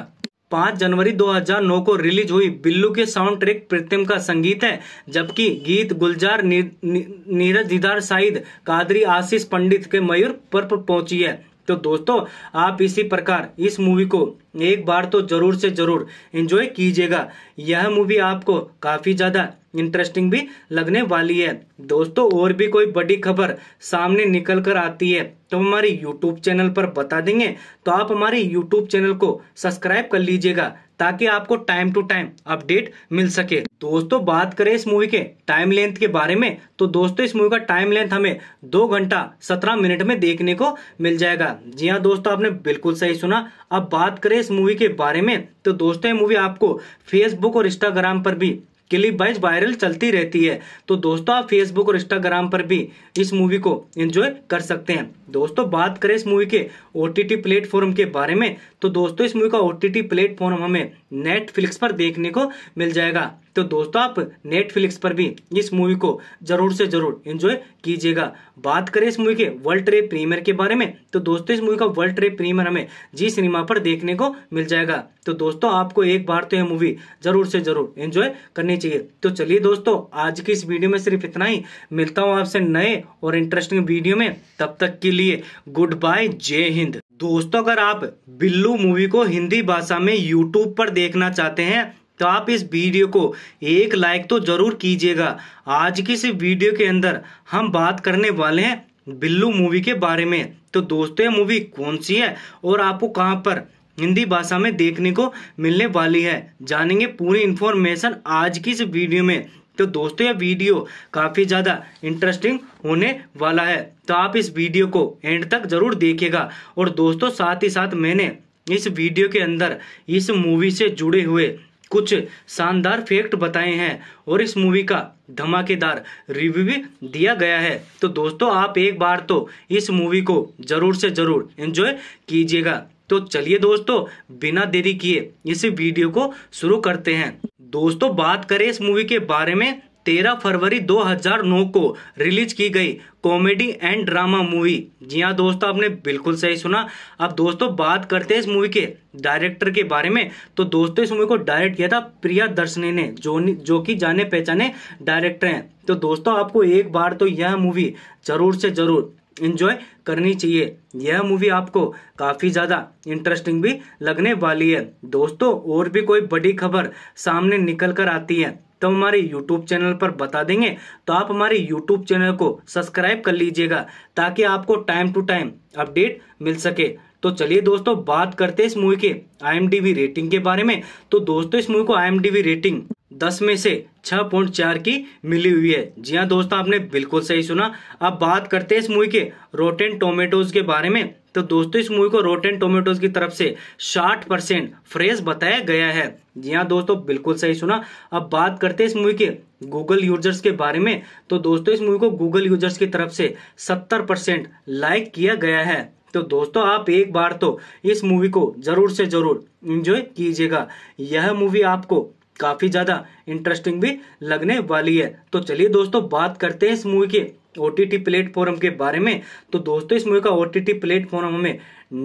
पाँच जनवरी 2009 को रिलीज हुई बिल्लू के साउंड ट्रैक प्रीतम का संगीत है जबकि गीत गुलजार नीरज दीदार साइद कादरी आशीष पंडित के मयूर पर पहुंची है तो दोस्तों आप इसी प्रकार इस मूवी को एक बार तो ज़रूर से ज़रूर इंजॉय कीजिएगा यह मूवी आपको काफ़ी ज़्यादा इंटरेस्टिंग भी लगने वाली है दोस्तों और भी कोई बड़ी खबर सामने निकल कर आती है तो हमारी यूट्यूब चैनल पर बता देंगे तो आप हमारे यूट्यूब चैनल को सब्सक्राइब कर लीजिएगा ताकि आपको टाइम टू टाइम अपडेट मिल सके दोस्तों बात करें इस मूवी के टाइम लेंथ के बारे में तो दोस्तों इस मूवी का टाइम लेंथ हमें दो घंटा सत्रह मिनट में देखने को मिल जाएगा जी हाँ दोस्तों आपने बिल्कुल सही सुना अब बात करें इस मूवी के बारे में तो दोस्तों ये मूवी आपको फेसबुक और इंस्टाग्राम पर भी क्लिप वाइज वायरल चलती रहती है तो दोस्तों आप फेसबुक और इंस्टाग्राम पर भी इस मूवी को एंजॉय कर सकते हैं दोस्तों बात करें इस मूवी के ओ प्लेटफॉर्म के बारे में तो दोस्तों इस मूवी का ओ प्लेटफॉर्म हमें नेटफ्लिक्स पर देखने को मिल जाएगा तो दोस्तों आप नेटफ्लिक्स पर भी इस मूवी को जरूर से जरूर एंजॉय कीजिएगा बात करें इस मूवी के वर्ल्ड ट्रेड प्रीमियर के बारे में तो दोस्तों इस मूवी का वर्ल्ड ट्रेड प्रीमियर हमें जी सिनेमा पर देखने को मिल जाएगा तो दोस्तों आपको एक बार तो यह मूवी जरूर से जरूर एंजॉय करनी चाहिए तो चलिए दोस्तों आज की इस वीडियो में सिर्फ इतना ही मिलता हूँ आपसे नए और इंटरेस्टिंग वीडियो में तब तक के लिए गुड बाय जय हिंद दोस्तों अगर आप बिल्लू मूवी को हिंदी भाषा में YouTube पर देखना चाहते हैं तो आप इस वीडियो को एक लाइक तो ज़रूर कीजिएगा आज की इस वीडियो के अंदर हम बात करने वाले हैं बिल्लू मूवी के बारे में तो दोस्तों ये मूवी कौन सी है और आपको कहाँ पर हिंदी भाषा में देखने को मिलने वाली है जानेंगे पूरी इन्फॉर्मेशन आज की इस वीडियो में तो दोस्तों यह वीडियो काफ़ी ज़्यादा इंटरेस्टिंग होने वाला है तो आप इस वीडियो को एंड तक ज़रूर देखेगा और दोस्तों साथ ही साथ मैंने इस वीडियो के अंदर इस मूवी से जुड़े हुए कुछ शानदार फैक्ट बताए हैं और इस मूवी का धमाकेदार रिव्यू भी दिया गया है तो दोस्तों आप एक बार तो इस मूवी को जरूर से जरूर एंजॉय कीजिएगा तो चलिए दोस्तों बिना देरी किए इस वीडियो को शुरू करते हैं दोस्तों बात करें इस मूवी के बारे में 13 फरवरी 2009 को रिलीज की गई कॉमेडी एंड ड्रामा मूवी जी हाँ दोस्तों आपने बिल्कुल सही सुना अब दोस्तों बात करते हैं इस मूवी के डायरेक्टर के बारे में तो दोस्तों इस मूवी को डायरेक्ट किया था प्रिया दर्शनी ने जो जो कि जाने पहचाने डायरेक्टर हैं तो दोस्तों आपको एक बार तो यह मूवी जरूर से जरूर इन्जॉय करनी चाहिए यह मूवी आपको काफ़ी ज़्यादा इंटरेस्टिंग भी लगने वाली है दोस्तों और भी कोई बड़ी खबर सामने निकल कर आती है तो हमारे यूट्यूब चैनल पर बता देंगे तो आप हमारे यूट्यूब चैनल को सब्सक्राइब कर लीजिएगा ताकि आपको टाइम टू टाइम अपडेट मिल सके तो चलिए दोस्तों बात करते हैं इस मूवी के आई रेटिंग के बारे में तो दोस्तों इस मूवी को आई रेटिंग दस में से छह पॉइंट चार की मिली हुई है जी हाँ दोस्तों आपने बिल्कुल सही सुना अब बात करते हैं इस मूवी के रोटेन टोमेटोज के बारे में तो दोस्तों इस मूवी को रोटेन टोमेटोज की तरफ से साठ परसेंट फ्रेश बताया गया है जी हाँ दोस्तों बिल्कुल सही सुना अब बात करते हैं इस मूवी के गूगल यूजर्स के बारे में तो दोस्तों इस मूवी को गूगल यूजर्स की तरफ से 70 परसेंट लाइक किया गया है तो दोस्तों आप एक बार तो इस मूवी को जरूर से जरूर इंजॉय कीजिएगा यह मूवी आपको काफी ज्यादा इंटरेस्टिंग भी लगने वाली है तो चलिए दोस्तों बात करते हैं इस मूवी के ओ टी टी प्लेटफॉर्म के बारे में तो दोस्तों इस मूवी का ओ टी टी प्लेटफॉर्म हमें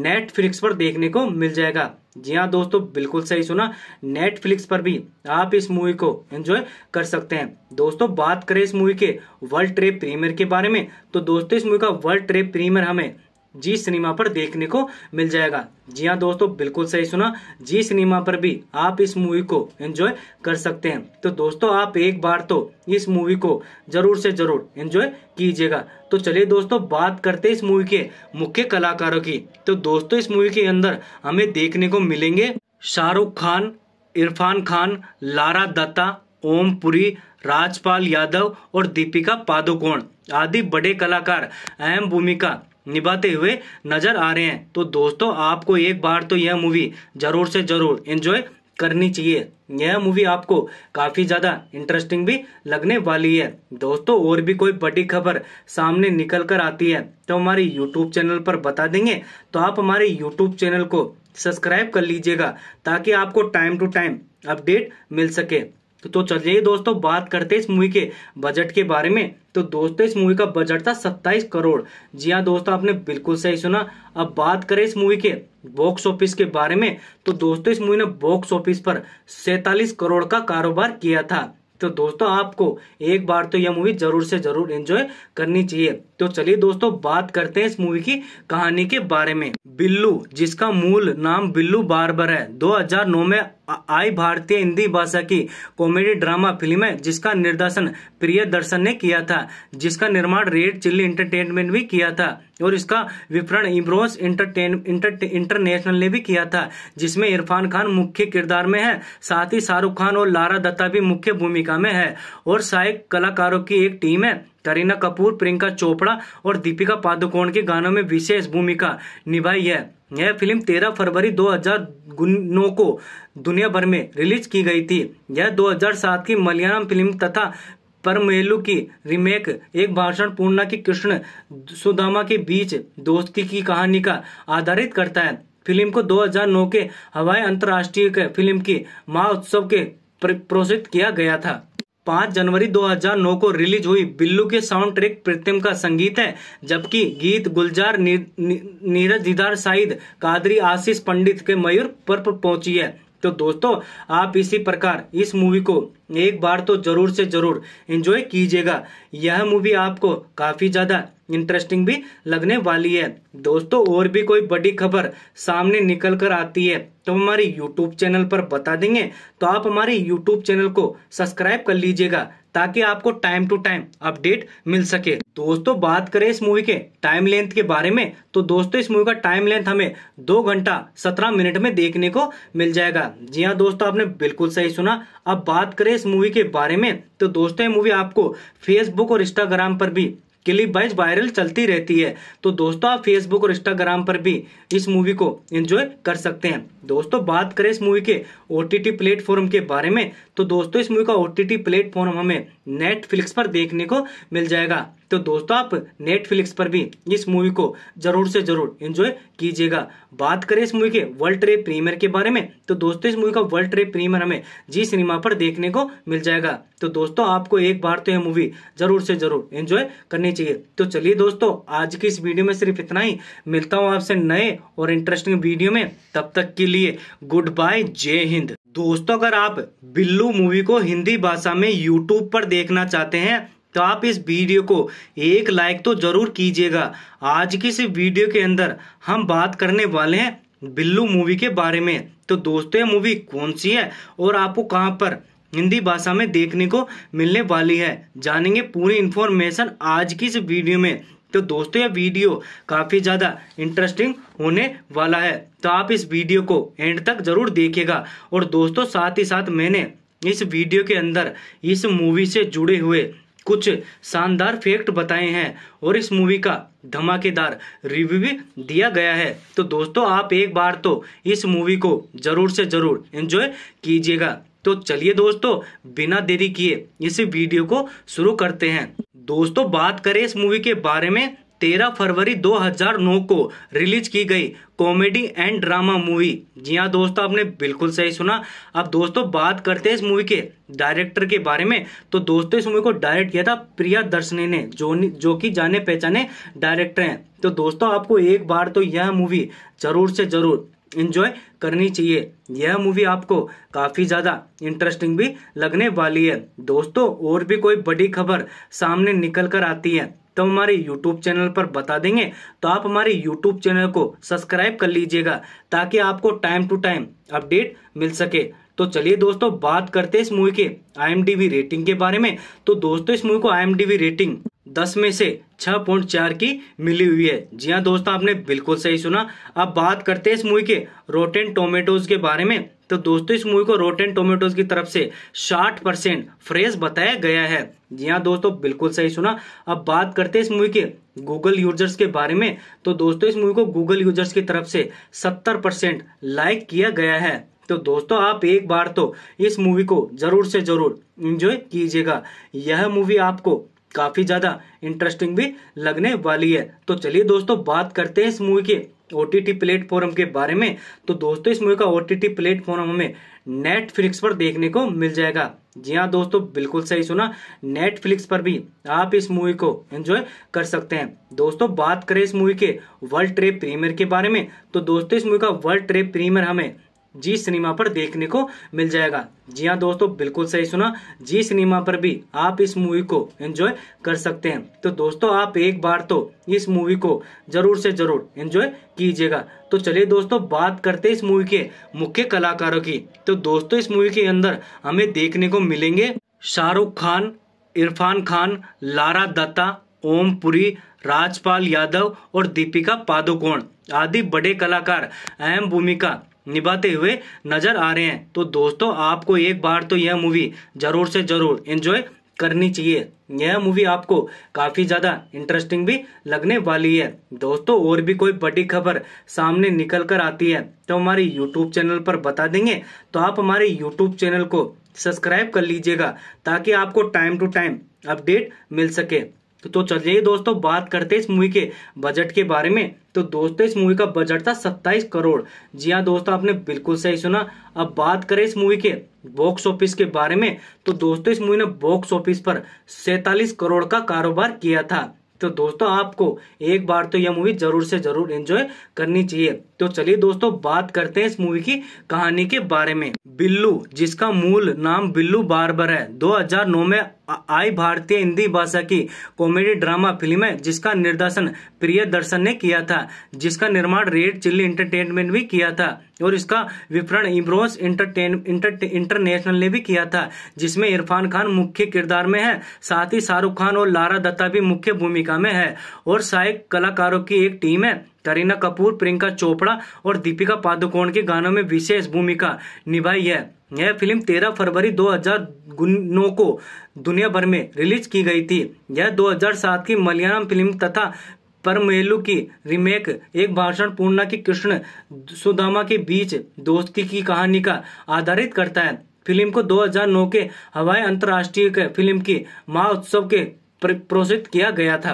नेटफ्लिक्स पर देखने को मिल जाएगा जी हाँ दोस्तों बिल्कुल सही सुना नेटफ्लिक्स पर भी आप इस मूवी को एंजॉय कर सकते हैं दोस्तों बात करें इस मूवी के वर्ल्ड ट्रेड प्रीमियर के बारे में तो दोस्तों इस मूवी का वर्ल्ड ट्रेड प्रीमियर हमें जी सिनेमा पर देखने को मिल जाएगा जी हाँ दोस्तों बिल्कुल सही सुना जी सिनेमा पर भी आप इस मूवी को एंजॉय कर सकते हैं तो दोस्तों आप एक बार तो इस मूवी को जरूर से जरूर एंजॉय कीजिएगा तो चलिए दोस्तों बात करते इस मूवी के मुख्य कलाकारों की तो दोस्तों इस मूवी के अंदर हमें देखने को मिलेंगे शाहरुख खान इरफान खान लारा दत्ता ओम पुरी राजपाल यादव और दीपिका पादुकोण आदि बड़े कलाकार अहम भूमिका निभाते हुए नजर आ रहे हैं तो दोस्तों आपको एक बार तो यह मूवी जरूर से जरूर एंजॉय करनी चाहिए यह मूवी आपको काफ़ी ज़्यादा इंटरेस्टिंग भी लगने वाली है दोस्तों और भी कोई बड़ी खबर सामने निकल कर आती है तो हमारे यूट्यूब चैनल पर बता देंगे तो आप हमारे यूट्यूब चैनल को सब्सक्राइब कर लीजिएगा ताकि आपको टाइम टू टाइम अपडेट मिल सके तो, तो चलिए दोस्तों बात करते इस मूवी के बजट के बारे में तो दोस्तों इस मूवी का बजट था 27 करोड़ जी हाँ दोस्तों आपने बिल्कुल सही सुना अब बात करें इस मूवी के बॉक्स ऑफिस के बारे में तो दोस्तों इस मूवी ने बॉक्स ऑफिस पर सैतालीस करोड़ का कारोबार किया था तो दोस्तों आपको एक बार तो यह मूवी जरूर से जरूर एंजॉय करनी चाहिए तो चलिए दोस्तों बात करते हैं इस मूवी की कहानी के बारे में बिल्लू जिसका मूल नाम बिल्लू बारबर है 2009 में आई भारतीय हिंदी भाषा की कॉमेडी ड्रामा फिल्म है जिसका निर्देशन प्रिय दर्शन ने किया था जिसका निर्माण रेड चिल्ली इंटरटेनमेंट भी किया था और इसका विपरण इम्रोस इंटरटेन इंटर, इंटरनेशनल ने भी किया था जिसमें इरफान खान मुख्य किरदार में है साथ ही शाहरुख खान और लारा दत्ता भी मुख्य भूमिका में है और सहायक कलाकारों की एक टीम है करीना कपूर प्रियंका चोपड़ा और दीपिका पादुकोण के गानों में विशेष भूमिका निभाई है यह फिल्म 13 फरवरी 2009 को दुनिया भर में रिलीज की गई थी यह 2007 की मलयालम फिल्म तथा परमेलु की रीमेक एक भाषण पूर्णा की कृष्ण सुदामा के बीच दोस्ती की कहानी का आधारित करता है फिल्म को 2009 के हवाई अंतर्राष्ट्रीय फिल्म की महोत्सव के प्रोत्साहित किया गया था पाँच जनवरी 2009 को रिलीज हुई बिल्लू के साउंड ट्रैक प्रीतम का संगीत है जबकि गीत गुलजार नीरज नी, दीदार साइद कादरी आशीष पंडित के मयूर पर पहुंची है तो दोस्तों आप इसी प्रकार इस मूवी को एक बार तो जरूर से जरूर एंजॉय कीजिएगा यह मूवी आपको काफ़ी ज़्यादा इंटरेस्टिंग भी लगने वाली है दोस्तों और भी कोई बड़ी खबर सामने निकल कर आती है तो हमारे यूट्यूब चैनल पर बता देंगे तो आप हमारे यूट्यूब चैनल को सब्सक्राइब कर लीजिएगा ताकि आपको टाइम टू टाइम अपडेट मिल सके दोस्तों बात करें इस मूवी के टाइम लेंथ के बारे में तो दोस्तों इस मूवी का टाइम लेंथ हमें दो घंटा सत्रह मिनट में देखने को मिल जाएगा जी हाँ दोस्तों आपने बिल्कुल सही सुना अब बात करें इस मूवी के बारे में तो दोस्तों ये मूवी आपको फेसबुक और इंस्टाग्राम पर भी क्लिप वाइज वायरल चलती रहती है तो दोस्तों आप फेसबुक और इंस्टाग्राम पर भी इस मूवी को एंजॉय कर सकते हैं दोस्तों बात करें इस मूवी के ओ प्लेटफॉर्म के बारे में तो दोस्तों इस मूवी का ओ प्लेटफॉर्म हमें नेटफ्लिक्स पर देखने को मिल जाएगा तो दोस्तों आप नेटफ्लिक्स पर भी इस मूवी को जरूर से जरूर एंजॉय कीजिएगा बात करें इस मूवी के वर्ल्ड ट्रेड प्रीमियर के बारे में तो दोस्तों इस मूवी का वर्ल्ड ट्रेड प्रीमियर हमें जी सिनेमा पर देखने को मिल जाएगा तो दोस्तों आपको एक बार तो यह मूवी जरूर से जरूर एंजॉय करनी चाहिए तो चलिए दोस्तों आज की इस वीडियो में सिर्फ इतना ही मिलता हूँ आपसे नए और इंटरेस्टिंग वीडियो में तब तक के लिए गुड बाय जय हिंद दोस्तों अगर आप बिल्लू मूवी को हिंदी भाषा में यूट्यूब पर देखना चाहते हैं तो आप इस वीडियो को एक लाइक तो जरूर कीजिएगा आज की इस वीडियो के अंदर हम बात करने वाले हैं बिल्लू मूवी के बारे में तो दोस्तों ये मूवी कौन सी है और आपको कहाँ पर हिंदी भाषा में देखने को मिलने वाली है जानेंगे पूरी इन्फॉर्मेशन आज की इस वीडियो में तो दोस्तों ये वीडियो काफ़ी ज़्यादा इंटरेस्टिंग होने वाला है तो आप इस वीडियो को एंड तक ज़रूर देखिएगा और दोस्तों साथ ही साथ मैंने इस वीडियो के अंदर इस मूवी से जुड़े हुए कुछ शानदार फैक्ट बताए हैं और इस मूवी का धमाकेदार रिव्यू भी दिया गया है तो दोस्तों आप एक बार तो इस मूवी को जरूर से जरूर एंजॉय कीजिएगा तो चलिए दोस्तों बिना देरी किए इस वीडियो को शुरू करते हैं दोस्तों बात करें इस मूवी के बारे में तेरह फरवरी 2009 को रिलीज की गई कॉमेडी एंड ड्रामा मूवी जी हाँ दोस्तों आपने बिल्कुल सही सुना अब दोस्तों बात करते हैं इस मूवी के डायरेक्टर के बारे में तो दोस्तों इस मूवी को डायरेक्ट किया था प्रिया दर्शनी ने जो जो कि जाने पहचाने डायरेक्टर हैं तो दोस्तों आपको एक बार तो यह मूवी जरूर से जरूर इन्जॉय करनी चाहिए यह मूवी आपको काफ़ी ज़्यादा इंटरेस्टिंग भी लगने वाली है दोस्तों और भी कोई बड़ी खबर सामने निकल कर आती है तो हमारे YouTube चैनल पर बता देंगे तो आप हमारे YouTube चैनल को सब्सक्राइब कर लीजिएगा ताकि आपको टाइम टू टाइम अपडेट मिल सके तो चलिए दोस्तों बात करते हैं इस मूवी के आई रेटिंग के बारे में तो दोस्तों इस मूवी को आई रेटिंग दस में से छह पॉइंट चार की मिली हुई है जी हाँ दोस्तों आपने बिल्कुल सही सुना अब बात करते हैं इस मूवी के रोटेन टोमेटोज के बारे में तो दोस्तों इस मूवी को रोटेन टोमेटोज की तरफ से 60 परसेंट फ्रेश बताया गया है जी हाँ दोस्तों बिल्कुल सही सुना अब बात करते हैं इस मूवी के गूगल यूजर्स के बारे में तो दोस्तों इस मूवी को गूगल यूजर्स की तरफ से सत्तर परसेंट लाइक किया गया है तो दोस्तों आप एक बार तो इस मूवी को जरूर से जरूर इंजॉय कीजिएगा यह मूवी आपको काफी ज्यादा इंटरेस्टिंग भी लगने वाली है तो चलिए दोस्तों बात करते हैं इस मूवी के ओ टी टी प्लेटफॉर्म के बारे में तो दोस्तों इस मूवी का ओ टी टी प्लेटफॉर्म हमें नेटफ्लिक्स पर देखने को मिल जाएगा जी हाँ दोस्तों बिल्कुल सही सुना नेटफ्लिक्स पर भी आप इस मूवी को एंजॉय कर सकते हैं दोस्तों बात करें इस मूवी के वर्ल्ड ट्रेड प्रीमियर के बारे में तो दोस्तों इस मूवी का वर्ल्ड ट्रेड प्रीमियर हमें जी सिनेमा पर देखने को मिल जाएगा जी हाँ दोस्तों बिल्कुल सही सुना जी सिनेमा पर भी आप इस मूवी को एंजॉय कर सकते हैं तो दोस्तों आप एक बार तो इस मूवी को जरूर से जरूर एंजॉय कीजिएगा तो चलिए दोस्तों बात करते इस मूवी के मुख्य कलाकारों की तो दोस्तों इस मूवी के अंदर हमें देखने को मिलेंगे शाहरुख खान इरफान खान लारा दत्ता ओम पुरी राजपाल यादव और दीपिका पादुकोण आदि बड़े कलाकार अहम भूमिका निभाते हुए नजर आ रहे हैं तो दोस्तों आपको एक बार तो यह मूवी जरूर से जरूर एंजॉय करनी चाहिए यह मूवी आपको काफ़ी ज़्यादा इंटरेस्टिंग भी लगने वाली है दोस्तों और भी कोई बड़ी खबर सामने निकल कर आती है तो हमारे यूट्यूब चैनल पर बता देंगे तो आप हमारे यूट्यूब चैनल को सब्सक्राइब कर लीजिएगा ताकि आपको टाइम टू टाइम अपडेट मिल सके तो, तो चलिए दोस्तों बात करते हैं इस मूवी के बजट के बारे में तो दोस्तों इस मूवी का बजट था 27 करोड़ जी हाँ दोस्तों आपने बिल्कुल सही सुना अब बात करें इस मूवी के बॉक्स ऑफिस के बारे में तो दोस्तों इस मूवी ने बॉक्स ऑफिस पर सैतालीस करोड़ का कारोबार किया था तो दोस्तों आपको एक बार तो यह मूवी जरूर से जरूर एंजॉय करनी चाहिए तो चलिए दोस्तों बात करते हैं इस मूवी की कहानी के बारे में बिल्लू जिसका मूल नाम बिल्लू बारबर है 2009 में आई भारतीय हिंदी भाषा की कॉमेडी ड्रामा फिल्म है जिसका निर्देशन प्रिय दर्शन ने किया था जिसका निर्माण रेड चिल्ली इंटरटेनमेंट भी किया था और इसका विपरण इम्रोस इंटरटेन इंटर, इंटरनेशनल ने भी किया था जिसमें इरफान खान मुख्य किरदार में है साथ ही शाहरुख खान और लारा दत्ता भी मुख्य भूमिका में है और सहायक कलाकारों की एक टीम है करीना कपूर प्रियंका चोपड़ा और दीपिका पादुकोण के गानों में विशेष भूमिका निभाई है यह फिल्म 13 फरवरी 2009 को दुनिया भर में रिलीज की गई थी यह 2007 की मलयालम फिल्म तथा परमेलु की रीमेक एक भाषण पूर्णा की कृष्ण सुदामा के बीच दोस्ती की कहानी का आधारित करता है फिल्म को 2009 के हवाई अंतर्राष्ट्रीय फिल्म की महोत्सव के प्रोत्साहित किया गया था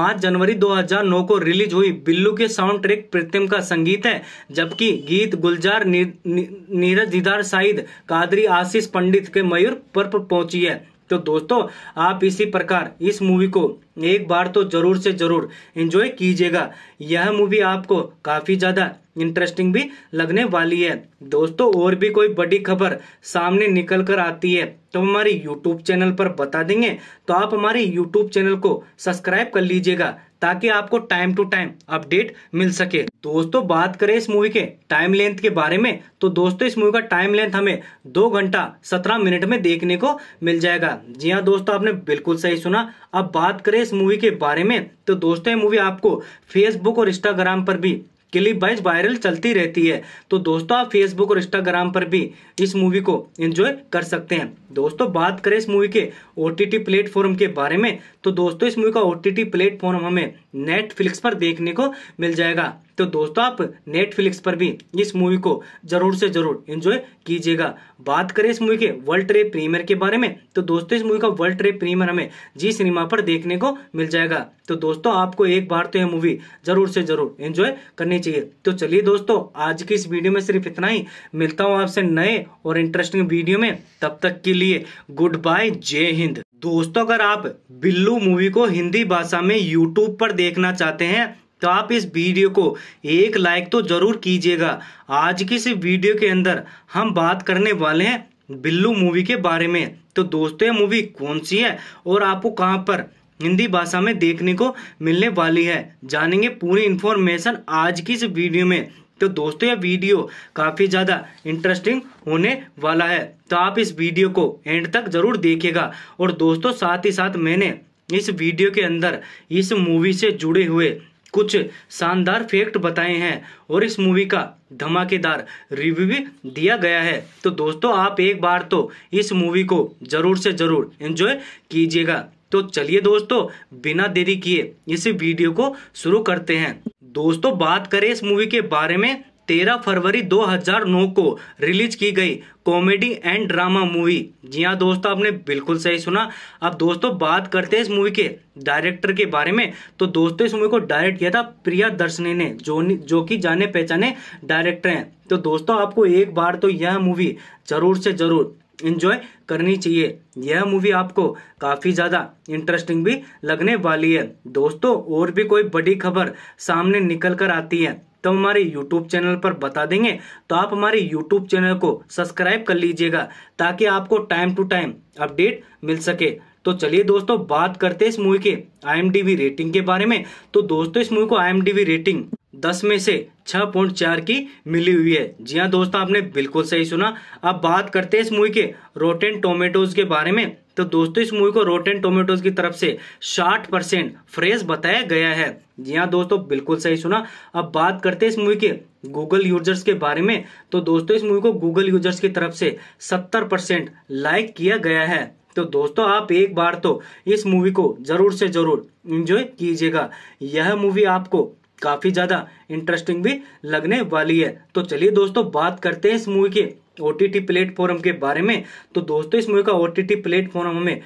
5 जनवरी 2009 को रिलीज हुई बिल्लू के साउंड ट्रैक प्रीतम का संगीत है जबकि गीत गुलजार नीरज दीदार साइद कादरी आशीष पंडित के मयूर पर पहुंची है तो दोस्तों आप इसी प्रकार इस मूवी को एक बार तो ज़रूर से ज़रूर इन्जॉय कीजिएगा यह मूवी आपको काफ़ी ज़्यादा इंटरेस्टिंग भी लगने वाली है दोस्तों और भी कोई बड़ी खबर सामने निकल कर आती है तो हमारी YouTube चैनल पर बता देंगे तो आप हमारे YouTube चैनल को सब्सक्राइब कर लीजिएगा ताकि आपको टाइम टू टाइम अपडेट मिल सके दोस्तों बात करें इस मूवी के टाइम लेंथ के बारे में तो दोस्तों इस मूवी का टाइम लेंथ हमें दो घंटा सत्रह मिनट में देखने को मिल जाएगा जी हाँ दोस्तों आपने बिल्कुल सही सुना अब बात करें इस मूवी के बारे में तो दोस्तों ये मूवी आपको फेसबुक और इंस्टाग्राम पर भी क्लिप वाइज वायरल चलती रहती है तो दोस्तों आप फेसबुक और इंस्टाग्राम पर भी इस मूवी को एंजॉय कर सकते हैं दोस्तों बात करें इस मूवी के ओ प्लेटफॉर्म के बारे में तो दोस्तों इस मूवी का ओ प्लेटफॉर्म हमें नेटफ्लिक्स पर देखने को मिल जाएगा तो दोस्तों आप नेटफ्लिक्स पर भी इस मूवी को जरूर से जरूर एंजॉय कीजिएगा बात करें इस मूवी के वर्ल्ड ट्रेड प्रीमियर के बारे में तो दोस्तों इस मूवी का वर्ल्ड ट्रेड प्रीमियर हमें जी सिनेमा पर देखने को मिल जाएगा तो दोस्तों आपको एक बार तो यह मूवी जरूर से जरूर एंजॉय करनी चाहिए तो चलिए दोस्तों आज की इस वीडियो में सिर्फ इतना ही मिलता हूँ आपसे नए और इंटरेस्टिंग वीडियो में तब तक के लिए गुड बाय जय हिंद दोस्तों अगर आप बिल्लू मूवी को हिंदी भाषा में यूट्यूब पर देखना चाहते हैं तो आप इस वीडियो को एक लाइक तो ज़रूर कीजिएगा आज की इस वीडियो के अंदर हम बात करने वाले हैं बिल्लू मूवी के बारे में तो दोस्तों ये मूवी कौन सी है और आपको कहाँ पर हिंदी भाषा में देखने को मिलने वाली है जानेंगे पूरी इन्फॉर्मेशन आज की इस वीडियो में तो दोस्तों यह वीडियो काफ़ी ज़्यादा इंटरेस्टिंग होने वाला है तो आप इस वीडियो को एंड तक ज़रूर देखेगा और दोस्तों साथ ही साथ मैंने इस वीडियो के अंदर इस मूवी से जुड़े हुए कुछ शानदार फैक्ट बताए हैं और इस मूवी का धमाकेदार रिव्यू भी दिया गया है तो दोस्तों आप एक बार तो इस मूवी को ज़रूर से ज़रूर एंजॉय कीजिएगा तो चलिए दोस्तों बिना देरी किए इस वीडियो को शुरू करते हैं दोस्तों बात करें इस मूवी के बारे में 13 फरवरी 2009 को रिलीज की गई कॉमेडी एंड ड्रामा मूवी जी हाँ दोस्तों आपने बिल्कुल सही सुना अब दोस्तों बात करते हैं इस मूवी के डायरेक्टर के बारे में तो दोस्तों इस मूवी को डायरेक्ट किया था प्रिया दर्शनी ने जो जो कि जाने पहचाने डायरेक्टर हैं तो दोस्तों आपको एक बार तो यह मूवी जरूर से जरूर इन्जॉय करनी चाहिए यह मूवी आपको काफ़ी ज़्यादा इंटरेस्टिंग भी लगने वाली है दोस्तों और भी कोई बड़ी खबर सामने निकल कर आती है तो हमारे YouTube चैनल पर बता देंगे तो आप हमारे YouTube चैनल को सब्सक्राइब कर लीजिएगा ताकि आपको टाइम टू टाइम अपडेट मिल सके तो चलिए दोस्तों बात करते हैं इस मूवी के आई रेटिंग के बारे में तो दोस्तों इस मूवी को आई रेटिंग दस में से छह पॉइंट चार की मिली हुई है जी हाँ दोस्तों आपने बिल्कुल सही सुना अब बात करते हैं इस मूवी के रोटेन टोमेटोज के बारे में तो दोस्तों इस मूवी को रोटेन टोमेटोज की तरफ से साठ परसेंट फ्रेश बताया गया है जी हाँ दोस्तों बिल्कुल सही सुना अब बात करते हैं इस मूवी के गूगल यूजर्स के बारे में तो दोस्तों इस मूवी को गूगल यूजर्स की तरफ से 70 परसेंट लाइक किया गया है तो दोस्तों आप एक बार तो इस मूवी को जरूर से जरूर इंजॉय कीजिएगा यह मूवी आपको काफी ज्यादा इंटरेस्टिंग भी लगने वाली है तो चलिए दोस्तों बात करते हैं इस मूवी के ओ टी प्लेटफॉर्म के बारे में तो दोस्तों इस मूवी का ओ टी प्लेटफॉर्म हमें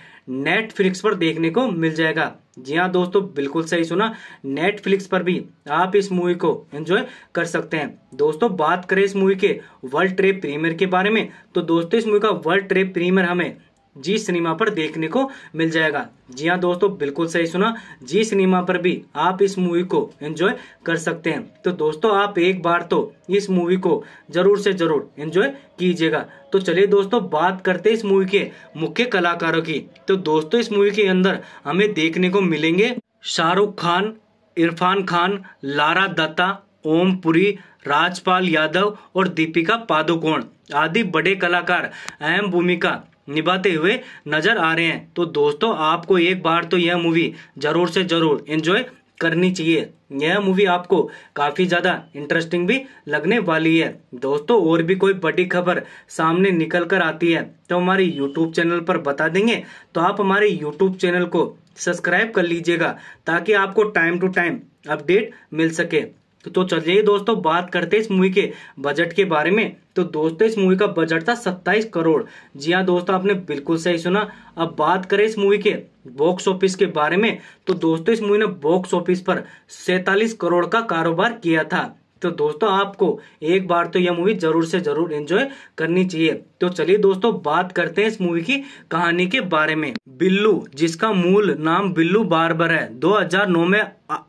नेटफ्लिक्स पर देखने को मिल जाएगा जी हाँ दोस्तों बिल्कुल सही सुना नेटफ्लिक्स पर भी आप इस मूवी को एंजॉय कर सकते हैं दोस्तों बात करें इस मूवी के वर्ल्ड ट्रेड प्रीमियर के बारे में तो दोस्तों इस मूवी का वर्ल्ड ट्रेड प्रीमियर हमें जी सिनेमा पर देखने को मिल जाएगा जी हाँ दोस्तों बिल्कुल सही सुना जी सिनेमा पर भी आप इस मूवी को एंजॉय कर सकते हैं तो दोस्तों आप एक बार तो इस मूवी को जरूर से जरूर एंजॉय कीजिएगा तो चलिए दोस्तों बात करते इस मूवी के मुख्य कलाकारों की तो दोस्तों इस मूवी के अंदर हमें देखने को मिलेंगे शाहरुख खान इरफान खान लारा दत्ता ओम पुरी राजपाल यादव और दीपिका पादुकोण आदि बड़े कलाकार अहम भूमिका निभाते हुए नजर आ रहे हैं तो दोस्तों आपको एक बार तो यह मूवी जरूर से जरूर एंजॉय करनी चाहिए यह मूवी आपको काफ़ी ज़्यादा इंटरेस्टिंग भी लगने वाली है दोस्तों और भी कोई बड़ी खबर सामने निकल कर आती है तो हमारे यूट्यूब चैनल पर बता देंगे तो आप हमारे यूट्यूब चैनल को सब्सक्राइब कर लीजिएगा ताकि आपको टाइम टू टाइम अपडेट मिल सके तो, तो चलिए दोस्तों बात करते हैं इस मूवी के बजट के बारे में तो दोस्तों इस मूवी का बजट था 27 करोड़ जी हाँ दोस्तों आपने बिल्कुल सही सुना अब बात करें इस मूवी के बॉक्स ऑफिस के बारे में तो दोस्तों इस मूवी ने बॉक्स ऑफिस पर सैतालीस करोड़ का कारोबार किया था तो दोस्तों आपको एक बार तो यह मूवी जरूर से जरूर एंजॉय करनी चाहिए तो चलिए दोस्तों बात करते हैं इस मूवी की कहानी के बारे में बिल्लू जिसका मूल नाम बिल्लू बारबर है 2009 में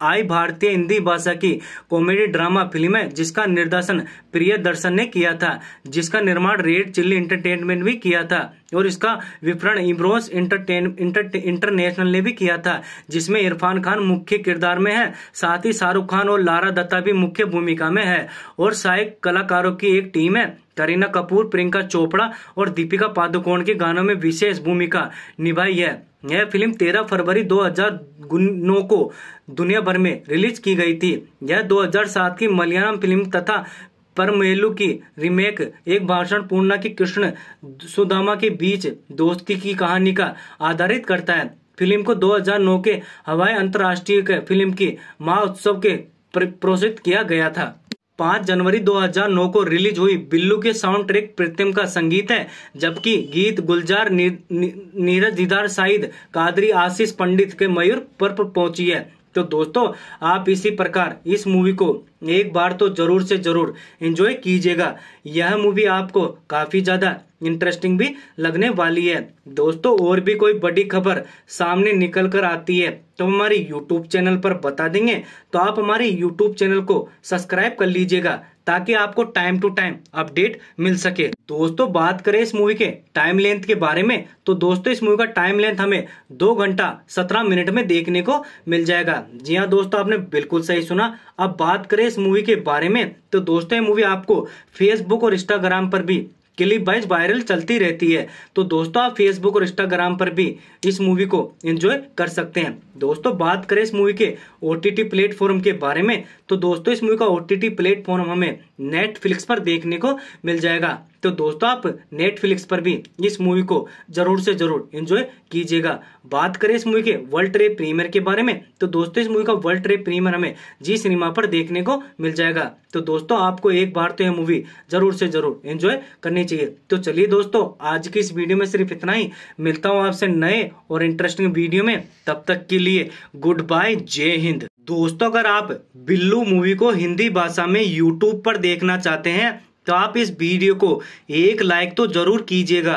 आई भारतीय हिंदी भाषा की कॉमेडी ड्रामा फिल्म है जिसका निर्देशन प्रिय दर्शन ने किया था जिसका निर्माण रेड चिल्ली एंटरटेनमेंट भी किया था और इसका विपरण इम्रोस इंटरटेन इंटर इंटरनेशनल ने भी किया था जिसमें इरफान खान मुख्य किरदार में है साथ ही शाहरुख खान और लारा दत्ता भी मुख्य भूमिका में है और सहायक कलाकारों की एक टीम है करीना कपूर प्रियंका चोपड़ा और दीपिका पादुकोण के गानों में विशेष भूमिका निभाई है यह फिल्म 13 फरवरी 2009 को दुनिया भर में रिलीज की गई थी यह 2007 की मलयालम फिल्म तथा परमेलु की रिमेक एक भाषण पूर्णा की कृष्ण सुदामा के बीच दोस्ती की कहानी का आधारित करता है फिल्म को 2009 के हवाई अंतर्राष्ट्रीय फिल्म की महा उत्सव के प्रोत्साहित किया गया था पाँच जनवरी 2009 को रिलीज हुई बिल्लू के साउंड ट्रैक प्रीतम का संगीत है जबकि गीत गुलजार नीरज दीदार साइद कादरी आशीष पंडित के मयूर पर पहुंची है तो दोस्तों आप इसी प्रकार इस मूवी को एक बार तो ज़रूर से ज़रूर इन्जॉय कीजिएगा यह मूवी आपको काफ़ी ज़्यादा इंटरेस्टिंग भी लगने वाली है दोस्तों और भी कोई बड़ी खबर सामने निकल कर आती है तो हमारे यूट्यूब चैनल पर बता देंगे तो आप हमारे यूट्यूब चैनल को सब्सक्राइब कर लीजिएगा ताकि आपको टाइम टू टाइम अपडेट मिल सके दोस्तों बात करें इस मूवी के टाइम लेंथ के बारे में तो दोस्तों इस मूवी का टाइम लेंथ हमें दो घंटा सत्रह मिनट में देखने को मिल जाएगा जी हाँ दोस्तों आपने बिल्कुल सही सुना अब बात करें इस मूवी के बारे में तो दोस्तों ये मूवी आपको फेसबुक और इंस्टाग्राम पर भी क्लिप वाइज वायरल चलती रहती है तो दोस्तों आप फेसबुक और इंस्टाग्राम पर भी इस मूवी को एंजॉय कर सकते हैं दोस्तों बात करें इस मूवी के ओ प्लेटफॉर्म के बारे में तो दोस्तों इस मूवी का ओ प्लेटफॉर्म हमें नेटफ्लिक्स पर देखने को मिल जाएगा तो दोस्तों आप नेटफ्लिक्स पर भी इस मूवी को जरूर से जरूर एंजॉय कीजिएगा बात करें इस मूवी के वर्ल्ड ट्रेड प्रीमियर के बारे में तो दोस्तों इस मूवी का वर्ल्ड ट्रेड प्रीमियर हमें जी सिनेमा पर देखने को मिल जाएगा तो दोस्तों आपको एक बार तो यह मूवी जरूर से जरूर एंजॉय करनी चाहिए तो चलिए दोस्तों आज की इस वीडियो में सिर्फ इतना ही मिलता हूँ आपसे नए और इंटरेस्टिंग वीडियो में तब तक के लिए गुड बाय जय हिंद दोस्तों अगर आप बिल्लू मूवी को हिंदी भाषा में यूट्यूब पर देखना चाहते हैं तो आप इस वीडियो को एक लाइक तो ज़रूर कीजिएगा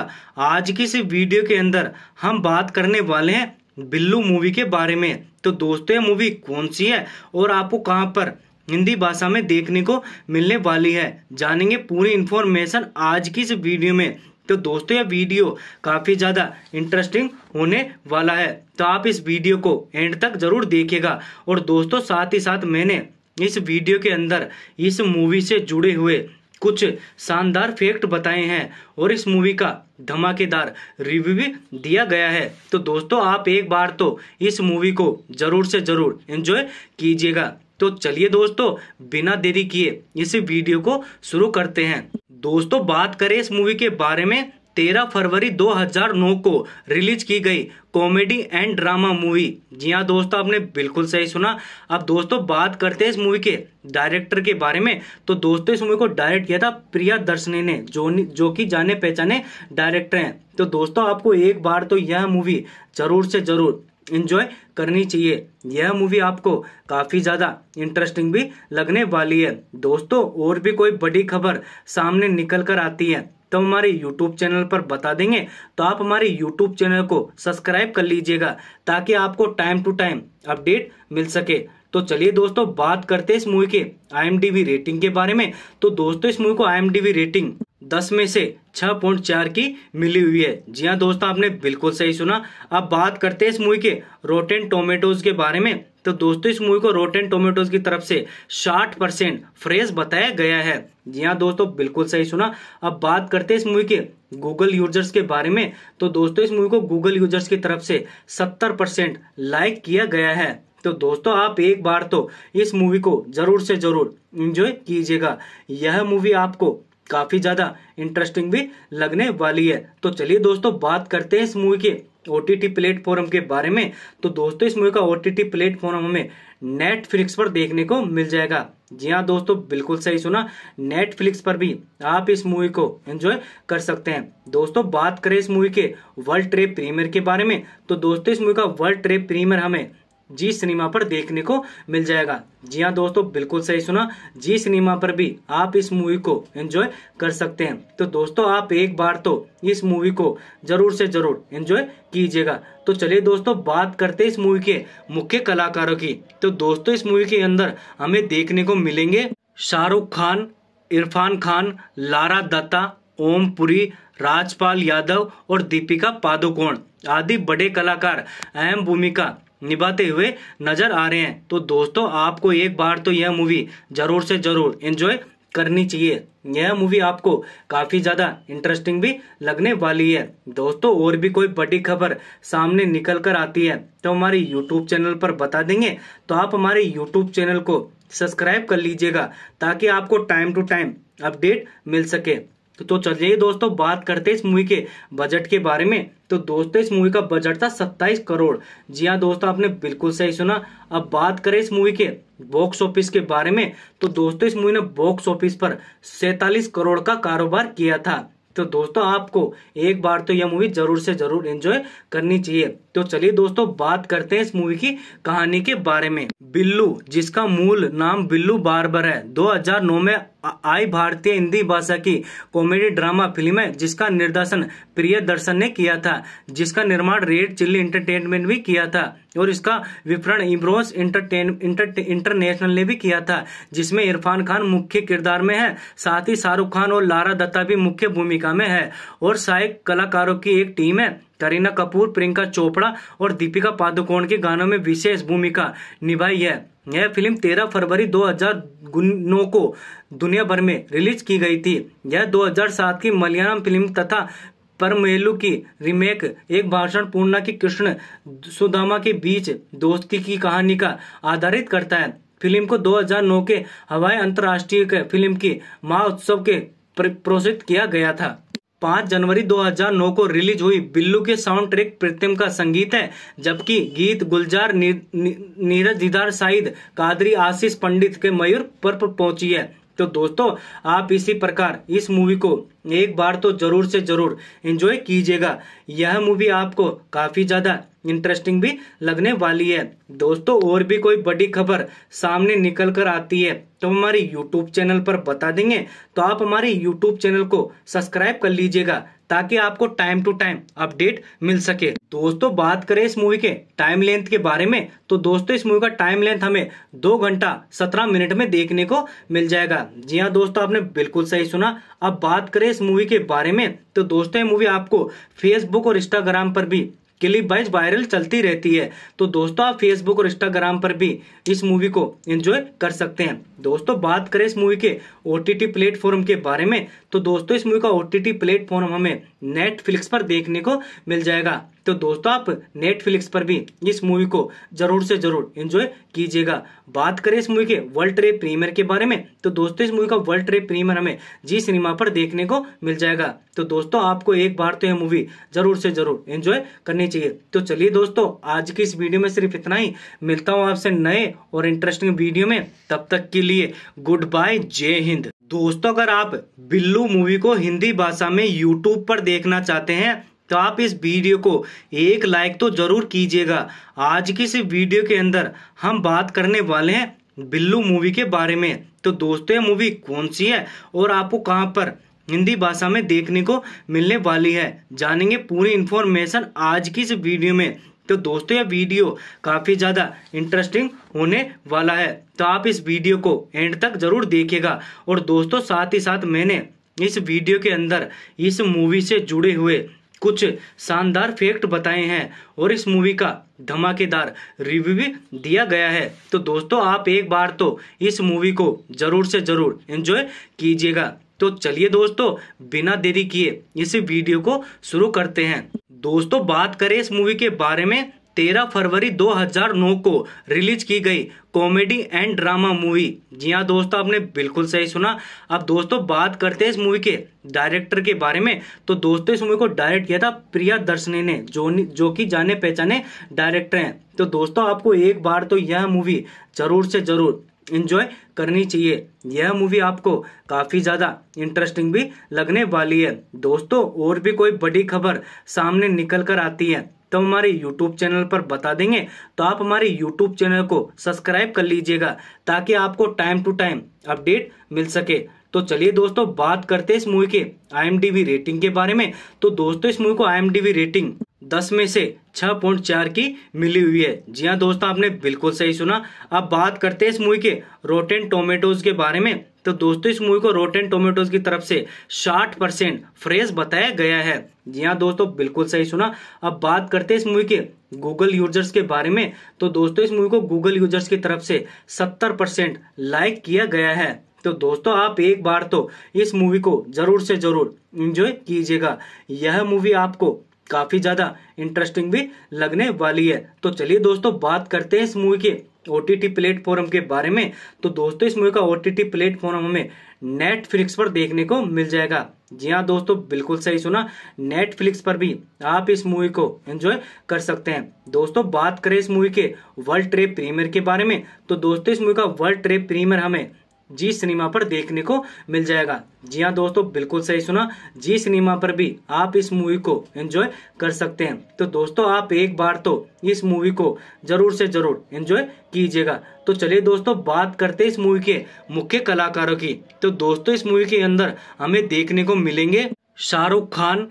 आज की इस वीडियो के अंदर हम बात करने वाले हैं बिल्लू मूवी के बारे में तो दोस्तों ये मूवी कौन सी है और आपको कहाँ पर हिंदी भाषा में देखने को मिलने वाली है जानेंगे पूरी इन्फॉर्मेशन आज की इस वीडियो में तो दोस्तों ये वीडियो काफ़ी ज़्यादा इंटरेस्टिंग होने वाला है तो आप इस वीडियो को एंड तक ज़रूर देखिएगा और दोस्तों साथ ही साथ मैंने इस वीडियो के अंदर इस मूवी से जुड़े हुए कुछ शानदार फैक्ट बताए हैं और इस मूवी का धमाकेदार रिव्यू भी दिया गया है तो दोस्तों आप एक बार तो इस मूवी को जरूर से जरूर एंजॉय कीजिएगा तो चलिए दोस्तों बिना देरी किए इस वीडियो को शुरू करते हैं दोस्तों बात करें इस मूवी के बारे में 13 फरवरी 2009 को रिलीज की गई कॉमेडी एंड ड्रामा मूवी जी हाँ दोस्तों आपने बिल्कुल सही सुना अब दोस्तों बात करते हैं इस मूवी के डायरेक्टर के बारे में तो दोस्तों इस मूवी को डायरेक्ट किया था प्रिया दर्शनी ने जो जो कि जाने पहचाने डायरेक्टर हैं तो दोस्तों आपको एक बार तो यह मूवी जरूर से जरूर इन्जॉय करनी चाहिए यह मूवी आपको काफ़ी ज़्यादा इंटरेस्टिंग भी लगने वाली है दोस्तों और भी कोई बड़ी खबर सामने निकल कर आती है तो हमारे YouTube चैनल पर बता देंगे तो आप हमारे YouTube चैनल को सब्सक्राइब कर लीजिएगा ताकि आपको टाइम टू टाइम अपडेट मिल सके तो चलिए दोस्तों बात करते हैं इस मूवी के आई रेटिंग के बारे में तो दोस्तों इस मूवी को आई रेटिंग दस में से छह पॉइंट चार की मिली हुई है जी हाँ दोस्तों आपने बिल्कुल सही सुना अब बात करते हैं इस मूवी के रोटेन टोमेटोज के बारे में तो दोस्तों इस मूवी को रोटेन टोमेटोज की तरफ से 60 परसेंट फ्रेश बताया गया है जी हाँ दोस्तों बिल्कुल सही सुना अब बात करते हैं इस मूवी के गूगल यूजर्स के बारे में तो दोस्तों इस मूवी को गूगल यूजर्स की तरफ से सत्तर परसेंट लाइक किया गया है तो दोस्तों आप एक बार तो इस मूवी को जरूर से जरूर इंजॉय कीजिएगा यह मूवी आपको काफी ज्यादा इंटरेस्टिंग भी लगने वाली है तो चलिए दोस्तों बात करते हैं इस मूवी के ओ टी टी प्लेटफॉर्म के बारे में तो दोस्तों इस मूवी का ओ टी टी प्लेटफॉर्म हमें नेटफ्लिक्स पर देखने को मिल जाएगा जी हाँ दोस्तों बिल्कुल सही सुना नेटफ्लिक्स पर भी आप इस मूवी को एंजॉय कर सकते हैं दोस्तों बात करें इस मूवी के वर्ल्ड ट्रेड प्रीमियर के बारे में तो दोस्तों इस मूवी का वर्ल्ड ट्रेड प्रीमियर हमें जी सिनेमा पर देखने को मिल जाएगा जी हाँ दोस्तों बिल्कुल सही सुना जी सिनेमा पर भी आप इस मूवी को एंजॉय कर सकते हैं तो दोस्तों आप एक बार तो इस मूवी को जरूर से जरूर एंजॉय कीजिएगा तो चलिए दोस्तों बात करते इस मूवी के मुख्य कलाकारों की तो दोस्तों इस मूवी के अंदर हमें देखने को मिलेंगे शाहरुख खान इरफान खान लारा दत्ता ओम पुरी राजपाल यादव और दीपिका पादुकोण आदि बड़े कलाकार अहम भूमिका निभाते हुए नजर आ रहे हैं तो दोस्तों आपको एक बार तो यह मूवी जरूर से जरूर एंजॉय करनी चाहिए यह मूवी आपको काफ़ी ज़्यादा इंटरेस्टिंग भी लगने वाली है दोस्तों और भी कोई बड़ी खबर सामने निकल कर आती है तो हमारे यूट्यूब चैनल पर बता देंगे तो आप हमारे यूट्यूब चैनल को सब्सक्राइब कर लीजिएगा ताकि आपको टाइम टू टाइम अपडेट मिल सके तो, तो चलिए दोस्तों बात करते इस मूवी के बजट के बारे में तो दोस्तों इस मूवी का बजट था 27 करोड़ जी हाँ दोस्तों आपने बिल्कुल सही सुना अब बात करें इस मूवी के बॉक्स ऑफिस के बारे में तो दोस्तों इस मूवी ने बॉक्स ऑफिस पर सैतालीस करोड़ का कारोबार किया था तो दोस्तों आपको एक बार तो यह मूवी जरूर से जरूर एंजॉय करनी चाहिए तो चलिए दोस्तों बात करते हैं इस मूवी की कहानी के बारे में बिल्लू जिसका मूल नाम बिल्लू बारबर है 2009 में आई भारतीय हिंदी भाषा की कॉमेडी ड्रामा फिल्म है जिसका निर्देशन प्रिय दर्शन ने किया था जिसका निर्माण रेड चिल्ली इंटरटेनमेंट भी किया था और इसका विपरण इम्रोस इंटरटेन इंटर, इंटरनेशनल ने भी किया था जिसमें इरफान खान मुख्य किरदार में है साथ ही शाहरुख खान और लारा दत्ता भी मुख्य भूमिका में है और सहायक कलाकारों की एक टीम है करीना कपूर प्रियंका चोपड़ा और दीपिका पादुकोण के गानों में विशेष भूमिका निभाई है यह फिल्म 13 फरवरी 2009 को दुनिया भर में रिलीज की गई थी यह 2007 की मलयालम फिल्म तथा परमेलु की रीमेक एक भाषण पूर्णा की कृष्ण सुदामा के बीच दोस्ती की कहानी का आधारित करता है फिल्म को 2009 के हवाई अंतर्राष्ट्रीय फिल्म की महोत्सव के प्रोत्साहित किया गया था 5 जनवरी 2009 को रिलीज हुई बिल्लू के साउंड ट्रैक प्रीतम का संगीत है जबकि गीत गुलजार नीरज दीदार साइद कादरी आशीष पंडित के मयूर पर पहुंची है तो दोस्तों आप इसी प्रकार इस मूवी को एक बार तो ज़रूर से ज़रूर इंजॉय कीजिएगा यह मूवी आपको काफ़ी ज़्यादा इंटरेस्टिंग भी लगने वाली है दोस्तों और भी कोई बड़ी खबर सामने निकल कर आती है तो हमारी यूट्यूब चैनल पर बता देंगे तो आप हमारे यूट्यूब चैनल को सब्सक्राइब कर लीजिएगा ताकि आपको टाइम टू टाइम अपडेट मिल सके दोस्तों बात करें इस मूवी के टाइम लेंथ के बारे में तो दोस्तों इस मूवी का टाइम लेंथ हमें दो घंटा सत्रह मिनट में देखने को मिल जाएगा जी हाँ दोस्तों आपने बिल्कुल सही सुना अब बात करें इस मूवी के बारे में तो दोस्तों ये मूवी आपको फेसबुक और इंस्टाग्राम पर भी क्लिप वाइज वायरल चलती रहती है तो दोस्तों आप फेसबुक और इंस्टाग्राम पर भी इस मूवी को एंजॉय कर सकते हैं दोस्तों बात करें इस मूवी के ओ प्लेटफॉर्म के बारे में तो दोस्तों इस मूवी का ओ प्लेटफॉर्म हमें नेटफ्लिक्स पर देखने को मिल जाएगा तो दोस्तों आप नेटफ्लिक्स पर भी इस मूवी को जरूर से जरूर एंजॉय कीजिएगा बात करें इस मूवी के वर्ल्ड ट्रेड प्रीमियर के बारे में तो दोस्तों इस मूवी का वर्ल्ड ट्रेड प्रीमियर हमें जी सिनेमा पर देखने को मिल जाएगा तो दोस्तों आपको एक बार तो यह मूवी जरूर से जरूर एंजॉय करनी चाहिए तो चलिए दोस्तों आज की इस वीडियो में सिर्फ इतना ही मिलता हूँ आपसे नए और इंटरेस्टिंग वीडियो में तब तक के लिए गुड बाय जय हिंद दोस्तों अगर आप बिल्लू मूवी को हिंदी भाषा में यूट्यूब पर देखना चाहते हैं तो आप इस वीडियो को एक लाइक तो ज़रूर कीजिएगा आज की इस वीडियो के अंदर हम बात करने वाले हैं बिल्लू मूवी के बारे में तो दोस्तों ये मूवी कौन सी है और आपको कहाँ पर हिंदी भाषा में देखने को मिलने वाली है जानेंगे पूरी इन्फॉर्मेशन आज की इस वीडियो में तो दोस्तों ये वीडियो काफ़ी ज़्यादा इंटरेस्टिंग होने वाला है तो आप इस वीडियो को एंड तक ज़रूर देखिएगा और दोस्तों साथ ही साथ मैंने इस वीडियो के अंदर इस मूवी से जुड़े हुए कुछ शानदार फैक्ट बताए हैं और इस मूवी का धमाकेदार रिव्यू भी दिया गया है तो दोस्तों आप एक बार तो इस मूवी को ज़रूर से ज़रूर एंजॉय कीजिएगा तो चलिए दोस्तों बिना देरी किए इस वीडियो को शुरू करते हैं दोस्तों बात करें इस मूवी के बारे में तेरह फरवरी 2009 को रिलीज की गई कॉमेडी एंड ड्रामा मूवी जी हाँ दोस्तों आपने बिल्कुल सही सुना अब दोस्तों बात करते हैं इस मूवी के डायरेक्टर के बारे में तो दोस्तों इस मूवी को डायरेक्ट किया था प्रिया दर्शनी ने जो जो कि जाने पहचाने डायरेक्टर हैं तो दोस्तों आपको एक बार तो यह मूवी जरूर से जरूर इन्जॉय करनी चाहिए यह मूवी आपको काफ़ी ज़्यादा इंटरेस्टिंग भी लगने वाली है दोस्तों और भी कोई बड़ी खबर सामने निकल कर आती है तो हमारे YouTube चैनल पर बता देंगे तो आप हमारे YouTube चैनल को सब्सक्राइब कर लीजिएगा ताकि आपको टाइम टू टाइम अपडेट मिल सके तो चलिए दोस्तों बात करते हैं इस मूवी के आई रेटिंग के बारे में तो दोस्तों इस मूवी को आई रेटिंग दस में से छह पॉइंट चार की मिली हुई है जी हाँ दोस्तों आपने बिल्कुल सही सुना अब बात करते हैं इस मूवी के रोटेन टोमेटोज के बारे में तो दोस्तों इस मूवी को रोटेन टोमेटोज की तरफ से साठ परसेंट फ्रेश बताया गया है जी हाँ दोस्तों बिल्कुल सही सुना अब बात करते हैं इस मूवी के गूगल यूजर्स के बारे में तो दोस्तों इस मूवी को गूगल यूजर्स की तरफ से 70 परसेंट लाइक किया गया है तो दोस्तों आप एक बार तो इस मूवी को जरूर से जरूर इंजॉय कीजिएगा यह मूवी आपको काफी ज्यादा इंटरेस्टिंग भी लगने वाली है तो चलिए दोस्तों बात करते हैं इस मूवी के ओ टी प्लेटफॉर्म के बारे में तो दोस्तों इस मूवी का ओ टी प्लेटफॉर्म हमें नेटफ्लिक्स पर देखने को मिल जाएगा जी हाँ दोस्तों बिल्कुल सही सुना नेटफ्लिक्स पर भी आप इस मूवी को एंजॉय कर सकते हैं दोस्तों बात करें इस मूवी के वर्ल्ड ट्रेड प्रीमियर के बारे में तो दोस्तों इस मूवी का वर्ल्ड ट्रेड प्रीमियर हमें जी सिनेमा पर देखने को मिल जाएगा जी हाँ दोस्तों बिल्कुल सही सुना जी सिनेमा पर भी आप इस मूवी को एंजॉय कर सकते हैं तो दोस्तों आप एक बार तो इस मूवी को जरूर से जरूर एंजॉय कीजिएगा तो चलिए दोस्तों बात करते इस मूवी के मुख्य कलाकारों की तो दोस्तों इस मूवी के अंदर हमें देखने को मिलेंगे शाहरुख खान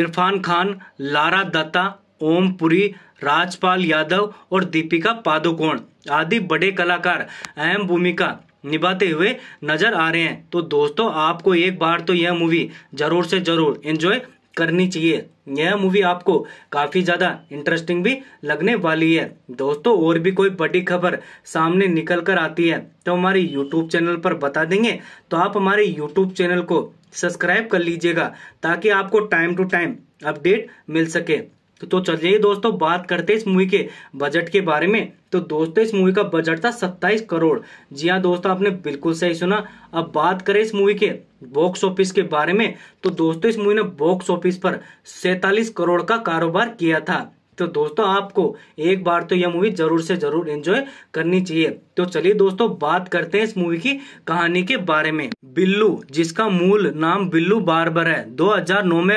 इरफान खान लारा दत्ता ओम पुरी राजपाल यादव और दीपिका पादुकोण आदि बड़े कलाकार अहम भूमिका निभाते हुए नजर आ रहे हैं तो दोस्तों आपको एक बार तो यह मूवी जरूर से जरूर एंजॉय करनी चाहिए यह मूवी आपको काफ़ी ज़्यादा इंटरेस्टिंग भी लगने वाली है दोस्तों और भी कोई बड़ी खबर सामने निकल कर आती है तो हमारे यूट्यूब चैनल पर बता देंगे तो आप हमारे यूट्यूब चैनल को सब्सक्राइब कर लीजिएगा ताकि आपको टाइम टू टाइम अपडेट मिल सके तो, तो चलिए दोस्तों बात करते इस मूवी के बजट के बारे में तो दोस्तों इस मूवी का बजट था 27 करोड़ जी हाँ दोस्तों आपने बिल्कुल सही सुना अब बात करें इस मूवी के बॉक्स ऑफिस के बारे में तो दोस्तों इस मूवी ने बॉक्स ऑफिस पर सैतालीस करोड़ का कारोबार किया था तो दोस्तों आपको एक बार तो यह मूवी जरूर से जरूर एंजॉय करनी चाहिए तो चलिए दोस्तों बात करते हैं इस मूवी की कहानी के बारे में बिल्लू जिसका मूल नाम बिल्लू बारबर है 2009 में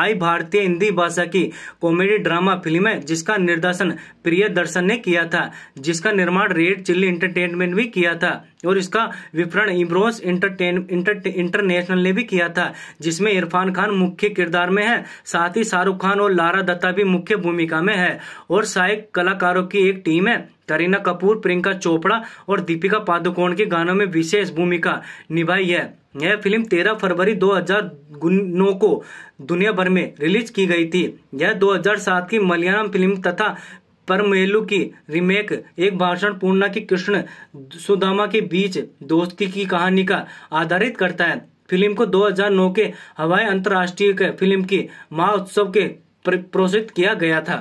आई भारतीय हिंदी भाषा की कॉमेडी ड्रामा फिल्म है जिसका निर्देशन प्रिय दर्शन ने किया था जिसका निर्माण रेड चिल्ली इंटरटेनमेंट भी किया था और इसका विपरण इम्रोस इंटरटेन इंटर, इंटरनेशनल ने भी किया था जिसमें इरफान खान मुख्य किरदार में है साथ ही शाहरुख खान और लारा दत्ता भी मुख्य भूमिका में है और सहायक कलाकारों की एक टीम है करीना कपूर प्रियंका चोपड़ा और दीपिका पादुकोण के गानों में विशेष भूमिका निभाई है यह फिल्म 13 फरवरी 2009 को दुनिया भर में रिलीज की गई थी यह 2007 की मलयालम फिल्म तथा परमेलू की रीमेक एक भाषण पूर्णा की कृष्ण सुदामा के बीच दोस्ती की कहानी का आधारित करता है फिल्म को 2009 के हवाई अंतर्राष्ट्रीय फिल्म की महोत्सव के प्रोत्साहित किया गया था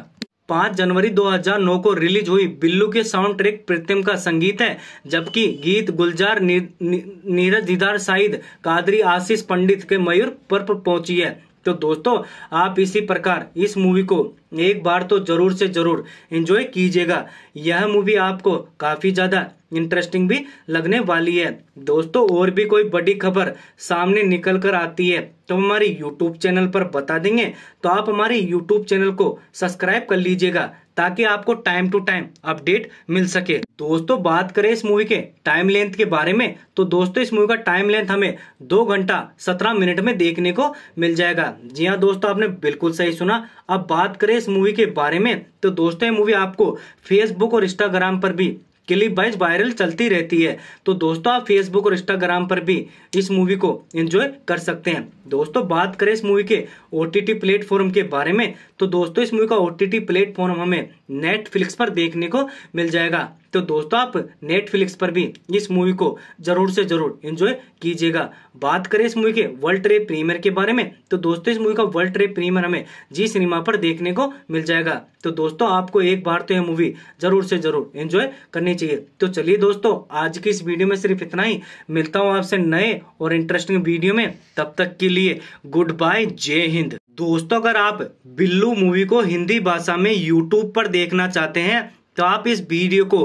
पाँच जनवरी 2009 को रिलीज हुई बिल्लू के साउंड ट्रैक प्रीतम का संगीत है जबकि गीत गुलजार नी, नी, नीरज दीदार साइद कादरी आशीष पंडित के मयूर पर पहुंची है तो दोस्तों आप इसी प्रकार इस मूवी को एक बार तो जरूर से जरूर एंजॉय कीजिएगा यह मूवी आपको काफ़ी ज़्यादा इंटरेस्टिंग भी लगने वाली है दोस्तों और भी कोई बड़ी खबर सामने निकल कर आती है तो हमारी यूट्यूब चैनल पर बता देंगे तो आप हमारे यूट्यूब चैनल को सब्सक्राइब कर लीजिएगा ताकि आपको टाइम टू टाइम अपडेट मिल सके दोस्तों बात करें इस मूवी के टाइम लेंथ के बारे में तो दोस्तों इस मूवी का टाइम लेंथ हमें दो घंटा सत्रह मिनट में देखने को मिल जाएगा जी हाँ दोस्तों आपने बिल्कुल सही सुना अब बात करें इस मूवी के बारे में तो दोस्तों ये मूवी आपको फेसबुक और इंस्टाग्राम पर भी क्लिप वाइज वायरल चलती रहती है तो दोस्तों आप फेसबुक और इंस्टाग्राम पर भी इस मूवी को एंजॉय कर सकते हैं दोस्तों बात करें इस मूवी के ओ प्लेटफॉर्म के बारे में तो दोस्तों इस मूवी का ओ प्लेटफॉर्म हमें नेटफ्लिक्स पर देखने को मिल जाएगा तो दोस्तों आप नेटफ्लिक्स पर भी इस मूवी को जरूर से जरूर एंजॉय कीजिएगा बात करें इस मूवी के वर्ल्ड ट्रेड प्रीमियर के बारे में तो दोस्तों इस मूवी का वर्ल्ड ट्रेड प्रीमियर हमें जी सिनेमा पर देखने को मिल जाएगा तो दोस्तों आपको एक बार तो यह मूवी जरूर से जरूर एंजॉय करनी चाहिए तो चलिए दोस्तों आज की इस वीडियो में सिर्फ इतना ही मिलता हूँ आपसे नए और इंटरेस्टिंग वीडियो में तब तक के लिए गुड बाय जय हिंद दोस्तों अगर आप बिल्लू मूवी को हिंदी भाषा में यूट्यूब पर देखना चाहते हैं तो आप इस वीडियो को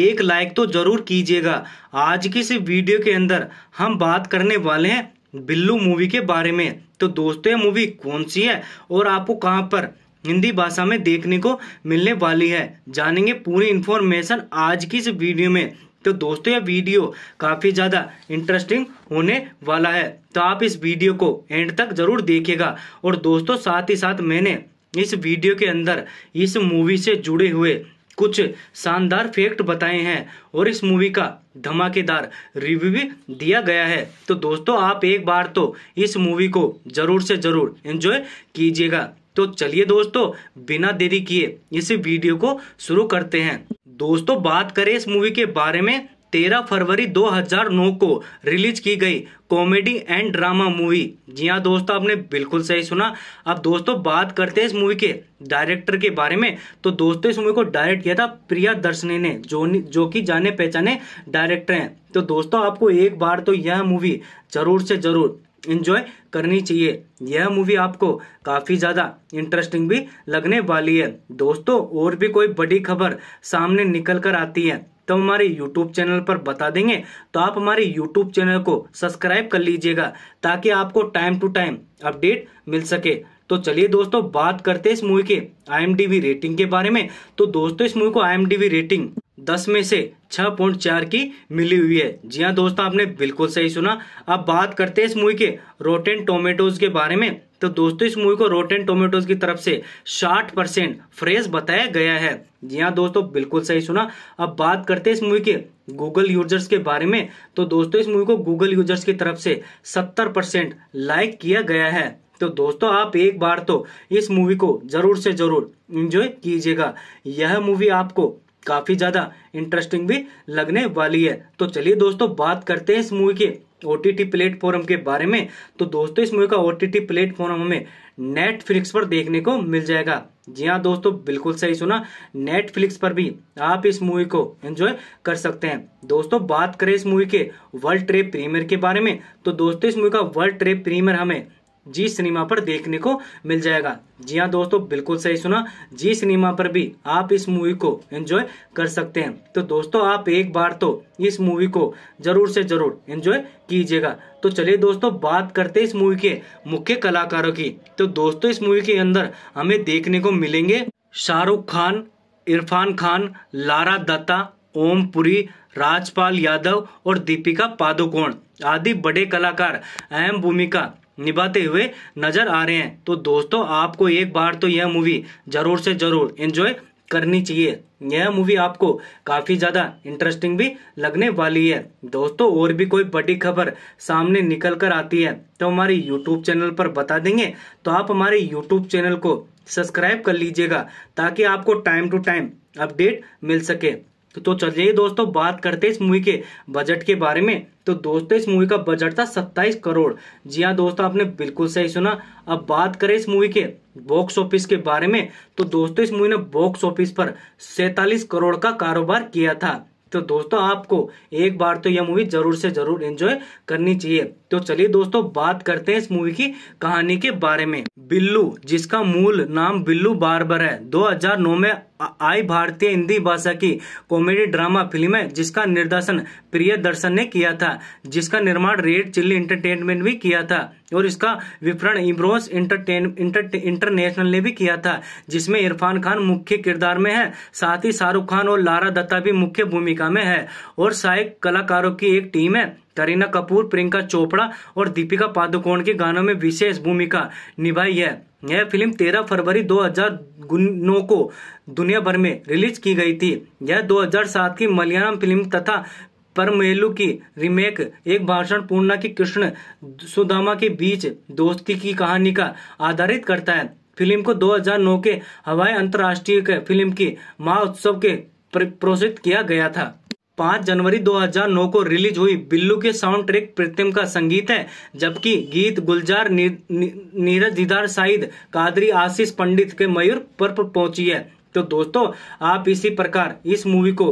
एक लाइक तो जरूर कीजिएगा आज की इस वीडियो के अंदर हम बात करने वाले हैं बिल्लू मूवी के बारे में तो दोस्तों ये मूवी कौन सी है और आपको कहाँ पर हिंदी भाषा में देखने को मिलने वाली है जानेंगे पूरी इन्फॉर्मेशन आज की इस वीडियो में तो दोस्तों यह वीडियो काफ़ी ज़्यादा इंटरेस्टिंग होने वाला है तो आप इस वीडियो को एंड तक ज़रूर देखेगा और दोस्तों साथ ही साथ मैंने इस वीडियो के अंदर इस मूवी से जुड़े हुए कुछ शानदार फैक्ट बताए हैं और इस मूवी का धमाकेदार रिव्यू भी दिया गया है तो दोस्तों आप एक बार तो इस मूवी को ज़रूर से ज़रूर एंजॉय कीजिएगा तो चलिए दोस्तों बिना देरी किए इस वीडियो को शुरू करते हैं दोस्तों बात करें इस मूवी के बारे में तेरह फरवरी 2009 को रिलीज की गई कॉमेडी एंड ड्रामा मूवी जी हाँ दोस्तों आपने बिल्कुल सही सुना अब दोस्तों बात करते हैं इस मूवी के डायरेक्टर के बारे में तो दोस्तों इस मूवी को डायरेक्ट किया था प्रिया दर्शनी ने जो जो कि जाने पहचाने डायरेक्टर हैं तो दोस्तों आपको एक बार तो यह मूवी जरूर से जरूर इंजॉय करनी चाहिए यह मूवी आपको काफ़ी ज़्यादा इंटरेस्टिंग भी लगने वाली है दोस्तों और भी कोई बड़ी खबर सामने निकल कर आती है तो हमारे YouTube चैनल पर बता देंगे तो आप हमारे YouTube चैनल को सब्सक्राइब कर लीजिएगा ताकि आपको टाइम टू टाइम अपडेट मिल सके तो चलिए दोस्तों बात करते हैं इस मूवी के आई रेटिंग के बारे में तो दोस्तों इस मूवी को आई रेटिंग दस में से छह पॉइंट चार की मिली हुई है जी हाँ दोस्तों आपने बिल्कुल सही सुना अब बात करते हैं इस मूवी के रोटेन टोमेटोज के बारे में तो दोस्तों इस मूवी को रोटेन टोमेटोज की तरफ से 60 परसेंट फ्रेश बताया गया है जी हाँ दोस्तों बिल्कुल सही सुना अब बात करते हैं इस मूवी के गूगल यूजर्स के बारे में तो दोस्तों इस मूवी को गूगल यूजर्स की तरफ से 70 परसेंट लाइक किया गया है तो दोस्तों आप एक बार तो इस मूवी को ज़रूर से ज़रूर इंजॉय कीजिएगा यह मूवी आपको काफ़ी ज़्यादा इंटरेस्टिंग भी लगने वाली है तो चलिए दोस्तों बात करते हैं इस मूवी के ओ टी टी प्लेटफॉर्म के बारे में तो दोस्तों इस मूवी का ओ टी टी प्लेटफॉर्म हमें नेटफ्लिक्स पर देखने को मिल जाएगा जी हाँ दोस्तों बिल्कुल सही सुना नेटफ्लिक्स पर भी आप इस मूवी को एंजॉय कर सकते हैं दोस्तों बात करें इस मूवी के वर्ल्ड ट्रेड प्रीमियर के बारे में तो दोस्तों इस मूवी का वर्ल्ड ट्रेड प्रीमियर हमें जी सिनेमा पर देखने को मिल जाएगा जी हाँ दोस्तों बिल्कुल सही सुना जी सिनेमा पर भी आप इस मूवी को एंजॉय कर सकते हैं तो दोस्तों आप एक बार तो इस मूवी को जरूर से जरूर एंजॉय कीजिएगा तो चलिए दोस्तों बात करते इस मूवी के मुख्य कलाकारों की तो दोस्तों इस मूवी के अंदर हमें देखने को मिलेंगे शाहरुख खान इरफान खान लारा दत्ता ओम पुरी राजपाल यादव और दीपिका पादुकोण आदि बड़े कलाकार अहम भूमिका निभाते हुए नजर आ रहे हैं तो दोस्तों आपको एक बार तो यह मूवी जरूर से जरूर एंजॉय करनी चाहिए यह मूवी आपको काफ़ी ज़्यादा इंटरेस्टिंग भी लगने वाली है दोस्तों और भी कोई बड़ी खबर सामने निकल कर आती है तो हमारे यूट्यूब चैनल पर बता देंगे तो आप हमारे यूट्यूब चैनल को सब्सक्राइब कर लीजिएगा ताकि आपको टाइम टू टाइम अपडेट मिल सके तो, तो चलिए दोस्तों बात करते इस मूवी के बजट के बारे में तो दोस्तों इस मूवी का बजट था 27 करोड़ जी हाँ दोस्तों आपने बिल्कुल सही सुना अब बात करें इस मूवी के बॉक्स ऑफिस के बारे में तो दोस्तों इस मूवी ने बॉक्स ऑफिस पर सैतालीस करोड़ का कारोबार किया था तो दोस्तों आपको एक बार तो यह मूवी जरूर से जरूर एंजॉय करनी चाहिए तो चलिए दोस्तों बात करते हैं इस मूवी की कहानी के बारे में बिल्लू जिसका मूल नाम बिल्लू बारबर है 2009 में आई भारतीय हिंदी भाषा की कॉमेडी ड्रामा फिल्म है जिसका निर्देशन प्रिय दर्शन ने किया था जिसका निर्माण रेड चिल्ली इंटरटेनमेंट भी किया था और इसका विपरण इम्रोस इंटरटेन इंटर, इंटरनेशनल ने भी किया था जिसमें इरफान खान मुख्य किरदार में है साथ ही शाहरुख खान और लारा दत्ता भी मुख्य भूमिका में है और सहायक कलाकारों की एक टीम है करीना कपूर प्रियंका चोपड़ा और दीपिका पादुकोण के गानों में विशेष भूमिका निभाई है यह फिल्म 13 फरवरी 2009 को दुनिया भर में रिलीज की गई थी यह 2007 की मलयालम फिल्म तथा परमेलु की रीमेक एक भाषण पूर्णा की कृष्ण सुदामा के बीच दोस्ती की कहानी का आधारित करता है फिल्म को 2009 के हवाई अंतर्राष्ट्रीय फिल्म की महोत्सव के प्रोत्साहित किया गया था 5 जनवरी 2009 को रिलीज हुई बिल्लू के साउंड ट्रैक प्रीतम का संगीत है जबकि गीत गुलजार नीरज दीदार साइद कादरी आशीष पंडित के मयूर पर पहुंची है तो दोस्तों आप इसी प्रकार इस मूवी को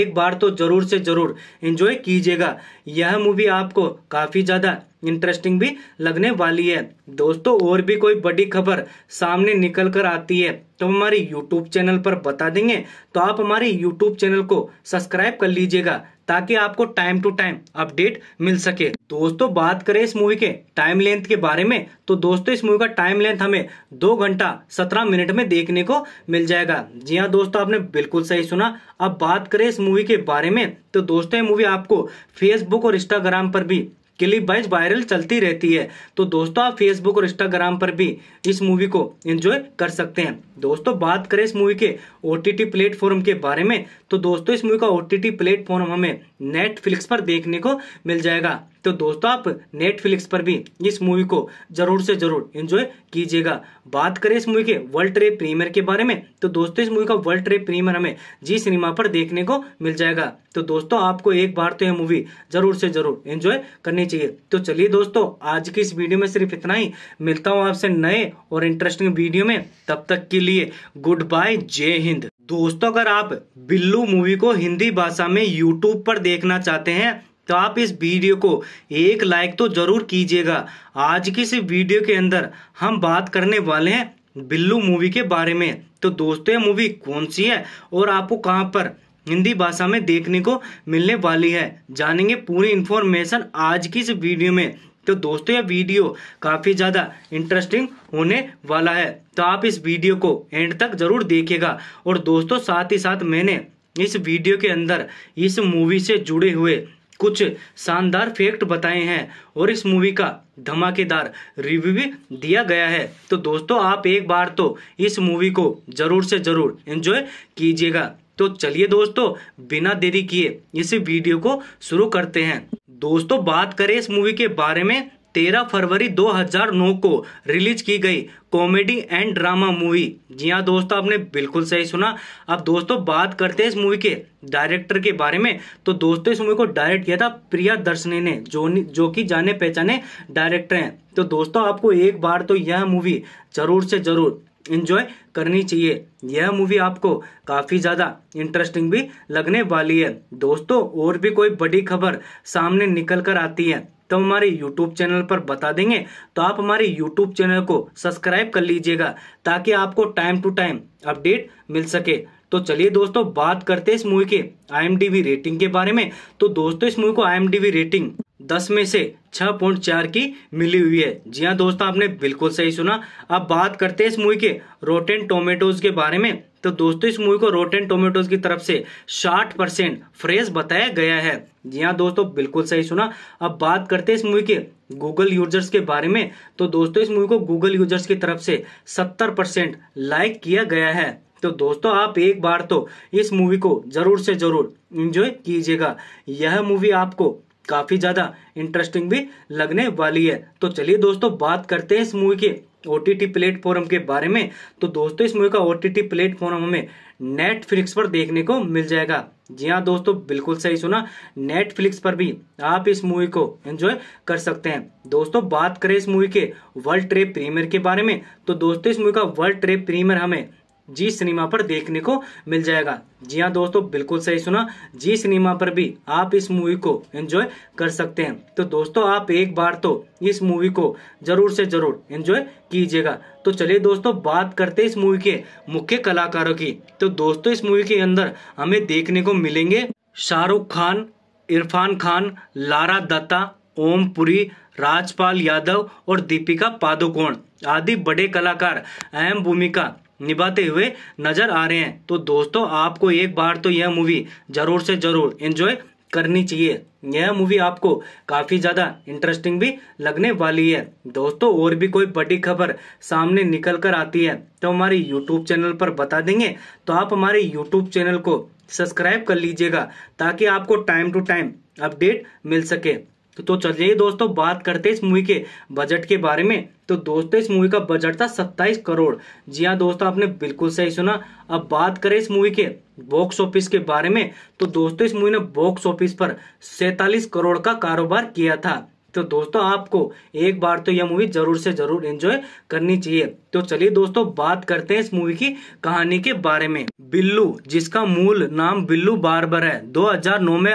एक बार तो ज़रूर से ज़रूर इंजॉय कीजिएगा यह मूवी आपको काफ़ी ज़्यादा इंटरेस्टिंग भी लगने वाली है दोस्तों और भी कोई बड़ी खबर सामने निकल कर आती है तो हमारी YouTube चैनल पर बता देंगे तो आप हमारी YouTube चैनल को सब्सक्राइब कर लीजिएगा ताकि आपको टाइम टू टाइम अपडेट मिल सके दोस्तों बात करें इस मूवी के टाइम लेंथ के बारे में तो दोस्तों इस मूवी का टाइम लेंथ हमें दो घंटा सत्रह मिनट में देखने को मिल जाएगा जी हाँ दोस्तों आपने बिल्कुल सही सुना अब बात करें इस मूवी के बारे में तो दोस्तों ये मूवी आपको फेसबुक और इंस्टाग्राम पर भी क्लिप वाइज वायरल चलती रहती है तो दोस्तों आप फेसबुक और इंस्टाग्राम पर भी इस मूवी को एंजॉय कर सकते हैं दोस्तों बात करें इस मूवी के ओ प्लेटफॉर्म के बारे में तो दोस्तों इस मूवी का ओ प्लेटफॉर्म हमें नेटफ्लिक्स पर देखने को मिल जाएगा तो दोस्तों आप नेटफ्लिक्स पर भी इस मूवी को जरूर से जरूर एंजॉय कीजिएगा बात करें इस मूवी के वर्ल्ड ट्रेड प्रीमियर के बारे में तो दोस्तों इस मूवी का वर्ल्ड ट्रेड प्रीमियर हमें जी सिनेमा पर देखने को मिल जाएगा तो दोस्तों आपको एक बार तो यह मूवी जरूर से जरूर एंजॉय करनी चाहिए तो चलिए दोस्तों आज की इस वीडियो में सिर्फ इतना ही मिलता हूँ आपसे नए और इंटरेस्टिंग वीडियो में तब तक के लिए गुड बाय जय हिंद दोस्तों अगर आप बिल्लू मूवी को हिंदी भाषा में यूट्यूब पर देखना चाहते हैं तो आप इस वीडियो को एक लाइक तो ज़रूर कीजिएगा आज की इस वीडियो के अंदर हम बात करने वाले हैं बिल्लू मूवी के बारे में तो दोस्तों ये मूवी कौन सी है और आपको कहाँ पर हिंदी भाषा में देखने को मिलने वाली है जानेंगे पूरी इन्फॉर्मेशन आज की इस वीडियो में तो दोस्तों ये वीडियो काफ़ी ज़्यादा इंटरेस्टिंग होने वाला है तो आप इस वीडियो को एंड तक ज़रूर देखिएगा और दोस्तों साथ ही साथ मैंने इस वीडियो के अंदर इस मूवी से जुड़े हुए कुछ शानदार फैक्ट बताए हैं और इस मूवी का धमाकेदार रिव्यू भी दिया गया है तो दोस्तों आप एक बार तो इस मूवी को जरूर से जरूर एंजॉय कीजिएगा तो चलिए दोस्तों बिना देरी किए इस वीडियो को शुरू करते हैं दोस्तों बात करें इस मूवी के बारे में तेरह फरवरी 2009 को रिलीज की गई कॉमेडी एंड ड्रामा मूवी जी हाँ दोस्तों आपने बिल्कुल सही सुना अब दोस्तों बात करते हैं इस मूवी के डायरेक्टर के बारे में तो दोस्तों इस मूवी को डायरेक्ट किया था प्रिया दर्शनी ने जो जो कि जाने पहचाने डायरेक्टर हैं तो दोस्तों आपको एक बार तो यह मूवी जरूर से जरूर इन्जॉय करनी चाहिए यह मूवी आपको काफ़ी ज़्यादा इंटरेस्टिंग भी लगने वाली है दोस्तों और भी कोई बड़ी खबर सामने निकल कर आती है तो हमारे YouTube चैनल पर बता देंगे तो आप हमारे YouTube चैनल को सब्सक्राइब कर लीजिएगा ताकि आपको टाइम टू टाइम अपडेट मिल सके तो चलिए दोस्तों बात करते हैं इस मूवी के आई रेटिंग के बारे में तो दोस्तों इस मूवी को आई रेटिंग दस में से छह पॉइंट चार की मिली हुई है जी हाँ दोस्तों आपने बिल्कुल सही सुना अब बात करते हैं इस मूवी के रोटेन टोमेटोज के बारे में तो दोस्तों इस मूवी को रोटेन टोमेटोज की तरफ से 60 परसेंट फ्रेश बताया गया है जी हाँ दोस्तों बिल्कुल सही सुना अब बात करते हैं इस मूवी के गूगल यूजर्स के बारे में तो दोस्तों इस मूवी को गूगल यूजर्स की तरफ से 70 परसेंट लाइक किया गया है तो दोस्तों आप एक बार तो इस मूवी को जरूर से जरूर इंजॉय कीजिएगा यह मूवी आपको काफी ज्यादा इंटरेस्टिंग भी लगने वाली है तो चलिए दोस्तों बात करते हैं इस मूवी के ओ टी टी प्लेटफॉर्म के बारे में तो दोस्तों इस मूवी का ओ टी टी प्लेटफॉर्म हमें नेटफ्लिक्स पर देखने को मिल जाएगा जी हाँ दोस्तों बिल्कुल सही सुना नेटफ्लिक्स पर भी आप इस मूवी को एंजॉय कर सकते हैं दोस्तों बात करें इस मूवी के वर्ल्ड ट्रेड प्रीमियर के बारे में तो दोस्तों इस मूवी का वर्ल्ड ट्रेड प्रीमियर हमें जी सिनेमा पर देखने को मिल जाएगा जी हाँ दोस्तों बिल्कुल सही सुना जी सिनेमा पर भी आप इस मूवी को एंजॉय कर सकते हैं तो दोस्तों आप एक बार तो इस मूवी को जरूर से जरूर एंजॉय कीजिएगा तो चलिए दोस्तों बात करते इस मूवी के मुख्य कलाकारों की तो दोस्तों इस मूवी के अंदर हमें देखने को मिलेंगे शाहरुख खान इरफान खान लारा दत्ता ओम पुरी राजपाल यादव और दीपिका पादुकोण आदि बड़े कलाकार अहम भूमिका निभाते हुए नजर आ रहे हैं तो दोस्तों आपको एक बार तो यह मूवी जरूर से जरूर एंजॉय करनी चाहिए यह मूवी आपको काफ़ी ज़्यादा इंटरेस्टिंग भी लगने वाली है दोस्तों और भी कोई बड़ी खबर सामने निकल कर आती है तो हमारे यूट्यूब चैनल पर बता देंगे तो आप हमारे यूट्यूब चैनल को सब्सक्राइब कर लीजिएगा ताकि आपको टाइम टू टाइम अपडेट मिल सके तो, तो चलिए दोस्तों बात करते हैं इस मूवी के बजट के बारे में तो दोस्तों इस मूवी का बजट था 27 करोड़ जी हाँ दोस्तों आपने बिल्कुल सही सुना अब बात करें इस मूवी के बॉक्स ऑफिस के बारे में तो दोस्तों इस मूवी ने बॉक्स ऑफिस पर सैतालीस करोड़ का कारोबार किया था तो दोस्तों आपको एक बार तो यह मूवी जरूर से जरूर एंजॉय करनी चाहिए तो चलिए दोस्तों बात करते हैं इस मूवी की कहानी के बारे में बिल्लू जिसका मूल नाम बिल्लू बारबर है 2009 में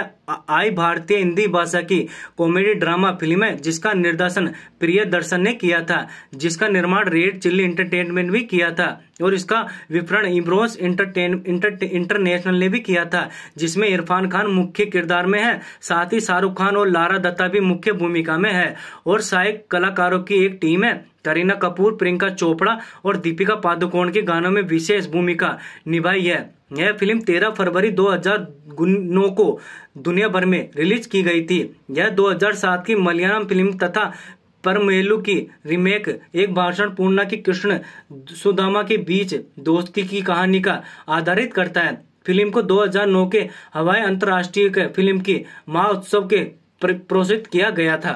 आई भारतीय हिंदी भाषा की कॉमेडी ड्रामा फिल्म है जिसका निर्देशन प्रिय दर्शन ने किया था जिसका निर्माण रेड चिल्ली इंटरटेनमेंट भी किया था और इसका विपरण इम्रोस इंटरटेन इंटर इंटरनेशनल ने भी किया था जिसमें इरफान खान मुख्य किरदार में है साथ ही शाहरुख खान और लारा दत्ता भी मुख्य भूमिका में है और सहायक कलाकारों की एक टीम है करीना कपूर प्रियंका चोपड़ा और दीपिका पादुकोण के गानों में विशेष भूमिका निभाई है यह फिल्म 13 फरवरी दो को दुनिया भर में रिलीज की गई थी यह 2007 की मलयालम फिल्म तथा परमेलु की रीमेक एक भाषण पूर्णा की कृष्ण सुदामा के बीच दोस्ती की कहानी का आधारित करता है फिल्म को 2009 के हवाई अंतर्राष्ट्रीय फिल्म की महोत्सव के प्रोत्साहित किया गया था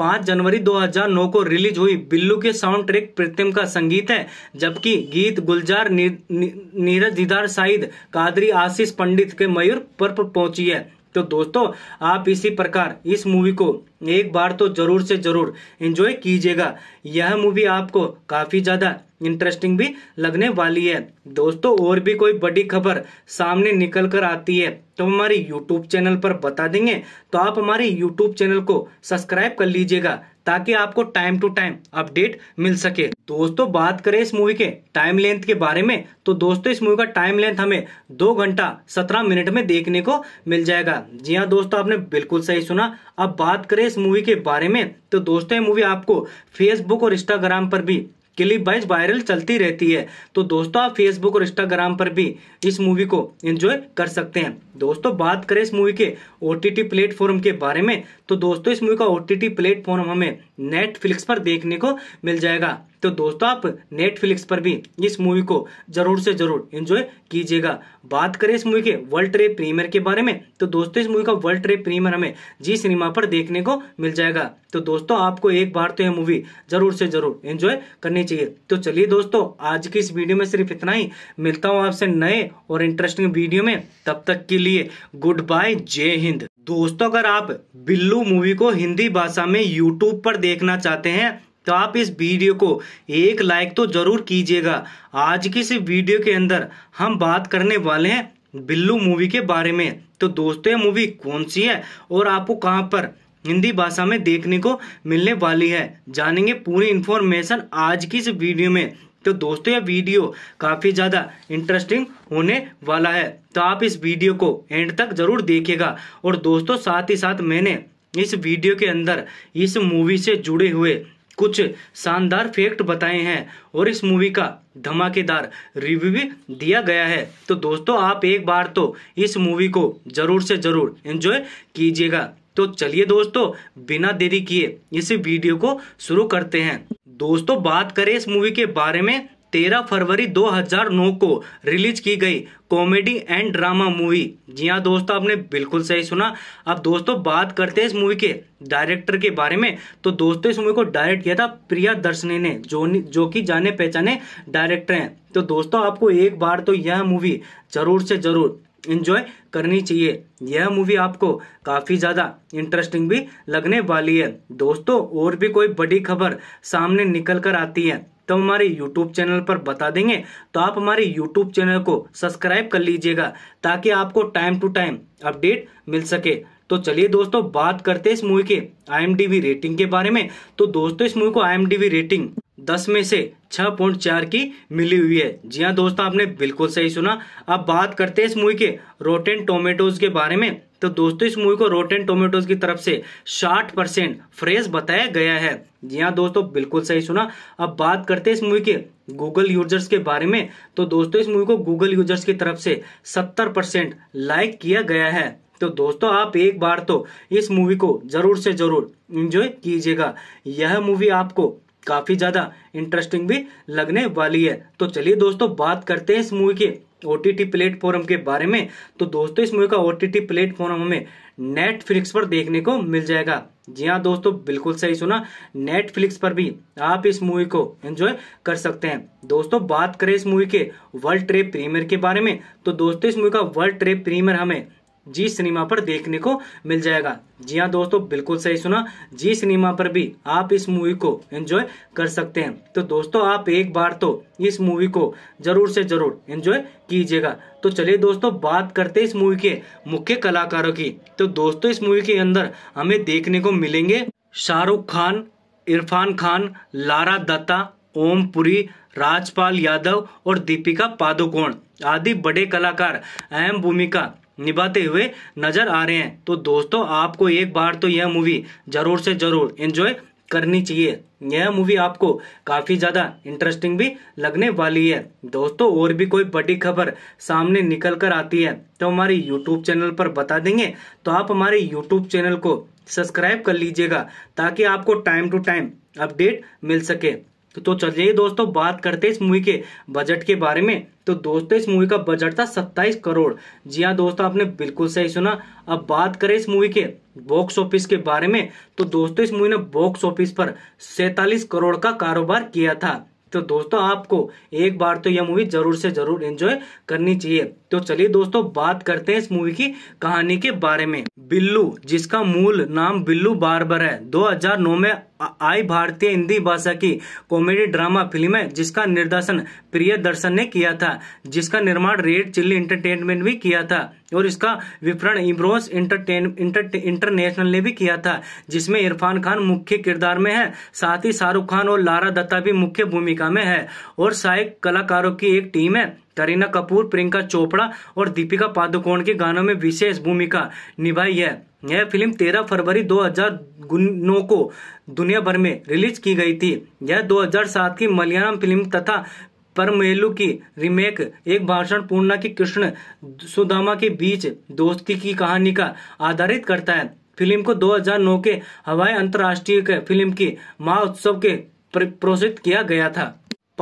5 जनवरी 2009 को रिलीज हुई बिल्लू के साउंड ट्रैक प्रीतम का संगीत है जबकि गीत गुलजार नीरज दीदार साइद कादरी आशीष पंडित के मयूर पर पहुंची है तो दोस्तों आप इसी प्रकार इस मूवी को एक बार तो जरूर से जरूर एंजॉय कीजिएगा यह मूवी आपको काफ़ी ज़्यादा इंटरेस्टिंग भी लगने वाली है दोस्तों और भी कोई बड़ी खबर सामने निकल कर आती है तो हमारी YouTube चैनल पर बता देंगे तो आप हमारी YouTube चैनल को सब्सक्राइब कर लीजिएगा ताकि आपको टाइम टू टाइम अपडेट मिल सके दोस्तों बात करें इस मूवी के टाइम लेंथ के बारे में तो दोस्तों इस मूवी का टाइम लेंथ हमें दो घंटा सत्रह मिनट में देखने को मिल जाएगा जी हाँ दोस्तों आपने बिल्कुल सही सुना अब बात करें इस मूवी के बारे में तो दोस्तों ये मूवी आपको फेसबुक और इंस्टाग्राम पर भी क्लिप वाइज वायरल चलती रहती है तो दोस्तों आप फेसबुक और इंस्टाग्राम पर भी इस मूवी को एंजॉय कर सकते हैं दोस्तों बात करें इस मूवी के ओ प्लेटफॉर्म के बारे में तो दोस्तों इस मूवी का ओ प्लेटफॉर्म हमें नेटफ्लिक्स पर देखने को मिल जाएगा तो दोस्तों आप नेटफ्लिक्स पर भी इस मूवी को जरूर से जरूर एंजॉय कीजिएगा बात करें इस मूवी के वर्ल्ड ट्रेड प्रीमियर के बारे में तो दोस्तों इस मूवी का वर्ल्ड ट्रेड प्रीमियर हमें जी सिनेमा पर देखने को मिल जाएगा तो दोस्तों आपको एक बार तो यह मूवी जरूर से जरूर एंजॉय करनी चाहिए तो चलिए दोस्तों आज की इस वीडियो में सिर्फ इतना ही मिलता हूँ आपसे नए और इंटरेस्टिंग वीडियो में तब तक के लिए गुड बाय जय हिंद दोस्तों अगर आप बिल्लू मूवी को हिंदी भाषा में यूट्यूब पर देखना चाहते हैं तो आप इस वीडियो को एक लाइक तो जरूर कीजिएगा आज की इस वीडियो के अंदर हम बात करने वाले हैं बिल्लू मूवी के बारे में तो दोस्तों ये मूवी कौन सी है और आपको कहाँ पर हिंदी भाषा में देखने को मिलने वाली है जानेंगे पूरी इन्फॉर्मेशन आज की इस वीडियो में तो दोस्तों यह वीडियो काफ़ी ज़्यादा इंटरेस्टिंग होने वाला है तो आप इस वीडियो को एंड तक ज़रूर देखिएगा और दोस्तों साथ ही साथ मैंने इस वीडियो के अंदर इस मूवी से जुड़े हुए कुछ शानदार फैक्ट बताए हैं और इस मूवी का धमाकेदार रिव्यू भी दिया गया है तो दोस्तों आप एक बार तो इस मूवी को जरूर से जरूर एंजॉय कीजिएगा तो चलिए दोस्तों बिना देरी किए इस वीडियो को शुरू करते हैं दोस्तों बात करें इस मूवी के बारे में तेरह फरवरी 2009 को रिलीज की गई कॉमेडी एंड ड्रामा मूवी जी हाँ दोस्तों आपने बिल्कुल सही सुना अब दोस्तों बात करते हैं इस मूवी के डायरेक्टर के बारे में तो दोस्तों इस मूवी को डायरेक्ट किया था प्रिया दर्शनी ने जो जो कि जाने पहचाने डायरेक्टर हैं तो दोस्तों आपको एक बार तो यह मूवी जरूर से जरूर इन्जॉय करनी चाहिए यह मूवी आपको काफ़ी ज़्यादा इंटरेस्टिंग भी लगने वाली है दोस्तों और भी कोई बड़ी खबर सामने निकल कर आती है तो हमारे YouTube चैनल पर बता देंगे तो आप हमारे YouTube चैनल को सब्सक्राइब कर लीजिएगा ताकि आपको टाइम टू टाइम अपडेट मिल सके तो चलिए दोस्तों बात करते हैं इस मूवी के आई रेटिंग के बारे में तो दोस्तों इस मूवी को आई रेटिंग दस में से छह पॉइंट चार की मिली हुई है जी हाँ दोस्तों आपने बिल्कुल सही सुना अब बात करते हैं इस मूवी के रोटेन टोमेटोज के बारे में तो दोस्तों इस मूवी को रोटेन टोमेटोज की तरफ से 60 परसेंट फ्रेश बताया गया है जी हाँ दोस्तों बिल्कुल सही सुना अब बात करते हैं इस मूवी के गूगल यूजर्स के बारे में तो दोस्तों इस मूवी को गूगल यूजर्स की तरफ से सत्तर परसेंट लाइक किया गया है तो दोस्तों आप एक बार तो इस मूवी को जरूर से जरूर इंजॉय कीजिएगा यह मूवी आपको काफ़ी ज़्यादा इंटरेस्टिंग भी लगने वाली है तो चलिए दोस्तों बात करते हैं इस मूवी के ओ टी टी प्लेटफॉर्म के बारे में तो दोस्तों इस मूवी का ओ टी टी प्लेटफॉर्म हमें नेटफ्लिक्स पर देखने को मिल जाएगा जी हाँ दोस्तों बिल्कुल सही सुना नेटफ्लिक्स पर भी आप इस मूवी को एंजॉय कर सकते हैं दोस्तों बात करें इस मूवी के वर्ल्ड ट्रेड प्रीमियर के बारे में तो दोस्तों इस मूवी का वर्ल्ड ट्रेड प्रीमियर हमें जी सिनेमा पर देखने को मिल जाएगा जी हाँ दोस्तों बिल्कुल सही सुना जी सिनेमा पर भी आप इस मूवी को एंजॉय कर सकते हैं तो दोस्तों आप एक बार तो इस मूवी को जरूर से जरूर एंजॉय कीजिएगा तो चलिए दोस्तों बात करते इस मूवी के मुख्य कलाकारों की तो दोस्तों इस मूवी के अंदर हमें देखने को मिलेंगे शाहरुख खान इरफान खान लारा दत्ता ओम पुरी राजपाल यादव और दीपिका पादुकोण आदि बड़े कलाकार अहम भूमिका निभाते हुए नजर आ रहे हैं तो दोस्तों आपको एक बार तो यह मूवी जरूर से जरूर एंजॉय करनी चाहिए यह मूवी आपको काफ़ी ज़्यादा इंटरेस्टिंग भी लगने वाली है दोस्तों और भी कोई बड़ी खबर सामने निकल कर आती है तो हमारे यूट्यूब चैनल पर बता देंगे तो आप हमारे यूट्यूब चैनल को सब्सक्राइब कर लीजिएगा ताकि आपको टाइम टू टाइम अपडेट मिल सके तो चलिए दोस्तों बात करते इस मूवी के बजट के बारे में तो दोस्तों इस मूवी का बजट था 27 करोड़ जी हाँ दोस्तों आपने बिल्कुल सही सुना अब बात करें इस मूवी के बॉक्स ऑफिस के बारे में तो दोस्तों इस मूवी ने बॉक्स ऑफिस पर सैतालीस करोड़ का कारोबार किया था तो दोस्तों आपको एक बार तो यह मूवी जरूर से जरूर एंजॉय करनी चाहिए तो चलिए दोस्तों बात करते हैं इस मूवी की कहानी के बारे में बिल्लू जिसका मूल नाम बिल्लू बारबर है 2009 में आई भारतीय हिंदी भाषा की कॉमेडी ड्रामा फिल्म है जिसका निर्देशन प्रिय दर्शन ने किया था जिसका निर्माण रेड चिल्ली इंटरटेनमेंट भी किया था और इसका विपरण इम्रोस इंटरटेन इंटर, इंटरनेशनल ने भी किया था जिसमें इरफान खान मुख्य किरदार में है साथ ही शाहरुख खान और लारा दत्ता भी मुख्य भूमिका में है और सहायक कलाकारों की एक टीम है करीना कपूर प्रियंका चोपड़ा और दीपिका पादुकोण के गानों में विशेष भूमिका निभाई है यह फिल्म 13 फरवरी 2009 को दुनिया भर में रिलीज की गई थी यह 2007 की मलयालम फिल्म तथा परमेलु की रीमेक एक भाषण पूर्णा की कृष्ण सुदामा के बीच दोस्ती की कहानी का आधारित करता है फिल्म को 2009 के हवाई अंतर्राष्ट्रीय फिल्म की महोत्सव के प्रोत्साहित किया गया था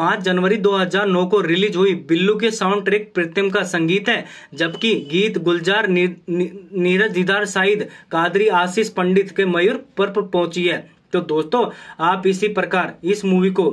5 जनवरी 2009 को रिलीज हुई बिल्लू के साउंड ट्रैक प्रीतम का संगीत है जबकि गीत गुलजार नीरज दीदार साइद कादरी आशीष पंडित के मयूर पर पहुंची है तो दोस्तों आप इसी प्रकार इस मूवी को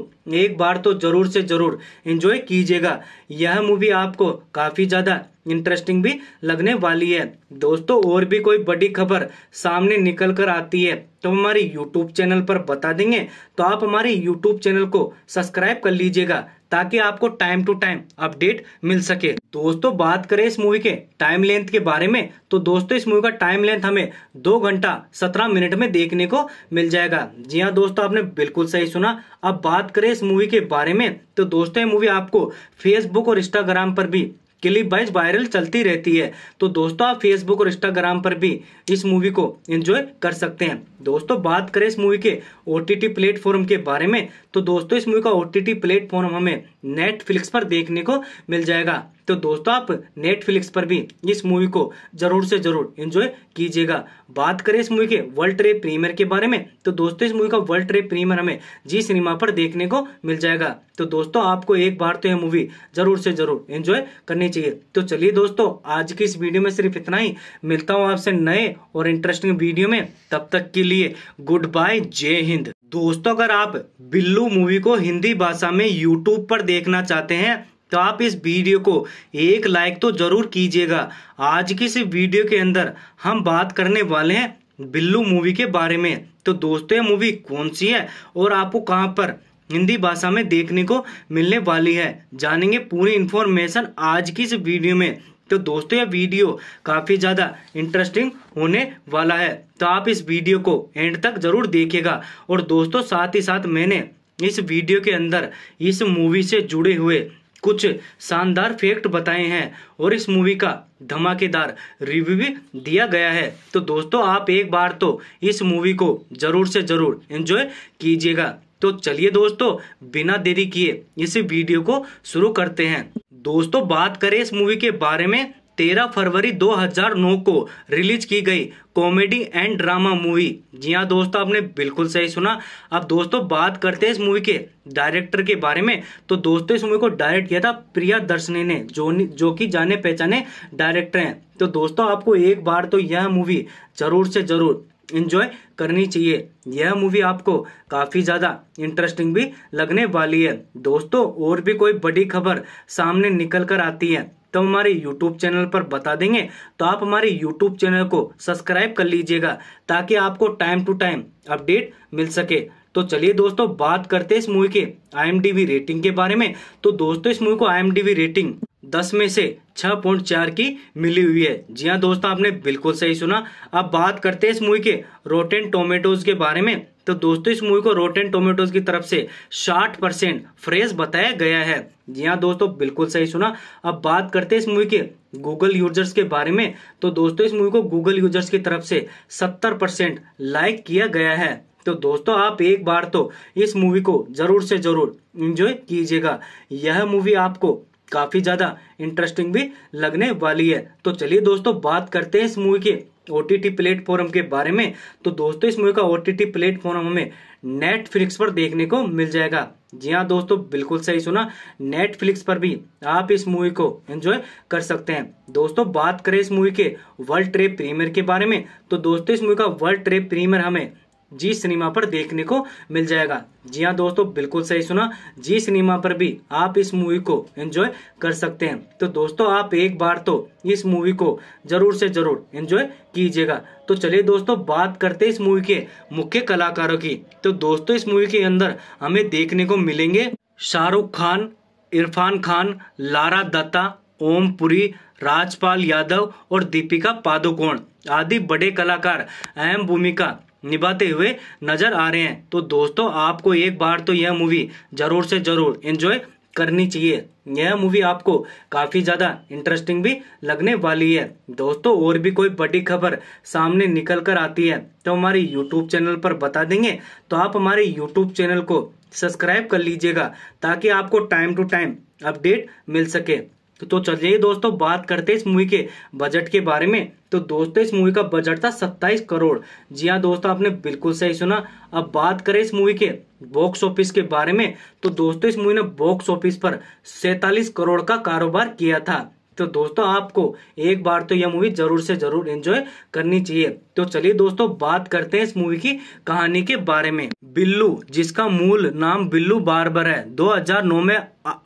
एक बार तो जरूर से जरूर एंजॉय कीजिएगा यह मूवी आपको काफ़ी ज़्यादा इंटरेस्टिंग भी लगने वाली है दोस्तों और भी कोई बड़ी खबर सामने निकल कर आती है तो हमारी YouTube चैनल पर बता देंगे तो आप हमारी YouTube चैनल को सब्सक्राइब कर लीजिएगा ताकि आपको टाइम टू टाइम अपडेट मिल सके दोस्तों बात करें इस मूवी के टाइम लेंथ के बारे में तो दोस्तों इस मूवी का टाइम लेंथ हमें दो घंटा सत्रह मिनट में देखने को मिल जाएगा जी हाँ दोस्तों आपने बिल्कुल सही सुना अब बात करें इस मूवी के बारे में तो दोस्तों ये मूवी आपको फेसबुक और इंस्टाग्राम पर भी क्लिप वाइज वायरल चलती रहती है तो दोस्तों आप फेसबुक और इंस्टाग्राम पर भी इस मूवी को एंजॉय कर सकते हैं दोस्तों बात करें इस मूवी के ओ टी प्लेटफॉर्म के बारे में तो दोस्तों इस मूवी का ओ टी टी प्लेटफॉर्म हमें नेटफ्लिक्स पर देखने को मिल जाएगा तो दोस्तों आप नेटफ्लिक्स पर भी इस मूवी को जरूर से जरूर एंजॉय कीजिएगा बात करें इस मूवी के वर्ल्ड ट्रेड प्रीमियर के बारे में तो दोस्तों इस मूवी का वर्ल्ड ट्रेड प्रीमियर हमें जी सिनेमा पर देखने को मिल जाएगा तो दोस्तों आपको एक बार तो यह मूवी जरूर से जरूर एंजॉय करनी चाहिए तो चलिए दोस्तों आज की इस वीडियो में सिर्फ इतना ही मिलता हूँ आपसे नए और इंटरेस्टिंग वीडियो में तब तक के लिए गुड बाय जय हिंद दोस्तों अगर आप बिल्लू मूवी को हिंदी भाषा में यूट्यूब पर देखना चाहते हैं तो आप इस वीडियो को एक लाइक तो जरूर कीजिएगा आज की इस वीडियो के अंदर हम बात करने वाले हैं बिल्लू मूवी के बारे में तो दोस्तों ये मूवी कौन सी है और आपको कहाँ पर हिंदी भाषा में देखने को मिलने वाली है जानेंगे पूरी इन्फॉर्मेशन आज की इस वीडियो में तो दोस्तों यह वीडियो काफ़ी ज़्यादा इंटरेस्टिंग होने वाला है तो आप इस वीडियो को एंड तक ज़रूर देखिएगा और दोस्तों साथ ही साथ मैंने इस वीडियो के अंदर इस मूवी से जुड़े हुए कुछ शानदार फैक्ट बताए हैं और इस मूवी का धमाकेदार रिव्यू भी दिया गया है तो दोस्तों आप एक बार तो इस मूवी को जरूर से जरूर एंजॉय कीजिएगा तो चलिए दोस्तों बिना देरी किए इस वीडियो को शुरू करते हैं दोस्तों बात करें इस मूवी के बारे में तेरह फरवरी 2009 को रिलीज की गई कॉमेडी एंड ड्रामा मूवी जी हाँ दोस्तों आपने बिल्कुल सही सुना अब दोस्तों बात करते हैं इस मूवी के डायरेक्टर के बारे में तो दोस्तों इस मूवी को डायरेक्ट किया था प्रिया दर्शनी ने जो जो कि जाने पहचाने डायरेक्टर हैं तो दोस्तों आपको एक बार तो यह मूवी जरूर से जरूर इन्जॉय करनी चाहिए यह मूवी आपको काफ़ी ज़्यादा इंटरेस्टिंग भी लगने वाली है दोस्तों और भी कोई बड़ी खबर सामने निकल कर आती है तो हमारे YouTube चैनल पर बता देंगे तो आप हमारे YouTube चैनल को सब्सक्राइब कर लीजिएगा ताकि आपको टाइम टू टाइम अपडेट मिल सके तो चलिए दोस्तों बात करते हैं इस मूवी के आई रेटिंग के बारे में तो दोस्तों इस मूवी को आई रेटिंग दस में से छह पॉइंट चार की मिली हुई है जी हाँ दोस्तों आपने बिल्कुल सही सुना अब बात करते हैं इस मूवी के रोटेन टोमेटोज के बारे में तो दोस्तों इस मूवी को रोटेन टोमेटोज की तरफ से 60 परसेंट फ्रेश बताया गया है जी हाँ दोस्तों बिल्कुल सही सुना अब बात करते हैं इस मूवी के गूगल यूजर्स के बारे में तो दोस्तों इस मूवी को गूगल यूजर्स की तरफ से सत्तर परसेंट लाइक किया गया है तो दोस्तों आप एक बार तो इस मूवी को जरूर से जरूर इंजॉय कीजिएगा यह मूवी आपको काफ़ी ज़्यादा इंटरेस्टिंग भी लगने वाली है तो चलिए दोस्तों बात करते हैं इस मूवी के ओ टी टी प्लेटफॉर्म के बारे में तो दोस्तों इस मूवी का ओ टी टी प्लेटफॉर्म हमें नेटफ्लिक्स पर देखने को मिल जाएगा जी हाँ दोस्तों बिल्कुल सही सुना नेटफ्लिक्स पर भी आप इस मूवी को एंजॉय कर सकते हैं दोस्तों बात करें इस मूवी के वर्ल्ड ट्रेड प्रीमियर के बारे में तो दोस्तों इस मूवी का वर्ल्ड ट्रेड प्रीमियर हमें जी सिनेमा पर देखने को मिल जाएगा जी हाँ दोस्तों बिल्कुल सही सुना जी सिनेमा पर भी आप इस मूवी को एंजॉय कर सकते हैं तो दोस्तों आप एक बार तो इस मूवी को जरूर से जरूर एंजॉय कीजिएगा तो चलिए दोस्तों बात करते इस मूवी के मुख्य कलाकारों की तो दोस्तों इस मूवी के अंदर हमें देखने को मिलेंगे शाहरुख खान इरफान खान लारा दत्ता ओम पुरी राजपाल यादव और दीपिका पादुकोण आदि बड़े कलाकार अहम भूमिका निभाते हुए नजर आ रहे हैं तो दोस्तों आपको एक बार तो यह मूवी जरूर से जरूर एंजॉय करनी चाहिए यह मूवी आपको काफ़ी ज़्यादा इंटरेस्टिंग भी लगने वाली है दोस्तों और भी कोई बड़ी खबर सामने निकल कर आती है तो हमारे यूट्यूब चैनल पर बता देंगे तो आप हमारे यूट्यूब चैनल को सब्सक्राइब कर लीजिएगा ताकि आपको टाइम टू टाइम अपडेट मिल सके तो, तो चलिए दोस्तों बात करते हैं इस मूवी के बजट के बारे में तो दोस्तों इस मूवी का बजट था 27 करोड़ जी हाँ दोस्तों आपने बिल्कुल सही सुना अब बात करें इस मूवी के बॉक्स ऑफिस के बारे में तो दोस्तों इस मूवी ने बॉक्स ऑफिस पर सैतालीस करोड़ का कारोबार किया था तो दोस्तों आपको एक बार तो यह मूवी जरूर से जरूर एंजॉय करनी चाहिए तो चलिए दोस्तों बात करते हैं इस मूवी की कहानी के बारे में बिल्लू जिसका मूल नाम बिल्लू बारबर है 2009 में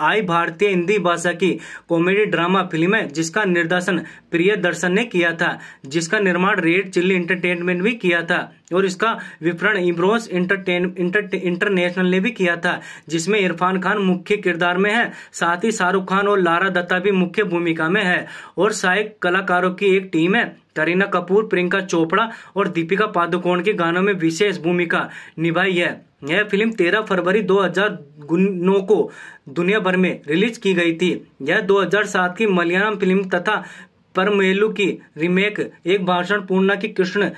आई भारतीय हिंदी भाषा की कॉमेडी ड्रामा फिल्म है जिसका निर्देशन प्रिय दर्शन ने किया था जिसका निर्माण रेड चिल्ली इंटरटेनमेंट भी किया था और इसका विपरण इम्रोस इंटरटेन इंटर इंटरनेशनल ने भी किया था जिसमें इरफान खान मुख्य किरदार में है साथ ही शाहरुख खान और लारा दत्ता भी मुख्य भूमिका में है और सहायक कलाकारों की एक टीम है करीना कपूर प्रियंका चोपड़ा और दीपिका पादुकोण के गानों में विशेष भूमिका निभाई है यह फिल्म 13 फरवरी 2009 को दुनिया भर में रिलीज की गई थी यह 2007 की मलयालम फिल्म तथा परमेलु की रीमेक एक भाषण पूर्णा की कृष्ण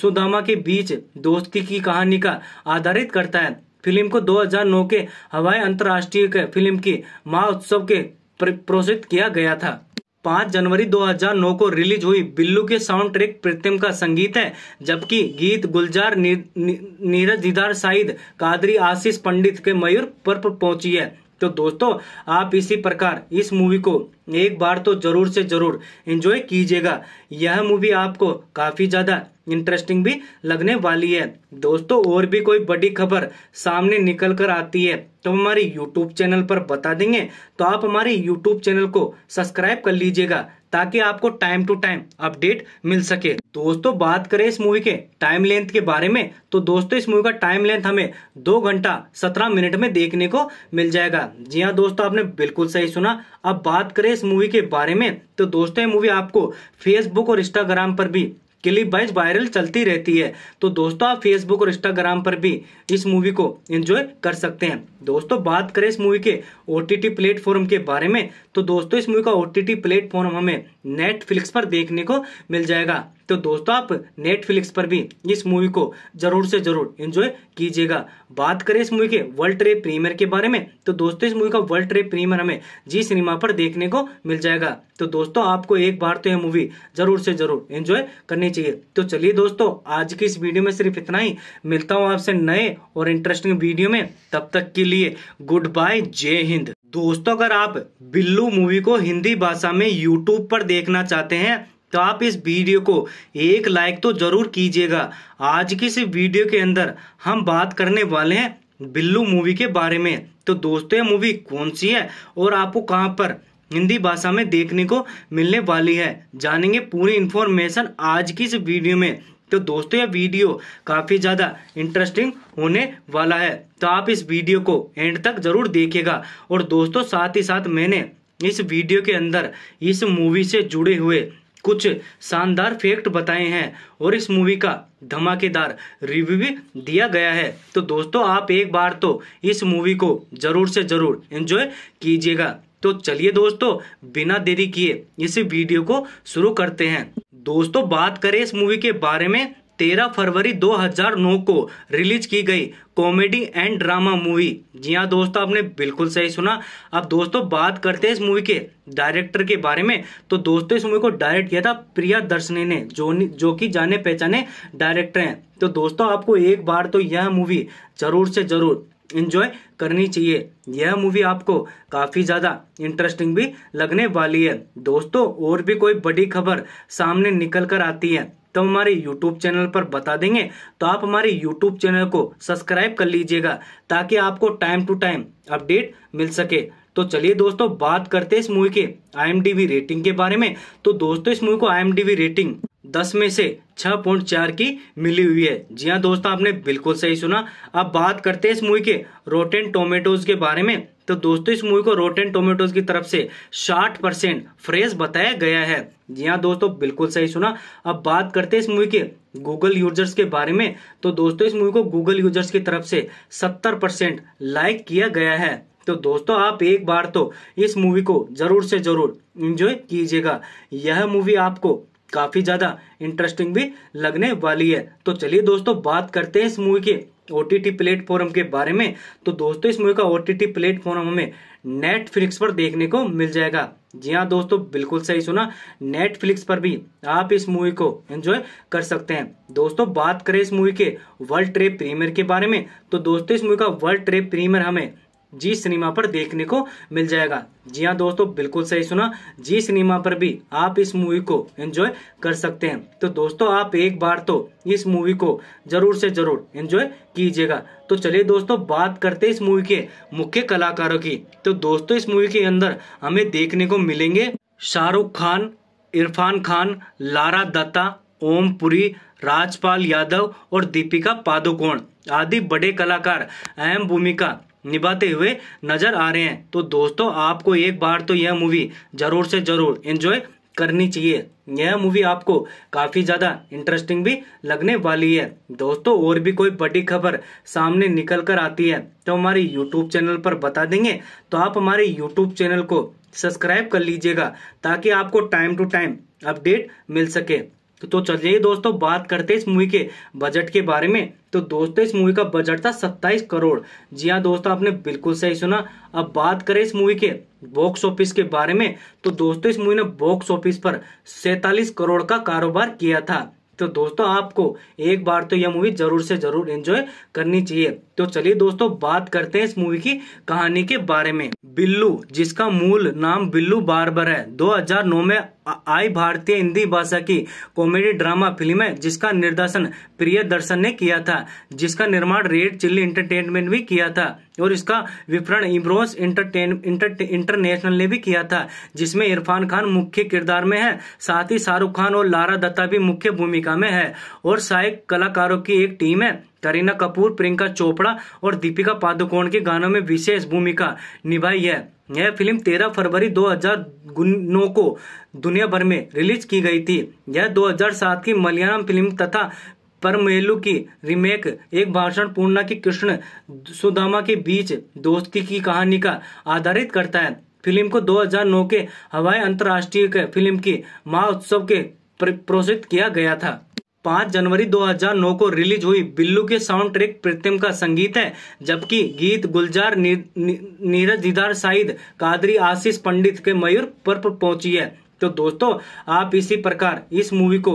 सुदामा के बीच दोस्ती की कहानी का आधारित करता है फिल्म को 2009 के हवाई अंतर्राष्ट्रीय फिल्म की महोत्सव के प्रोत्साहित किया गया था पाँच जनवरी 2009 को रिलीज हुई बिल्लू के साउंड ट्रैक प्रीतम का संगीत है जबकि गीत गुलजार नी, नी, नीरज दीदार साइद कादरी आशीष पंडित के मयूर पर पहुंची है तो दोस्तों आप इसी प्रकार इस मूवी को एक बार तो ज़रूर से ज़रूर इंजॉय कीजिएगा यह मूवी आपको काफ़ी ज़्यादा इंटरेस्टिंग भी लगने वाली है दोस्तों और भी कोई बड़ी खबर सामने निकल कर आती है तो हमारी YouTube चैनल पर बता देंगे तो आप हमारी YouTube चैनल को सब्सक्राइब कर लीजिएगा ताकि आपको टाइम टू टाइम अपडेट मिल सके दोस्तों बात करें इस मूवी के टाइम लेंथ के बारे में तो दोस्तों इस मूवी का टाइम लेंथ हमें दो घंटा सत्रह मिनट में देखने को मिल जाएगा जी हाँ दोस्तों आपने बिल्कुल सही सुना अब बात करें इस मूवी के बारे में तो दोस्तों ये मूवी आपको फेसबुक और इंस्टाग्राम पर भी क्लिप वाइज वायरल चलती रहती है तो दोस्तों आप फेसबुक और इंस्टाग्राम पर भी इस मूवी को एंजॉय कर सकते हैं दोस्तों बात करें इस मूवी के ओ प्लेटफॉर्म के बारे में तो दोस्तों इस मूवी का ओ प्लेटफॉर्म हमें नेटफ्लिक्स पर देखने को मिल जाएगा तो दोस्तों आप नेटफ्लिक्स पर भी इस मूवी को जरूर से जरूर एंजॉय कीजिएगा बात करें इस मूवी के वर्ल्ड ट्रेड प्रीमियर के बारे में तो दोस्तों इस मूवी का वर्ल्ड ट्रेड प्रीमियर हमें जी सिनेमा पर देखने को मिल जाएगा तो दोस्तों आपको एक बार तो यह मूवी जरूर से जरूर एंजॉय करनी चाहिए तो चलिए दोस्तों आज की इस वीडियो में सिर्फ इतना ही मिलता हूँ आपसे नए और इंटरेस्टिंग वीडियो में तब तक के लिए गुड बाय जय हिंद दोस्तों अगर आप बिल्लू मूवी को हिंदी भाषा में यूट्यूब पर देखना चाहते हैं तो आप इस वीडियो को एक लाइक तो जरूर कीजिएगा आज की इस वीडियो के अंदर हम बात करने वाले हैं बिल्लू मूवी के बारे में तो दोस्तों ये मूवी कौन सी है और आपको कहाँ पर हिंदी भाषा में देखने को मिलने वाली है जानेंगे पूरी इन्फॉर्मेशन आज की इस वीडियो में तो दोस्तों यह वीडियो काफ़ी ज़्यादा इंटरेस्टिंग होने वाला है तो आप इस वीडियो को एंड तक ज़रूर देखिएगा और दोस्तों साथ ही साथ मैंने इस वीडियो के अंदर इस मूवी से जुड़े हुए कुछ शानदार फैक्ट बताए हैं और इस मूवी का धमाकेदार रिव्यू भी दिया गया है तो दोस्तों आप एक बार तो इस मूवी को जरूर से जरूर एंजॉय कीजिएगा तो चलिए दोस्तों बिना देरी किए इस वीडियो को शुरू करते हैं दोस्तों बात करें इस मूवी के बारे में तेरह फरवरी 2009 को रिलीज की गई कॉमेडी एंड ड्रामा मूवी जी हाँ दोस्तों आपने बिल्कुल सही सुना अब दोस्तों बात करते हैं इस मूवी के डायरेक्टर के बारे में तो दोस्तों इस मूवी को डायरेक्ट किया था प्रिया दर्शनी ने जो जो कि जाने पहचाने डायरेक्टर हैं तो दोस्तों आपको एक बार तो यह मूवी जरूर से जरूर इन्जॉय करनी चाहिए यह मूवी आपको काफ़ी ज़्यादा इंटरेस्टिंग भी लगने वाली है दोस्तों और भी कोई बड़ी खबर सामने निकल कर आती है तो हमारे YouTube चैनल पर बता देंगे तो आप हमारे YouTube चैनल को सब्सक्राइब कर लीजिएगा ताकि आपको टाइम टू टाइम अपडेट मिल सके तो चलिए दोस्तों बात करते हैं इस मूवी के आई रेटिंग के बारे में तो दोस्तों इस मूवी को आई रेटिंग दस में से छः पॉइंट चार की मिली हुई है जी हाँ दोस्तों आपने बिल्कुल सही सुना अब बात करते हैं इस मूवी के रोटेन टोमेटोज के बारे में तो दोस्तों इस मूवी को रोटेन टोमेटोज की तरफ से 60 परसेंट फ्रेश बताया गया है जी हाँ दोस्तों बिल्कुल सही सुना अब बात करते हैं इस मूवी के गूगल यूजर्स के बारे में तो दोस्तों इस मूवी को गूगल यूजर्स की तरफ से सत्तर परसेंट लाइक किया गया है तो दोस्तों आप एक बार तो इस मूवी को जरूर से जरूर इंजॉय कीजिएगा यह मूवी आपको काफ़ी ज़्यादा इंटरेस्टिंग भी लगने वाली है तो चलिए दोस्तों बात करते हैं इस मूवी के ओ टी टी प्लेटफॉर्म के बारे में तो दोस्तों इस मूवी का ओ टी टी प्लेटफॉर्म हमें नेटफ्लिक्स पर देखने को मिल जाएगा जी हाँ दोस्तों बिल्कुल सही सुना नेटफ्लिक्स पर भी आप इस मूवी को एंजॉय कर सकते हैं दोस्तों बात करें इस मूवी के वर्ल्ड ट्रेड प्रीमियर के बारे में तो दोस्तों इस मूवी का वर्ल्ड ट्रेड प्रीमियर हमें जी सिनेमा पर देखने को मिल जाएगा जी हाँ दोस्तों बिल्कुल सही सुना जी सिनेमा पर भी आप इस मूवी को एंजॉय कर सकते हैं तो दोस्तों आप एक बार तो इस मूवी को जरूर से जरूर एंजॉय कीजिएगा तो चलिए दोस्तों बात करते इस मूवी के मुख्य कलाकारों की तो दोस्तों इस मूवी के अंदर हमें देखने को मिलेंगे शाहरुख खान इरफान खान लारा दत्ता ओम पुरी राजपाल यादव और दीपिका पादुकोण आदि बड़े कलाकार अहम भूमिका निभाते हुए नजर आ रहे हैं तो दोस्तों आपको एक बार तो यह मूवी जरूर से जरूर एंजॉय करनी चाहिए यह मूवी आपको काफ़ी ज़्यादा इंटरेस्टिंग भी लगने वाली है दोस्तों और भी कोई बड़ी खबर सामने निकल कर आती है तो हमारे यूट्यूब चैनल पर बता देंगे तो आप हमारे यूट्यूब चैनल को सब्सक्राइब कर लीजिएगा ताकि आपको टाइम टू टाइम अपडेट मिल सके तो चलिए दोस्तों बात करते इस मूवी के बजट के बारे में तो दोस्तों इस मूवी का बजट था 27 करोड़ जी हाँ दोस्तों आपने बिल्कुल सही सुना अब बात करें इस मूवी के बॉक्स ऑफिस के बारे में तो दोस्तों इस मूवी ने बॉक्स ऑफिस पर सैतालीस करोड़ का कारोबार किया था तो दोस्तों आपको एक बार तो यह मूवी जरूर से जरूर एंजॉय करनी चाहिए तो चलिए दोस्तों बात करते हैं इस मूवी की कहानी के बारे में बिल्लू जिसका मूल नाम बिल्लू बारबर है 2009 में आई भारतीय हिंदी भाषा की कॉमेडी ड्रामा फिल्म है जिसका निर्देशन प्रिय दर्शन ने किया था जिसका निर्माण रेड चिल्ली इंटरटेनमेंट भी किया था और इसका विपरण इम्रोस इंटरटेन इंटर, इंटरनेशनल ने भी किया था जिसमें इरफान खान मुख्य किरदार में है साथ ही शाहरुख खान और लारा दत्ता भी मुख्य भूमिका में है और सहायक कलाकारों की एक टीम है करीना कपूर प्रियंका चोपड़ा और दीपिका पादुकोण के गानों में विशेष भूमिका निभाई है यह फिल्म 13 फरवरी 2009 को दुनिया भर में रिलीज की गई थी यह 2007 की मलयालम फिल्म तथा परमेलू की रीमेक एक भाषण पूर्णा की कृष्ण सुदामा के बीच दोस्ती की कहानी का आधारित करता है फिल्म को 2009 के हवाई अंतर्राष्ट्रीय फिल्म की महोत्सव के प्रोत्साहित किया गया था 5 जनवरी 2009 को रिलीज हुई बिल्लू के साउंड ट्रैक प्रीतम का संगीत है जबकि गीत गुलजार नी, नी, नीरज दीदार साहिद कादरी आशीष पंडित के मयूर पर, पर पहुंची है तो दोस्तों आप इसी प्रकार इस मूवी को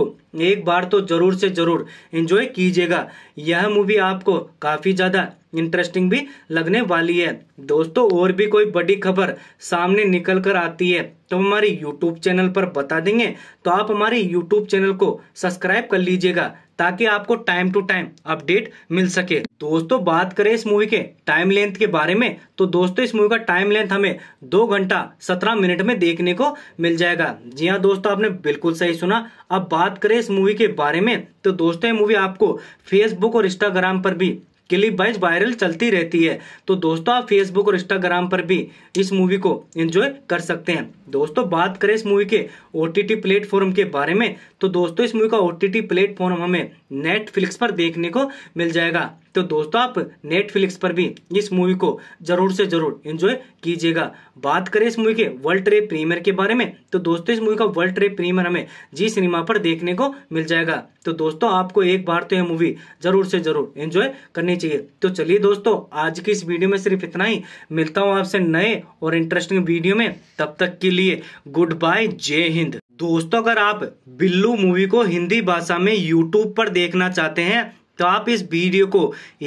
एक बार तो जरूर से जरूर एंजॉय कीजिएगा यह मूवी आपको काफ़ी ज़्यादा इंटरेस्टिंग भी लगने वाली है दोस्तों और भी कोई बड़ी खबर सामने निकल कर आती है तो हमारे यूट्यूब चैनल पर बता देंगे तो आप हमारे यूट्यूब चैनल को सब्सक्राइब कर लीजिएगा ताकि आपको टाइम टू टाइम अपडेट मिल सके दोस्तों बात करें इस मूवी के टाइम लेंथ के बारे में तो दोस्तों इस मूवी का टाइम लेंथ हमें दो घंटा सत्रह मिनट में देखने को मिल जाएगा जी हाँ दोस्तों आपने बिल्कुल सही सुना अब बात करें इस मूवी के बारे में तो दोस्तों ये मूवी आपको फेसबुक और इंस्टाग्राम पर भी क्लिप वाइज वायरल चलती रहती है तो दोस्तों आप फेसबुक और इंस्टाग्राम पर भी इस मूवी को एंजॉय कर सकते हैं दोस्तों बात करें इस मूवी के ओ प्लेटफॉर्म के बारे में तो दोस्तों इस मूवी का ओ टी प्लेटफॉर्म हमें नेटफ्लिक्स पर देखने को मिल जाएगा तो दोस्तों आप नेटफ्लिक्स पर भी इस मूवी को जरूर से जरूर एंजॉय कीजिएगा बात करें इस मूवी के वर्ल्ड ट्रेड प्रीमियर के बारे में तो दोस्तों इस मूवी का वर्ल्ड ट्रेड प्रीमियर हमें जी सिनेमा पर देखने को मिल जाएगा तो दोस्तों आपको एक बार तो यह मूवी जरूर से जरूर एंजॉय करनी चाहिए तो चलिए दोस्तों आज की इस वीडियो में सिर्फ इतना ही मिलता हूँ आपसे नए और इंटरेस्टिंग वीडियो में तब तक के लिए गुड बाय जय हिंद दोस्तों अगर आप बिल्लू मूवी को हिंदी भाषा में यूट्यूब पर देखना चाहते हैं तो आप इस वीडियो को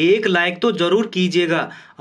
एक लाइक तो ज़रूर कीजिएगा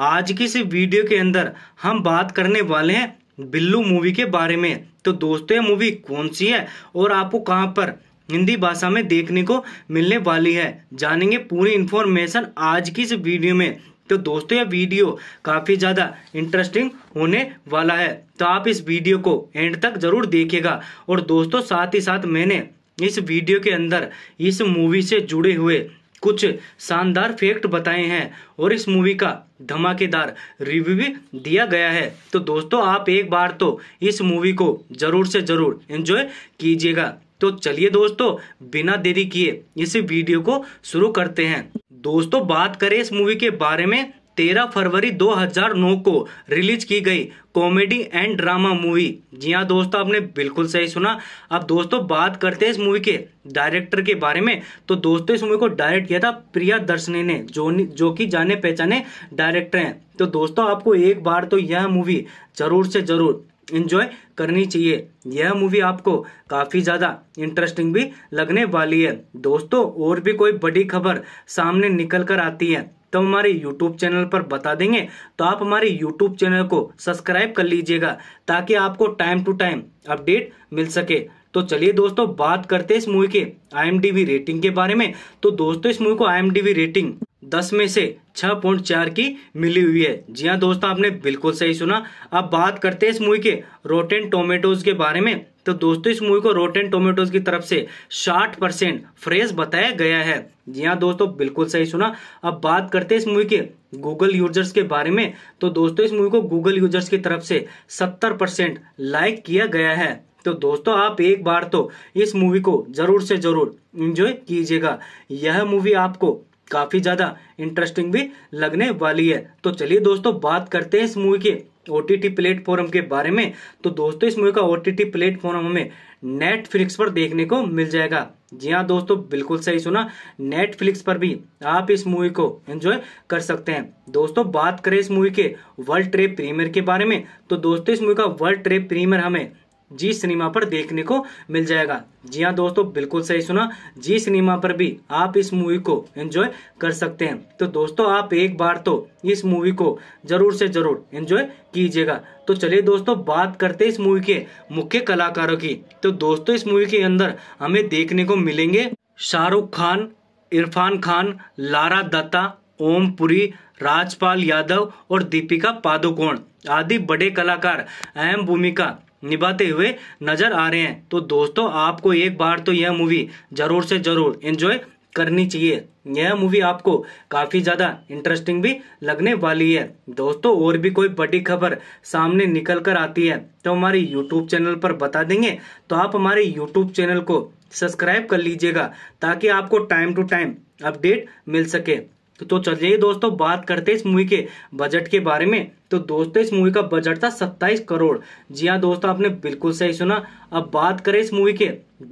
आज की इस वीडियो के अंदर हम बात करने वाले हैं बिल्लू मूवी के बारे में तो दोस्तों ये मूवी कौन सी है और आपको कहाँ पर हिंदी भाषा में देखने को मिलने वाली है जानेंगे पूरी इन्फॉर्मेशन आज की इस वीडियो में तो दोस्तों यह वीडियो काफ़ी ज़्यादा इंटरेस्टिंग होने वाला है तो आप इस वीडियो को एंड तक जरूर देखिएगा और दोस्तों साथ ही साथ मैंने इस वीडियो के अंदर इस मूवी से जुड़े हुए कुछ शानदार फैक्ट बताए हैं और इस मूवी का धमाकेदार रिव्यू भी दिया गया है तो दोस्तों आप एक बार तो इस मूवी को जरूर से जरूर एंजॉय कीजिएगा तो चलिए दोस्तों बिना देरी किए इस वीडियो को शुरू करते हैं दोस्तों बात करें इस मूवी के बारे में 13 फरवरी 2009 को रिलीज की गई कॉमेडी एंड ड्रामा मूवी जी हाँ दोस्तों आपने बिल्कुल सही सुना अब दोस्तों बात करते हैं इस मूवी के डायरेक्टर के बारे में तो दोस्तों इस मूवी को डायरेक्ट किया था प्रिया दर्शनी ने जो जो कि जाने पहचाने डायरेक्टर हैं तो दोस्तों आपको एक बार तो यह मूवी जरूर से जरूर इन्जॉय करनी चाहिए यह मूवी आपको काफ़ी ज़्यादा इंटरेस्टिंग भी लगने वाली है दोस्तों और भी कोई बड़ी खबर सामने निकल कर आती है तो हमारे YouTube चैनल पर बता देंगे तो आप हमारे YouTube चैनल को सब्सक्राइब कर लीजिएगा ताकि आपको टाइम टू टाइम अपडेट मिल सके तो चलिए दोस्तों बात करते हैं इस मूवी के आई रेटिंग के बारे में तो दोस्तों इस मूवी को आई रेटिंग दस में से छह पॉइंट चार की मिली हुई है जी हाँ दोस्तों आपने बिल्कुल सही सुना अब बात करते हैं इस मूवी के रोटेन टोमेटोज के बारे में तो दोस्तों इस मूवी को रोटेन टोमेटोज की तरफ से 60 परसेंट फ्रेश बताया गया है जी हाँ दोस्तों बिल्कुल सही सुना अब बात करते हैं इस मूवी के गूगल यूजर्स के बारे में तो दोस्तों इस मूवी को गूगल यूजर्स की तरफ से सत्तर लाइक किया गया है तो दोस्तों आप एक बार तो इस मूवी को जरूर से जरूर इंजॉय कीजिएगा यह मूवी आपको काफी ज्यादा इंटरेस्टिंग भी लगने वाली है तो चलिए दोस्तों बात करते हैं इस मूवी के ओ टी टी प्लेटफॉर्म के बारे में तो दोस्तों इस मूवी का ओ टी टी प्लेटफॉर्म हमें नेटफ्लिक्स पर देखने को मिल जाएगा जी हाँ दोस्तों बिल्कुल सही सुना नेटफ्लिक्स पर भी आप इस मूवी को एंजॉय कर सकते हैं दोस्तों बात करें इस मूवी के वर्ल्ड ट्रेड प्रीमियर के बारे में तो दोस्तों इस मूवी का वर्ल्ड ट्रेड प्रीमियर हमें जी सिनेमा पर देखने को मिल जाएगा जी हाँ दोस्तों बिल्कुल सही सुना जी सिनेमा पर भी आप इस मूवी को एंजॉय कर सकते हैं तो दोस्तों आप एक बार तो इस मूवी को जरूर से जरूर एंजॉय कीजिएगा तो चलिए दोस्तों बात करते इस मूवी के मुख्य कलाकारों की तो दोस्तों इस मूवी के अंदर हमें देखने को मिलेंगे शाहरुख खान इरफान खान लारा दत्ता ओम पुरी राजपाल यादव और दीपिका पादुकोण आदि बड़े कलाकार अहम भूमिका निभाते हुए नजर आ रहे हैं तो दोस्तों आपको एक बार तो यह मूवी जरूर से जरूर एंजॉय करनी चाहिए यह मूवी आपको काफ़ी ज़्यादा इंटरेस्टिंग भी लगने वाली है दोस्तों और भी कोई बड़ी खबर सामने निकल कर आती है तो हमारे यूट्यूब चैनल पर बता देंगे तो आप हमारे यूट्यूब चैनल को सब्सक्राइब कर लीजिएगा ताकि आपको टाइम टू टाइम अपडेट मिल सके तो, तो चलिए दोस्तों बात करते हैं इस मूवी के बजट के बारे में तो दोस्तों इस मूवी का बजट था 27 करोड़ जी हाँ दोस्तों आपने बिल्कुल सही सुना अब बात करें इस मूवी के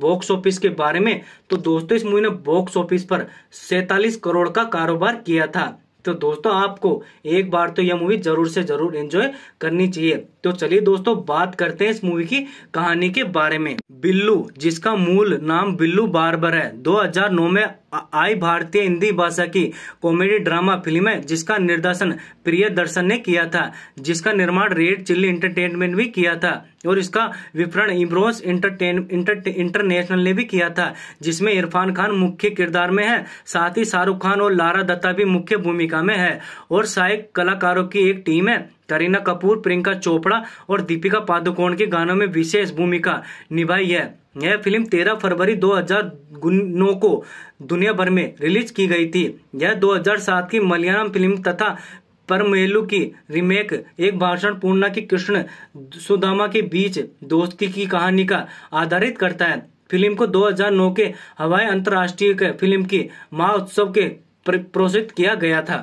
बॉक्स ऑफिस के बारे में तो दोस्तों इस मूवी ने बॉक्स ऑफिस पर सैतालीस करोड़ का कारोबार किया था तो दोस्तों आपको एक बार तो यह मूवी जरूर से जरूर एंजॉय करनी चाहिए तो चलिए दोस्तों बात करते हैं इस मूवी की कहानी के बारे में बिल्लू जिसका मूल नाम बिल्लू बारबर है 2009 में आई भारतीय हिंदी भाषा की कॉमेडी ड्रामा फिल्म है जिसका निर्देशन प्रिय दर्शन ने किया था जिसका निर्माण रेड चिल्ली एंटरटेनमेंट भी किया था और इसका विपरण इम्रोस इंटरटेन इंटर इंटरनेशनल ने भी किया था जिसमें इरफान खान मुख्य किरदार में है साथ ही शाहरुख खान और लारा दत्ता भी मुख्य भूमिका में है और सहायक कलाकारों की एक टीम है करीना कपूर प्रियंका चोपड़ा और दीपिका पादुकोण के गानों में विशेष भूमिका निभाई है यह फिल्म 13 फरवरी 2009 को दुनिया भर में रिलीज की गई थी यह 2007 की मलयालम फिल्म तथा परमेलु की रीमेक एक भाषण पूर्णा की कृष्ण सुदामा के बीच दोस्ती की कहानी का आधारित करता है फिल्म को 2009 के हवाई अंतर्राष्ट्रीय फिल्म की महोत्सव के प्रोत्साहित किया गया था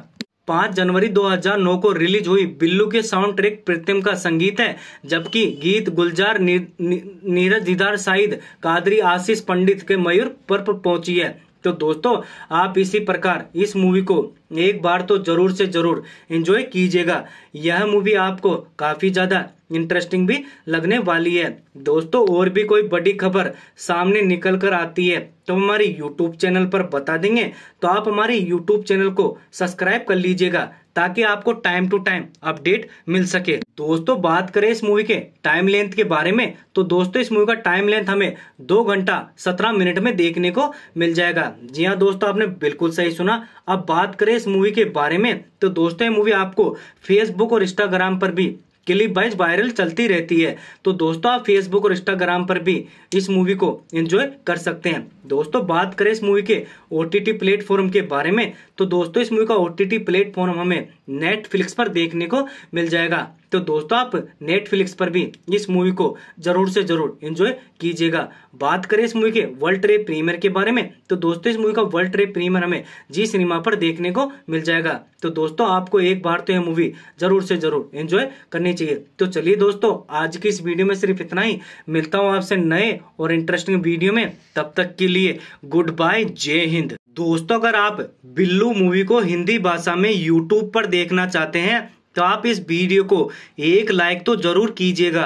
5 जनवरी 2009 को रिलीज हुई बिल्लू के साउंड ट्रैक प्रीतम का संगीत है जबकि गीत गुलजार नीरज दीदार साइद कादरी आशीष पंडित के मयूर पर पहुंची है तो दोस्तों आप इसी प्रकार इस मूवी को एक बार तो जरूर से जरूर एंजॉय कीजिएगा यह मूवी आपको काफ़ी ज़्यादा इंटरेस्टिंग भी लगने वाली है दोस्तों और भी कोई बड़ी खबर सामने निकल कर आती है तो हमारी YouTube चैनल पर बता देंगे तो आप हमारी YouTube चैनल को सब्सक्राइब कर लीजिएगा ताकि आपको टाइम टू टाइम अपडेट मिल सके दोस्तों बात करें इस मूवी के टाइम लेंथ के बारे में तो दोस्तों इस मूवी का टाइम लेंथ हमें दो घंटा सत्रह मिनट में देखने को मिल जाएगा जी हाँ दोस्तों आपने बिल्कुल सही सुना अब बात करें इस मूवी के बारे में तो दोस्तों ये मूवी आपको फेसबुक और इंस्टाग्राम पर भी क्लिप वाइज वायरल चलती रहती है तो दोस्तों आप फेसबुक और इंस्टाग्राम पर भी इस मूवी को एंजॉय कर सकते हैं दोस्तों बात करें इस मूवी के ओ टी प्लेटफॉर्म के बारे में तो दोस्तों इस मूवी का ओ टी प्लेटफॉर्म हमें नेटफ्लिक्स पर देखने को मिल जाएगा तो दोस्तों आप नेटफ्लिक्स पर भी इस मूवी को जरूर से जरूर एंजॉय कीजिएगा बात करें इस मूवी के वर्ल्ड ट्रेड प्रीमियर के बारे में तो दोस्तों इस मूवी का वर्ल्ड ट्रेड प्रीमियर हमें जी सिनेमा पर देखने को मिल जाएगा तो दोस्तों आपको एक बार तो यह मूवी जरूर से जरूर एंजॉय करनी चाहिए तो चलिए दोस्तों आज की इस वीडियो में सिर्फ इतना ही मिलता हूँ आपसे नए और इंटरेस्टिंग वीडियो में तब तक के लिए गुड बाय जय हिंद दोस्तों अगर आप बिल्लू मूवी को हिंदी भाषा में यूट्यूब पर देखना चाहते हैं तो आप इस वीडियो को एक लाइक तो ज़रूर कीजिएगा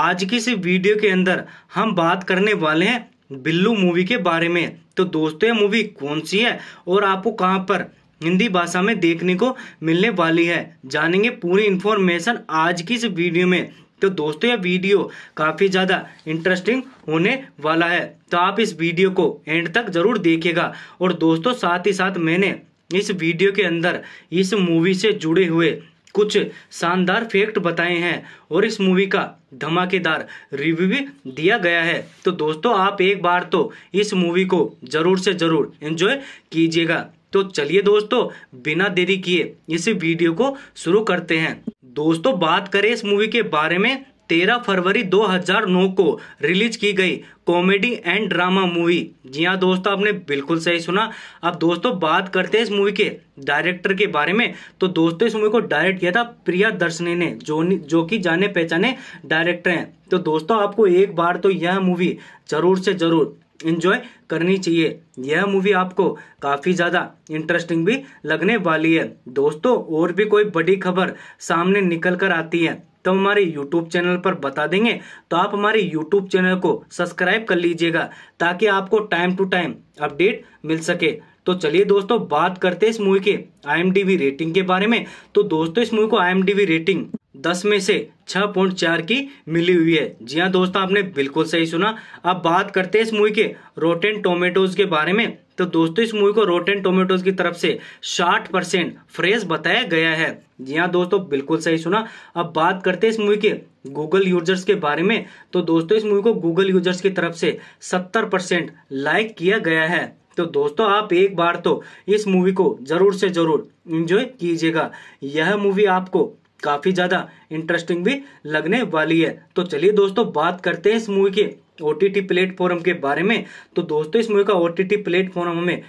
आज की इस वीडियो के अंदर हम बात करने वाले हैं बिल्लू मूवी के बारे में तो दोस्तों ये मूवी कौन सी है और आपको कहाँ पर हिंदी भाषा में देखने को मिलने वाली है जानेंगे पूरी इन्फॉर्मेशन आज की इस वीडियो में तो दोस्तों यह वीडियो काफ़ी ज़्यादा इंटरेस्टिंग होने वाला है तो आप इस वीडियो को एंड तक ज़रूर देखिएगा और दोस्तों साथ ही साथ मैंने इस वीडियो के अंदर इस मूवी से जुड़े हुए कुछ शानदार फैक्ट बताए हैं और इस मूवी का धमाकेदार रिव्यू भी दिया गया है तो दोस्तों आप एक बार तो इस मूवी को जरूर से जरूर एंजॉय कीजिएगा तो चलिए दोस्तों बिना देरी किए इस वीडियो को शुरू करते हैं दोस्तों बात करें इस मूवी के बारे में तेरह फरवरी 2009 को रिलीज की गई कॉमेडी एंड ड्रामा मूवी जी हाँ दोस्तों आपने बिल्कुल सही सुना अब दोस्तों बात करते हैं इस मूवी के डायरेक्टर के बारे में तो दोस्तों इस मूवी को डायरेक्ट किया था प्रिया दर्शनी ने जो जो कि जाने पहचाने डायरेक्टर हैं तो दोस्तों आपको एक बार तो यह मूवी जरूर से जरूर इन्जॉय करनी चाहिए यह मूवी आपको काफ़ी ज़्यादा इंटरेस्टिंग भी लगने वाली है दोस्तों और भी कोई बड़ी खबर सामने निकल कर आती है तो हमारे YouTube चैनल पर बता देंगे तो आप हमारे YouTube चैनल को सब्सक्राइब कर लीजिएगा ताकि आपको टाइम टू टाइम अपडेट मिल सके तो चलिए दोस्तों बात करते हैं इस मूवी के आई रेटिंग के बारे में तो दोस्तों इस मूवी को आई रेटिंग दस में से छः पॉइंट चार की मिली हुई है जी हाँ दोस्तों आपने बिल्कुल सही सुना अब बात करते हैं इस मूवी के रोटेन टोमेटोज के बारे में तो दोस्तों इस मूवी को रोटेन टोमेटोज की तरफ से 60 परसेंट फ्रेश बताया गया है जी हाँ दोस्तों बिल्कुल सही सुना अब बात करते हैं इस मूवी के गूगल यूजर्स के बारे में तो दोस्तों इस मूवी को गूगल यूजर्स की तरफ से सत्तर परसेंट लाइक किया गया है तो दोस्तों आप एक बार तो इस मूवी को जरूर से जरूर इंजॉय कीजिएगा यह मूवी आपको काफ़ी ज़्यादा इंटरेस्टिंग भी लगने वाली है तो चलिए दोस्तों बात करते हैं इस मूवी के ओ टी टी प्लेटफॉर्म के बारे में तो दोस्तों इस मूवी का ओ टी टी प्लेटफॉर्म हमें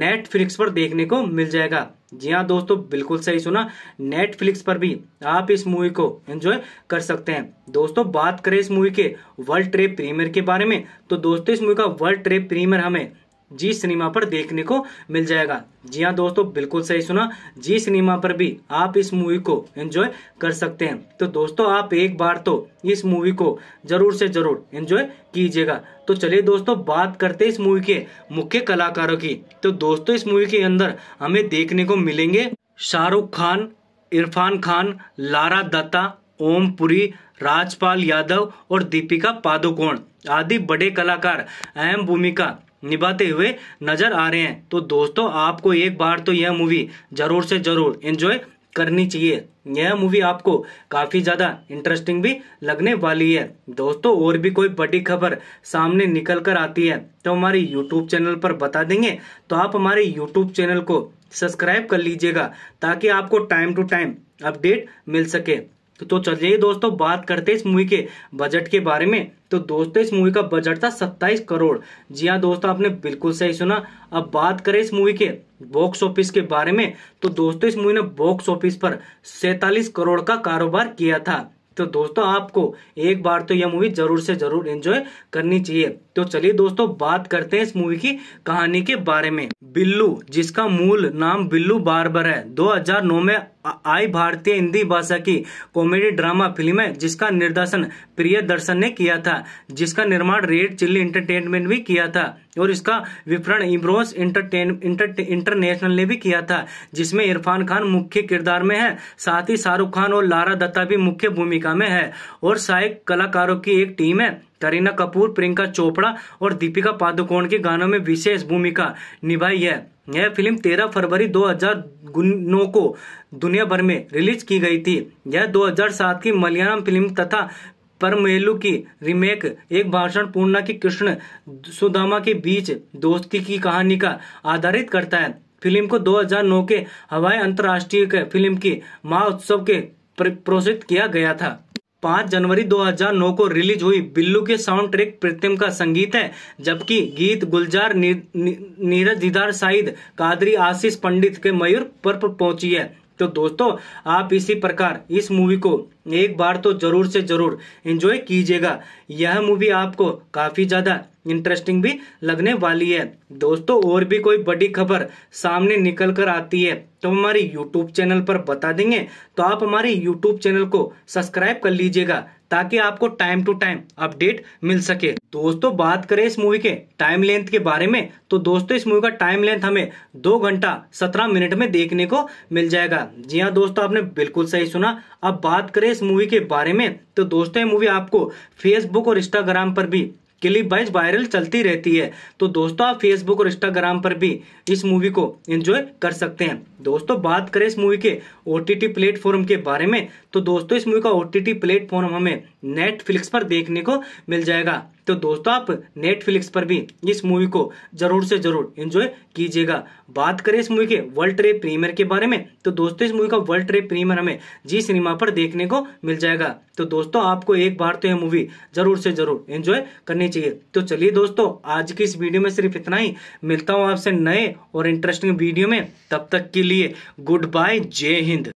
नेटफ्लिक्स पर देखने को मिल जाएगा जी हाँ दोस्तों बिल्कुल सही सुना नेटफ्लिक्स पर भी आप इस मूवी को एंजॉय कर सकते हैं दोस्तों बात करें इस मूवी के वर्ल्ड ट्रेड प्रीमियर के बारे में तो दोस्तों इस मूवी का वर्ल्ड ट्रेड प्रीमियर हमें जी सिनेमा पर देखने को मिल जाएगा जी हाँ दोस्तों बिल्कुल सही सुना जी सिनेमा पर भी आप इस मूवी को एंजॉय कर सकते हैं तो दोस्तों आप एक बार तो इस मूवी को जरूर से जरूर एंजॉय कीजिएगा तो चलिए दोस्तों बात करते इस मूवी के मुख्य कलाकारों की तो दोस्तों इस मूवी के अंदर हमें देखने को मिलेंगे शाहरुख खान इरफान खान लारा दत्ता ओम पुरी राजपाल यादव और दीपिका पादुकोण आदि बड़े कलाकार अहम भूमिका निभाते हुए नजर आ रहे हैं तो दोस्तों आपको एक बार तो यह मूवी जरूर से जरूर एंजॉय करनी चाहिए यह मूवी आपको काफ़ी ज़्यादा इंटरेस्टिंग भी लगने वाली है दोस्तों और भी कोई बड़ी खबर सामने निकल कर आती है तो हमारे यूट्यूब चैनल पर बता देंगे तो आप हमारे यूट्यूब चैनल को सब्सक्राइब कर लीजिएगा ताकि आपको टाइम टू टाइम अपडेट मिल सके तो, तो चलिए दोस्तों बात करते हैं इस मूवी के बजट के बारे में तो दोस्तों इस मूवी का बजट था 27 करोड़ जी हाँ दोस्तों आपने बिल्कुल सही सुना अब बात करें इस मूवी के बॉक्स ऑफिस के बारे में तो दोस्तों इस मूवी ने बॉक्स ऑफिस पर सैतालीस करोड़ का कारोबार किया था तो दोस्तों आपको एक बार तो यह मूवी जरूर से जरूर एंजॉय करनी चाहिए तो चलिए दोस्तों बात करते हैं इस मूवी की कहानी के बारे में बिल्लू जिसका मूल नाम बिल्लू बारबर है 2009 में आई भारतीय हिंदी भाषा की कॉमेडी ड्रामा फिल्म है जिसका निर्देशन प्रिय दर्शन ने किया था जिसका निर्माण रेड चिल्ली इंटरटेनमेंट भी किया था और इसका विपरण इम्रोस इंटरटेन इंटर, इंटरनेशनल ने भी किया था जिसमें इरफान खान मुख्य किरदार में है साथ ही शाहरुख खान और लारा दत्ता भी मुख्य भूमिका में है और सहायक कलाकारों की एक टीम है करीना कपूर प्रियंका चोपड़ा और दीपिका पादुकोण के गानों में विशेष भूमिका निभाई है यह फिल्म 13 फरवरी 2009 को दुनिया भर में रिलीज की गई थी यह 2007 की मलयालम फिल्म तथा परमेलु की रीमेक एक भाषण पूर्णा की कृष्ण सुदामा के बीच दोस्ती की कहानी का आधारित करता है फिल्म को 2009 के हवाई अंतर्राष्ट्रीय फिल्म की महोत्सव के प्रोत्साहित किया गया था 5 जनवरी 2009 को रिलीज हुई बिल्लू के साउंड ट्रैक प्रीतम का संगीत है जबकि गीत गुलजार नी, नी, दीदार साहिद कादरी आशीष पंडित के मयूर पर, पर पहुंची है तो दोस्तों आप इसी प्रकार इस मूवी को एक बार तो जरूर से जरूर एंजॉय कीजिएगा यह मूवी आपको काफ़ी ज़्यादा इंटरेस्टिंग भी लगने वाली है दोस्तों और भी कोई बड़ी खबर सामने निकल कर आती है तो हमारी यूट्यूब चैनल पर बता देंगे तो आप हमारे यूट्यूब चैनल को सब्सक्राइब कर लीजिएगा ताकि आपको टाइम टू टाइम अपडेट मिल सके दोस्तों बात करें इस मूवी के टाइम लेंथ के बारे में तो दोस्तों इस मूवी का टाइम लेंथ हमें दो घंटा सत्रह मिनट में देखने को मिल जाएगा जी हाँ दोस्तों आपने बिल्कुल सही सुना अब बात करें इस मूवी के बारे में तो दोस्तों ये मूवी आपको फेसबुक और इंस्टाग्राम पर भी क्लिप वाइज वायरल चलती रहती है तो दोस्तों आप फेसबुक और इंस्टाग्राम पर भी इस मूवी को एंजॉय कर सकते हैं दोस्तों बात करें इस मूवी के ओ प्लेटफॉर्म के बारे में तो दोस्तों इस मूवी का ओ प्लेटफॉर्म हमें नेटफ्लिक्स पर देखने को मिल जाएगा तो दोस्तों आप नेटफ्लिक्स पर भी इस मूवी को जरूर से जरूर एंजॉय कीजिएगा बात करें इस मूवी के वर्ल्ड ट्रेड प्रीमियर के बारे में तो दोस्तों इस मूवी का वर्ल्ड ट्रेड प्रीमियर हमें जी सिनेमा पर देखने को मिल जाएगा तो दोस्तों आपको एक बार तो यह मूवी जरूर से जरूर एंजॉय करनी चाहिए तो चलिए दोस्तों आज की इस वीडियो में सिर्फ इतना ही मिलता हूँ आपसे नए और इंटरेस्टिंग वीडियो में तब तक के लिए गुड बाय जय हिंद